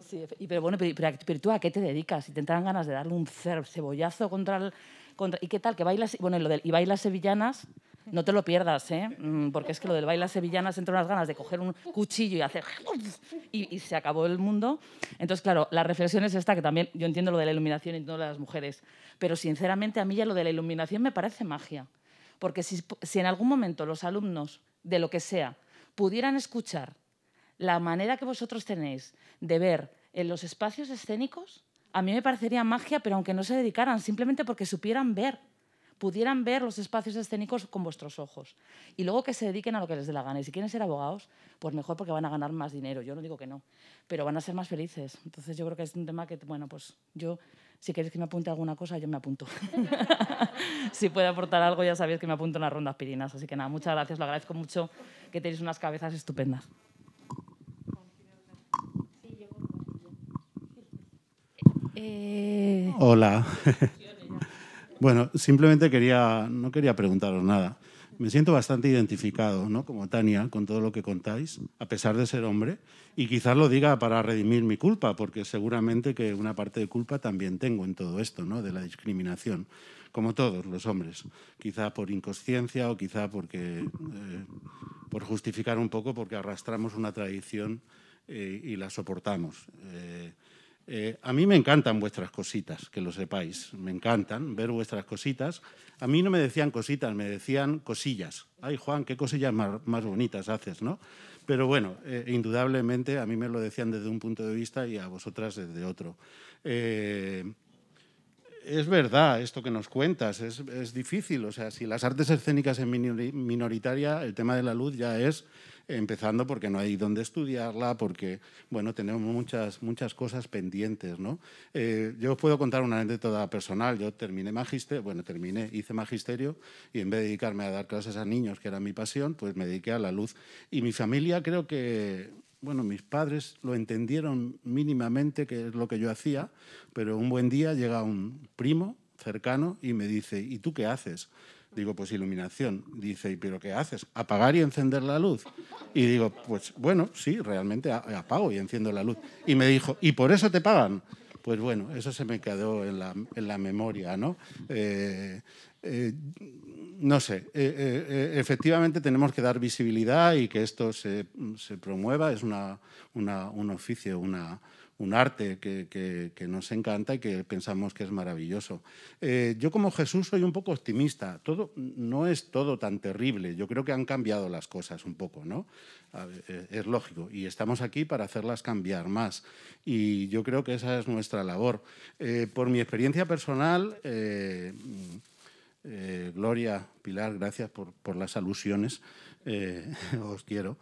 Sí, pero bueno, pero, tú a qué te dedicas? Si te entran ganas de darle un cebollazo contra el... Contra, ¿Y qué tal? Que bailas... Bueno, y lo del, y bailas sevillanas... No te lo pierdas, ¿eh? Mm, porque es que lo del bailas sevillanas entra unas ganas de coger un cuchillo y hacer... Y, y, se acabó el mundo. Entonces, claro, la reflexión es esta, que también yo entiendo lo de la iluminación y no de las mujeres, pero sinceramente a mí ya lo de la iluminación me parece magia. Porque si, en algún momento los alumnos, de lo que sea, pudieran escuchar la manera que vosotros tenéis de ver en los espacios escénicos, a mí me parecería magia, pero aunque no se dedicaran, simplemente porque supieran ver, pudieran ver los espacios escénicos con vuestros ojos. Y luego que se dediquen a lo que les dé la gana. Y si quieren ser abogados, pues mejor porque van a ganar más dinero. Yo no digo que no, pero van a ser más felices. Entonces yo creo que es un tema que, bueno, pues yo si queréis que me apunte alguna cosa, yo me apunto. si puede aportar algo, ya sabéis que me apunto en las rondas pirinas. Así que nada, muchas gracias, lo agradezco mucho que tenéis unas cabezas estupendas. Hola. bueno, simplemente quería, no quería preguntaros nada. Me siento bastante identificado, ¿no? Como Tania, con todo lo que contáis, a pesar de ser hombre. Y quizás lo diga para redimir mi culpa, porque seguramente que una parte de culpa también tengo en todo esto, ¿no? De la discriminación, como todos los hombres. Quizá por inconsciencia o quizá porque, eh, por justificar un poco, porque arrastramos una tradición eh, y la soportamos. Eh, eh, a mí me encantan vuestras cositas, que lo sepáis. Me encantan ver vuestras cositas. A mí no me decían cositas, me decían cosillas. Ay, Juan, qué cosillas más, bonitas haces, ¿no? Pero bueno, eh, indudablemente a mí me lo decían desde un punto de vista y a vosotras desde otro. Eh, es verdad esto que nos cuentas, es, es, difícil. O sea, si las artes escénicas es minoritaria, el tema de la luz ya es empezando porque no hay dónde estudiarla, porque, bueno, tenemos muchas, muchas cosas pendientes, ¿no? Eh, yo puedo contar una anécdota personal. Yo terminé magisterio, bueno, terminé, hice magisterio y en vez de dedicarme a dar clases a niños, que era mi pasión, pues me dediqué a la luz. Y mi familia creo que bueno, mis padres lo entendieron mínimamente, que es lo que yo hacía, pero un buen día llega un primo cercano y me dice, ¿y tú qué haces? Digo, pues iluminación. Dice, ¿y pero qué haces? ¿Apagar y encender la luz? Y digo, pues bueno, sí, realmente apago y enciendo la luz. Y me dijo, ¿y por eso te pagan? Pues bueno, eso se me quedó en la, memoria, ¿no? Eh, eh, no sé, eh, efectivamente tenemos que dar visibilidad y que esto se, promueva, es una, un oficio, una, un arte que, nos encanta y que pensamos que es maravilloso. Eh, yo como Jesús soy un poco optimista. Todo, no es todo tan terrible. Yo creo que han cambiado las cosas un poco, ¿no? Eh, es lógico. Y estamos aquí para hacerlas cambiar más. Y yo creo que esa es nuestra labor. Eh, por mi experiencia personal, mm, Gloria, Pilar, gracias por, por las alusiones. os quiero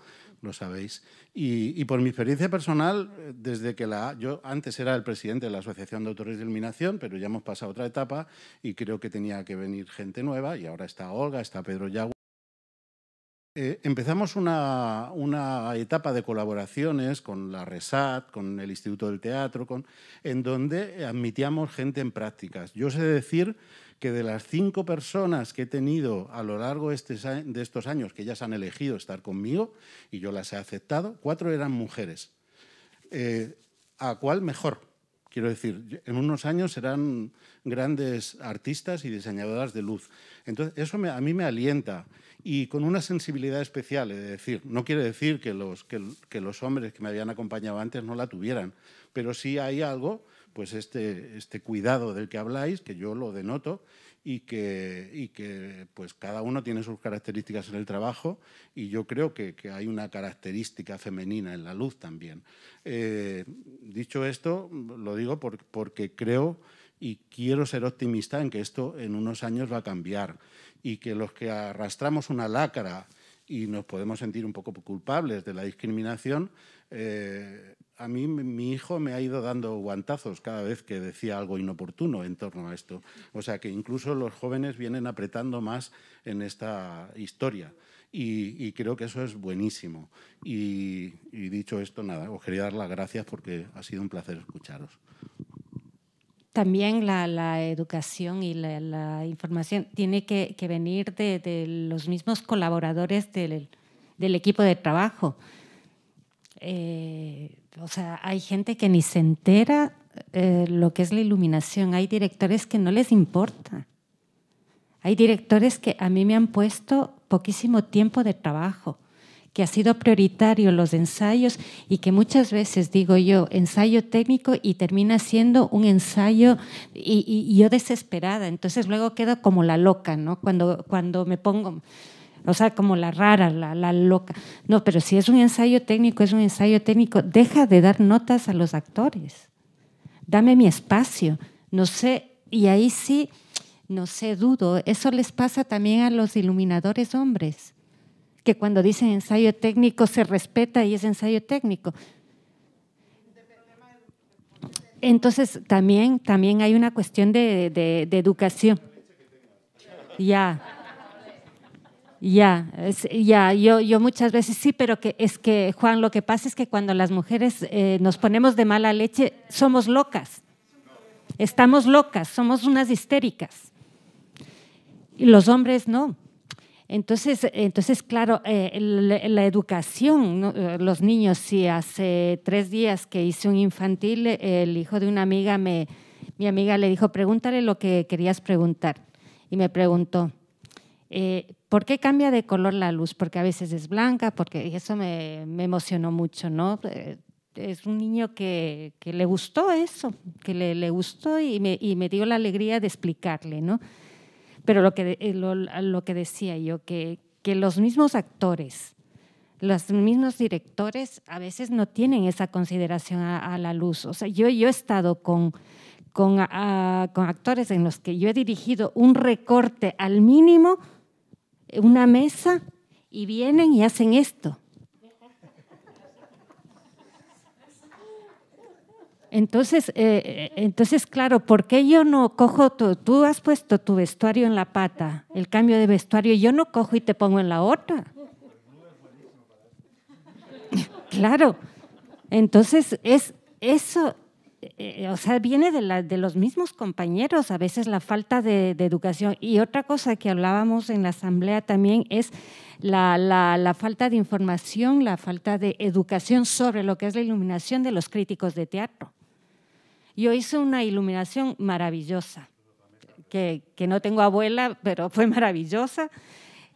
lo sabéis. Y, por mi experiencia personal, desde que la... Yo antes era el presidente de la Asociación de Autores de Iluminación, pero ya hemos pasado a otra etapa y creo que tenía que venir gente nueva y ahora está Olga, está Pedro Yagüe. Eh, empezamos una, una, etapa de colaboraciones con la RESAT, con el Instituto del Teatro, con, en donde admitíamos gente en prácticas. Yo sé decir que de las cinco personas que he tenido a lo largo de estos años, que ya se han elegido estar conmigo y yo las he aceptado, cuatro eran mujeres. Eh, ¿A cuál mejor? Quiero decir, en unos años serán grandes artistas y diseñadoras de luz. Entonces, eso a mí me alienta y con una sensibilidad especial, es decir, no quiere decir que los, que los hombres que me habían acompañado antes no la tuvieran, pero sí hay algo pues este, este, cuidado del que habláis, que yo lo denoto, y que, pues cada uno tiene sus características en el trabajo y yo creo que, hay una característica femenina en la luz también. Eh, dicho esto, lo digo porque creo y quiero ser optimista en que esto en unos años va a cambiar y que los que arrastramos una lacra y nos podemos sentir un poco culpables de la discriminación, eh, a mí mi hijo me ha ido dando guantazos cada vez que decía algo inoportuno en torno a esto. O sea que incluso los jóvenes vienen apretando más en esta historia. Y, creo que eso es buenísimo. Y, dicho esto, nada, os quería dar las gracias porque ha sido un placer escucharos. También la, educación y la, información tiene que, venir de, los mismos colaboradores del, equipo de trabajo. Eh, o sea, hay gente que ni se entera eh, lo que es la iluminación. Hay directores que no les importa. Hay directores que a mí me han puesto poquísimo tiempo de trabajo, que ha sido prioritario los ensayos y que muchas veces digo yo ensayo técnico y termina siendo un ensayo y, yo desesperada. Entonces luego quedo como la loca, ¿no? cuando me pongo o sea, como la rara, la, loca. No, pero si es un ensayo técnico, es un ensayo técnico. Deja de dar notas a los actores. Dame mi espacio. No sé, y ahí sí, no sé, dudo. Eso les pasa también a los iluminadores hombres, que cuando dicen ensayo técnico se respeta y es ensayo técnico. Entonces, también, también hay una cuestión de, de, de educación. Ya. Ya, ya, yo, yo muchas veces sí, pero que es que, Juan, lo que pasa es que cuando las mujeres eh, nos ponemos de mala leche, somos locas. Estamos locas, somos unas histéricas. Y los hombres no. Entonces, entonces claro, eh, la, educación, los niños, sí, hace tres días que hice un infantil, el hijo de una amiga, me, mi amiga le dijo, pregúntale lo que querías preguntar. Y me preguntó, eh, ¿Por qué cambia de color la luz? Porque a veces es blanca, porque eso me, emocionó mucho, ¿no? Eh, es un niño que, le gustó eso, que le, gustó y me, dio la alegría de explicarle, ¿no? Pero lo que, eh, lo, que decía yo, que, que los mismos actores, los mismos directores a veces no tienen esa consideración a, la luz. O sea, yo, yo he estado con, ah, con actores en los que yo he dirigido un recorte al mínimo una mesa y vienen y hacen esto. Entonces, eh, eh, entonces, claro, ¿por qué yo no cojo todo tú has puesto tu vestuario en la pata, el cambio de vestuario, yo no cojo y te pongo en la otra? claro, entonces es eso, eh, o sea, viene de, los mismos compañeros, a veces la falta de, educación. Y otra cosa que hablábamos en la asamblea también es la, falta de información, la falta de educación sobre lo que es la iluminación de los críticos de teatro. Yo hice una iluminación maravillosa, que, que no tengo abuela, pero fue maravillosa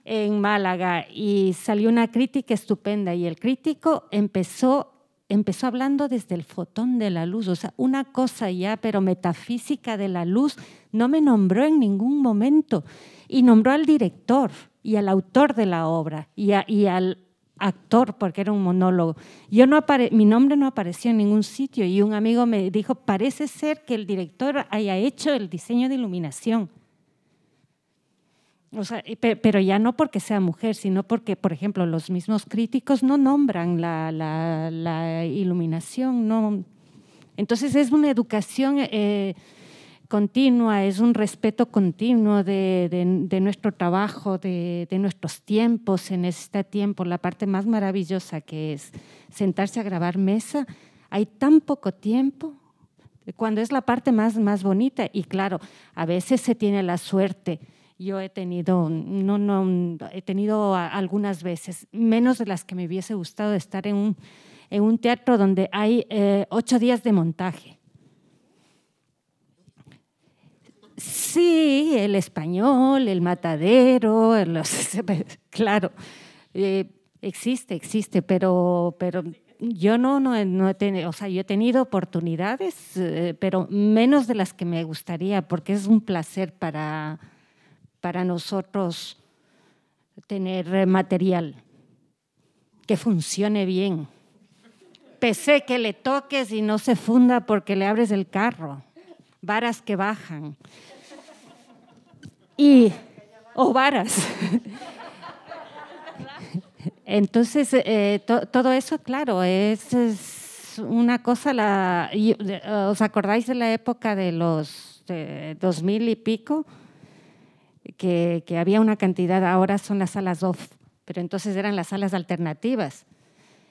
en Málaga y salió una crítica estupenda y el crítico empezó empezó hablando desde el fotón de la luz, o sea, una cosa ya, pero metafísica de la luz, no me nombró en ningún momento. Y nombró al director y al autor de la obra y, al actor, porque era un monólogo. Yo no mi nombre no apareció en ningún sitio y un amigo me dijo, parece ser que el director haya hecho el diseño de iluminación. O sea, pero ya no porque sea mujer, sino porque, por ejemplo, los mismos críticos no nombran la, iluminación. No. Entonces es una educación eh, continua, es un respeto continuo de, nuestro trabajo, de, nuestros tiempos. En este tiempo. La parte más maravillosa que es sentarse a grabar mesa. Hay tan poco tiempo cuando es la parte más, más bonita. Y claro, a veces se tiene la suerte yo he tenido, no, no, he tenido algunas veces, menos de las que me hubiese gustado estar en un, en un teatro donde hay eh, ocho días de montaje. Sí, el español, el matadero, los, claro, eh, existe, existe, pero, pero yo no, no, no, he tenido, o sea, yo he tenido oportunidades, eh, pero menos de las que me gustaría, porque es un placer para, para nosotros tener eh, material que funcione bien. Pese que le toques y no se funda porque le abres el carro, varas que bajan. Y, o varas. Entonces, eh, todo eso, claro, es, una cosa, la, eh, ¿os acordáis de la época de los dos 2000 y pico? que, había una cantidad, ahora son las salas off, pero entonces eran las salas alternativas.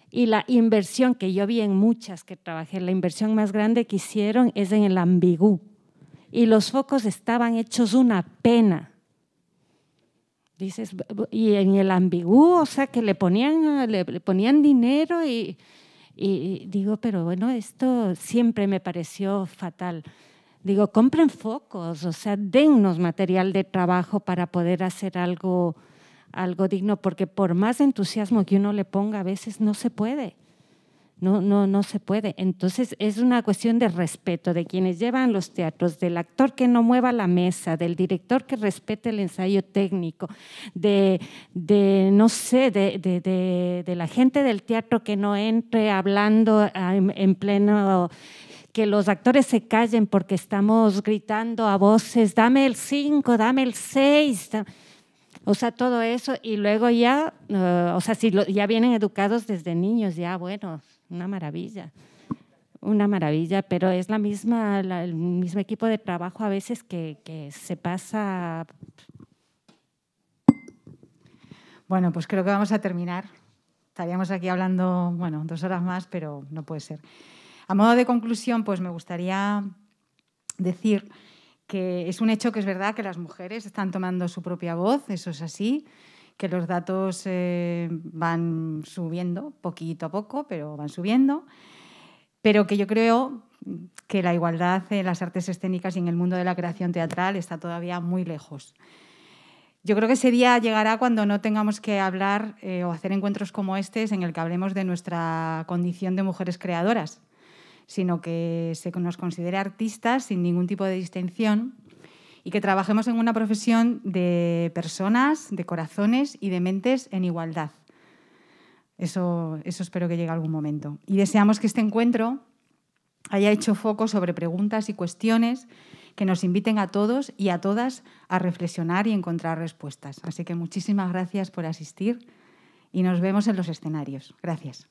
Y la inversión que yo vi en muchas que trabajé, la inversión más grande que hicieron es en el ambigú. Y los focos estaban hechos una pena. Dices, y en el ambigú, o sea, que le ponían, ponían dinero y digo, pero bueno, esto siempre me pareció fatal. Digo, compren focos, o sea, dennos material de trabajo para poder hacer algo, algo digno, porque por más entusiasmo que uno le ponga, a veces no se puede. No, no, no se puede. Entonces es una cuestión de respeto de quienes llevan los teatros, del actor que no mueva la mesa, del director que respete el ensayo técnico, de, de no sé, de, de, de, la gente del teatro que no entre hablando ah, en, en pleno que los actores se callen porque estamos gritando a voces, dame el 5, dame el 6. O sea, todo eso y luego ya, eh, o sea, si ya vienen educados desde niños, ya bueno, una maravilla. Una maravilla, pero es la misma, el mismo equipo de trabajo a veces que, que se pasa. Bueno, pues creo que vamos a terminar. Estaríamos aquí hablando, bueno, dos horas más, pero no puede ser. A modo de conclusión, pues me gustaría decir que es un hecho que es verdad que las mujeres están tomando su propia voz, eso es así, que los datos eh, van subiendo poquito a poco, pero van subiendo, pero que yo creo que la igualdad en las artes escénicas y en el mundo de la creación teatral está todavía muy lejos. Yo creo que ese día llegará cuando no tengamos que hablar eh, o hacer encuentros como este en el que hablemos de nuestra condición de mujeres creadoras, sino que se nos considere artistas sin ningún tipo de distinción y que trabajemos en una profesión de personas, de corazones y de mentes en igualdad. Eso, eso espero que llegue algún momento. Y deseamos que este encuentro haya hecho foco sobre preguntas y cuestiones que nos inviten a todos y a todas a reflexionar y encontrar respuestas. Así que muchísimas gracias por asistir y nos vemos en los escenarios. Gracias.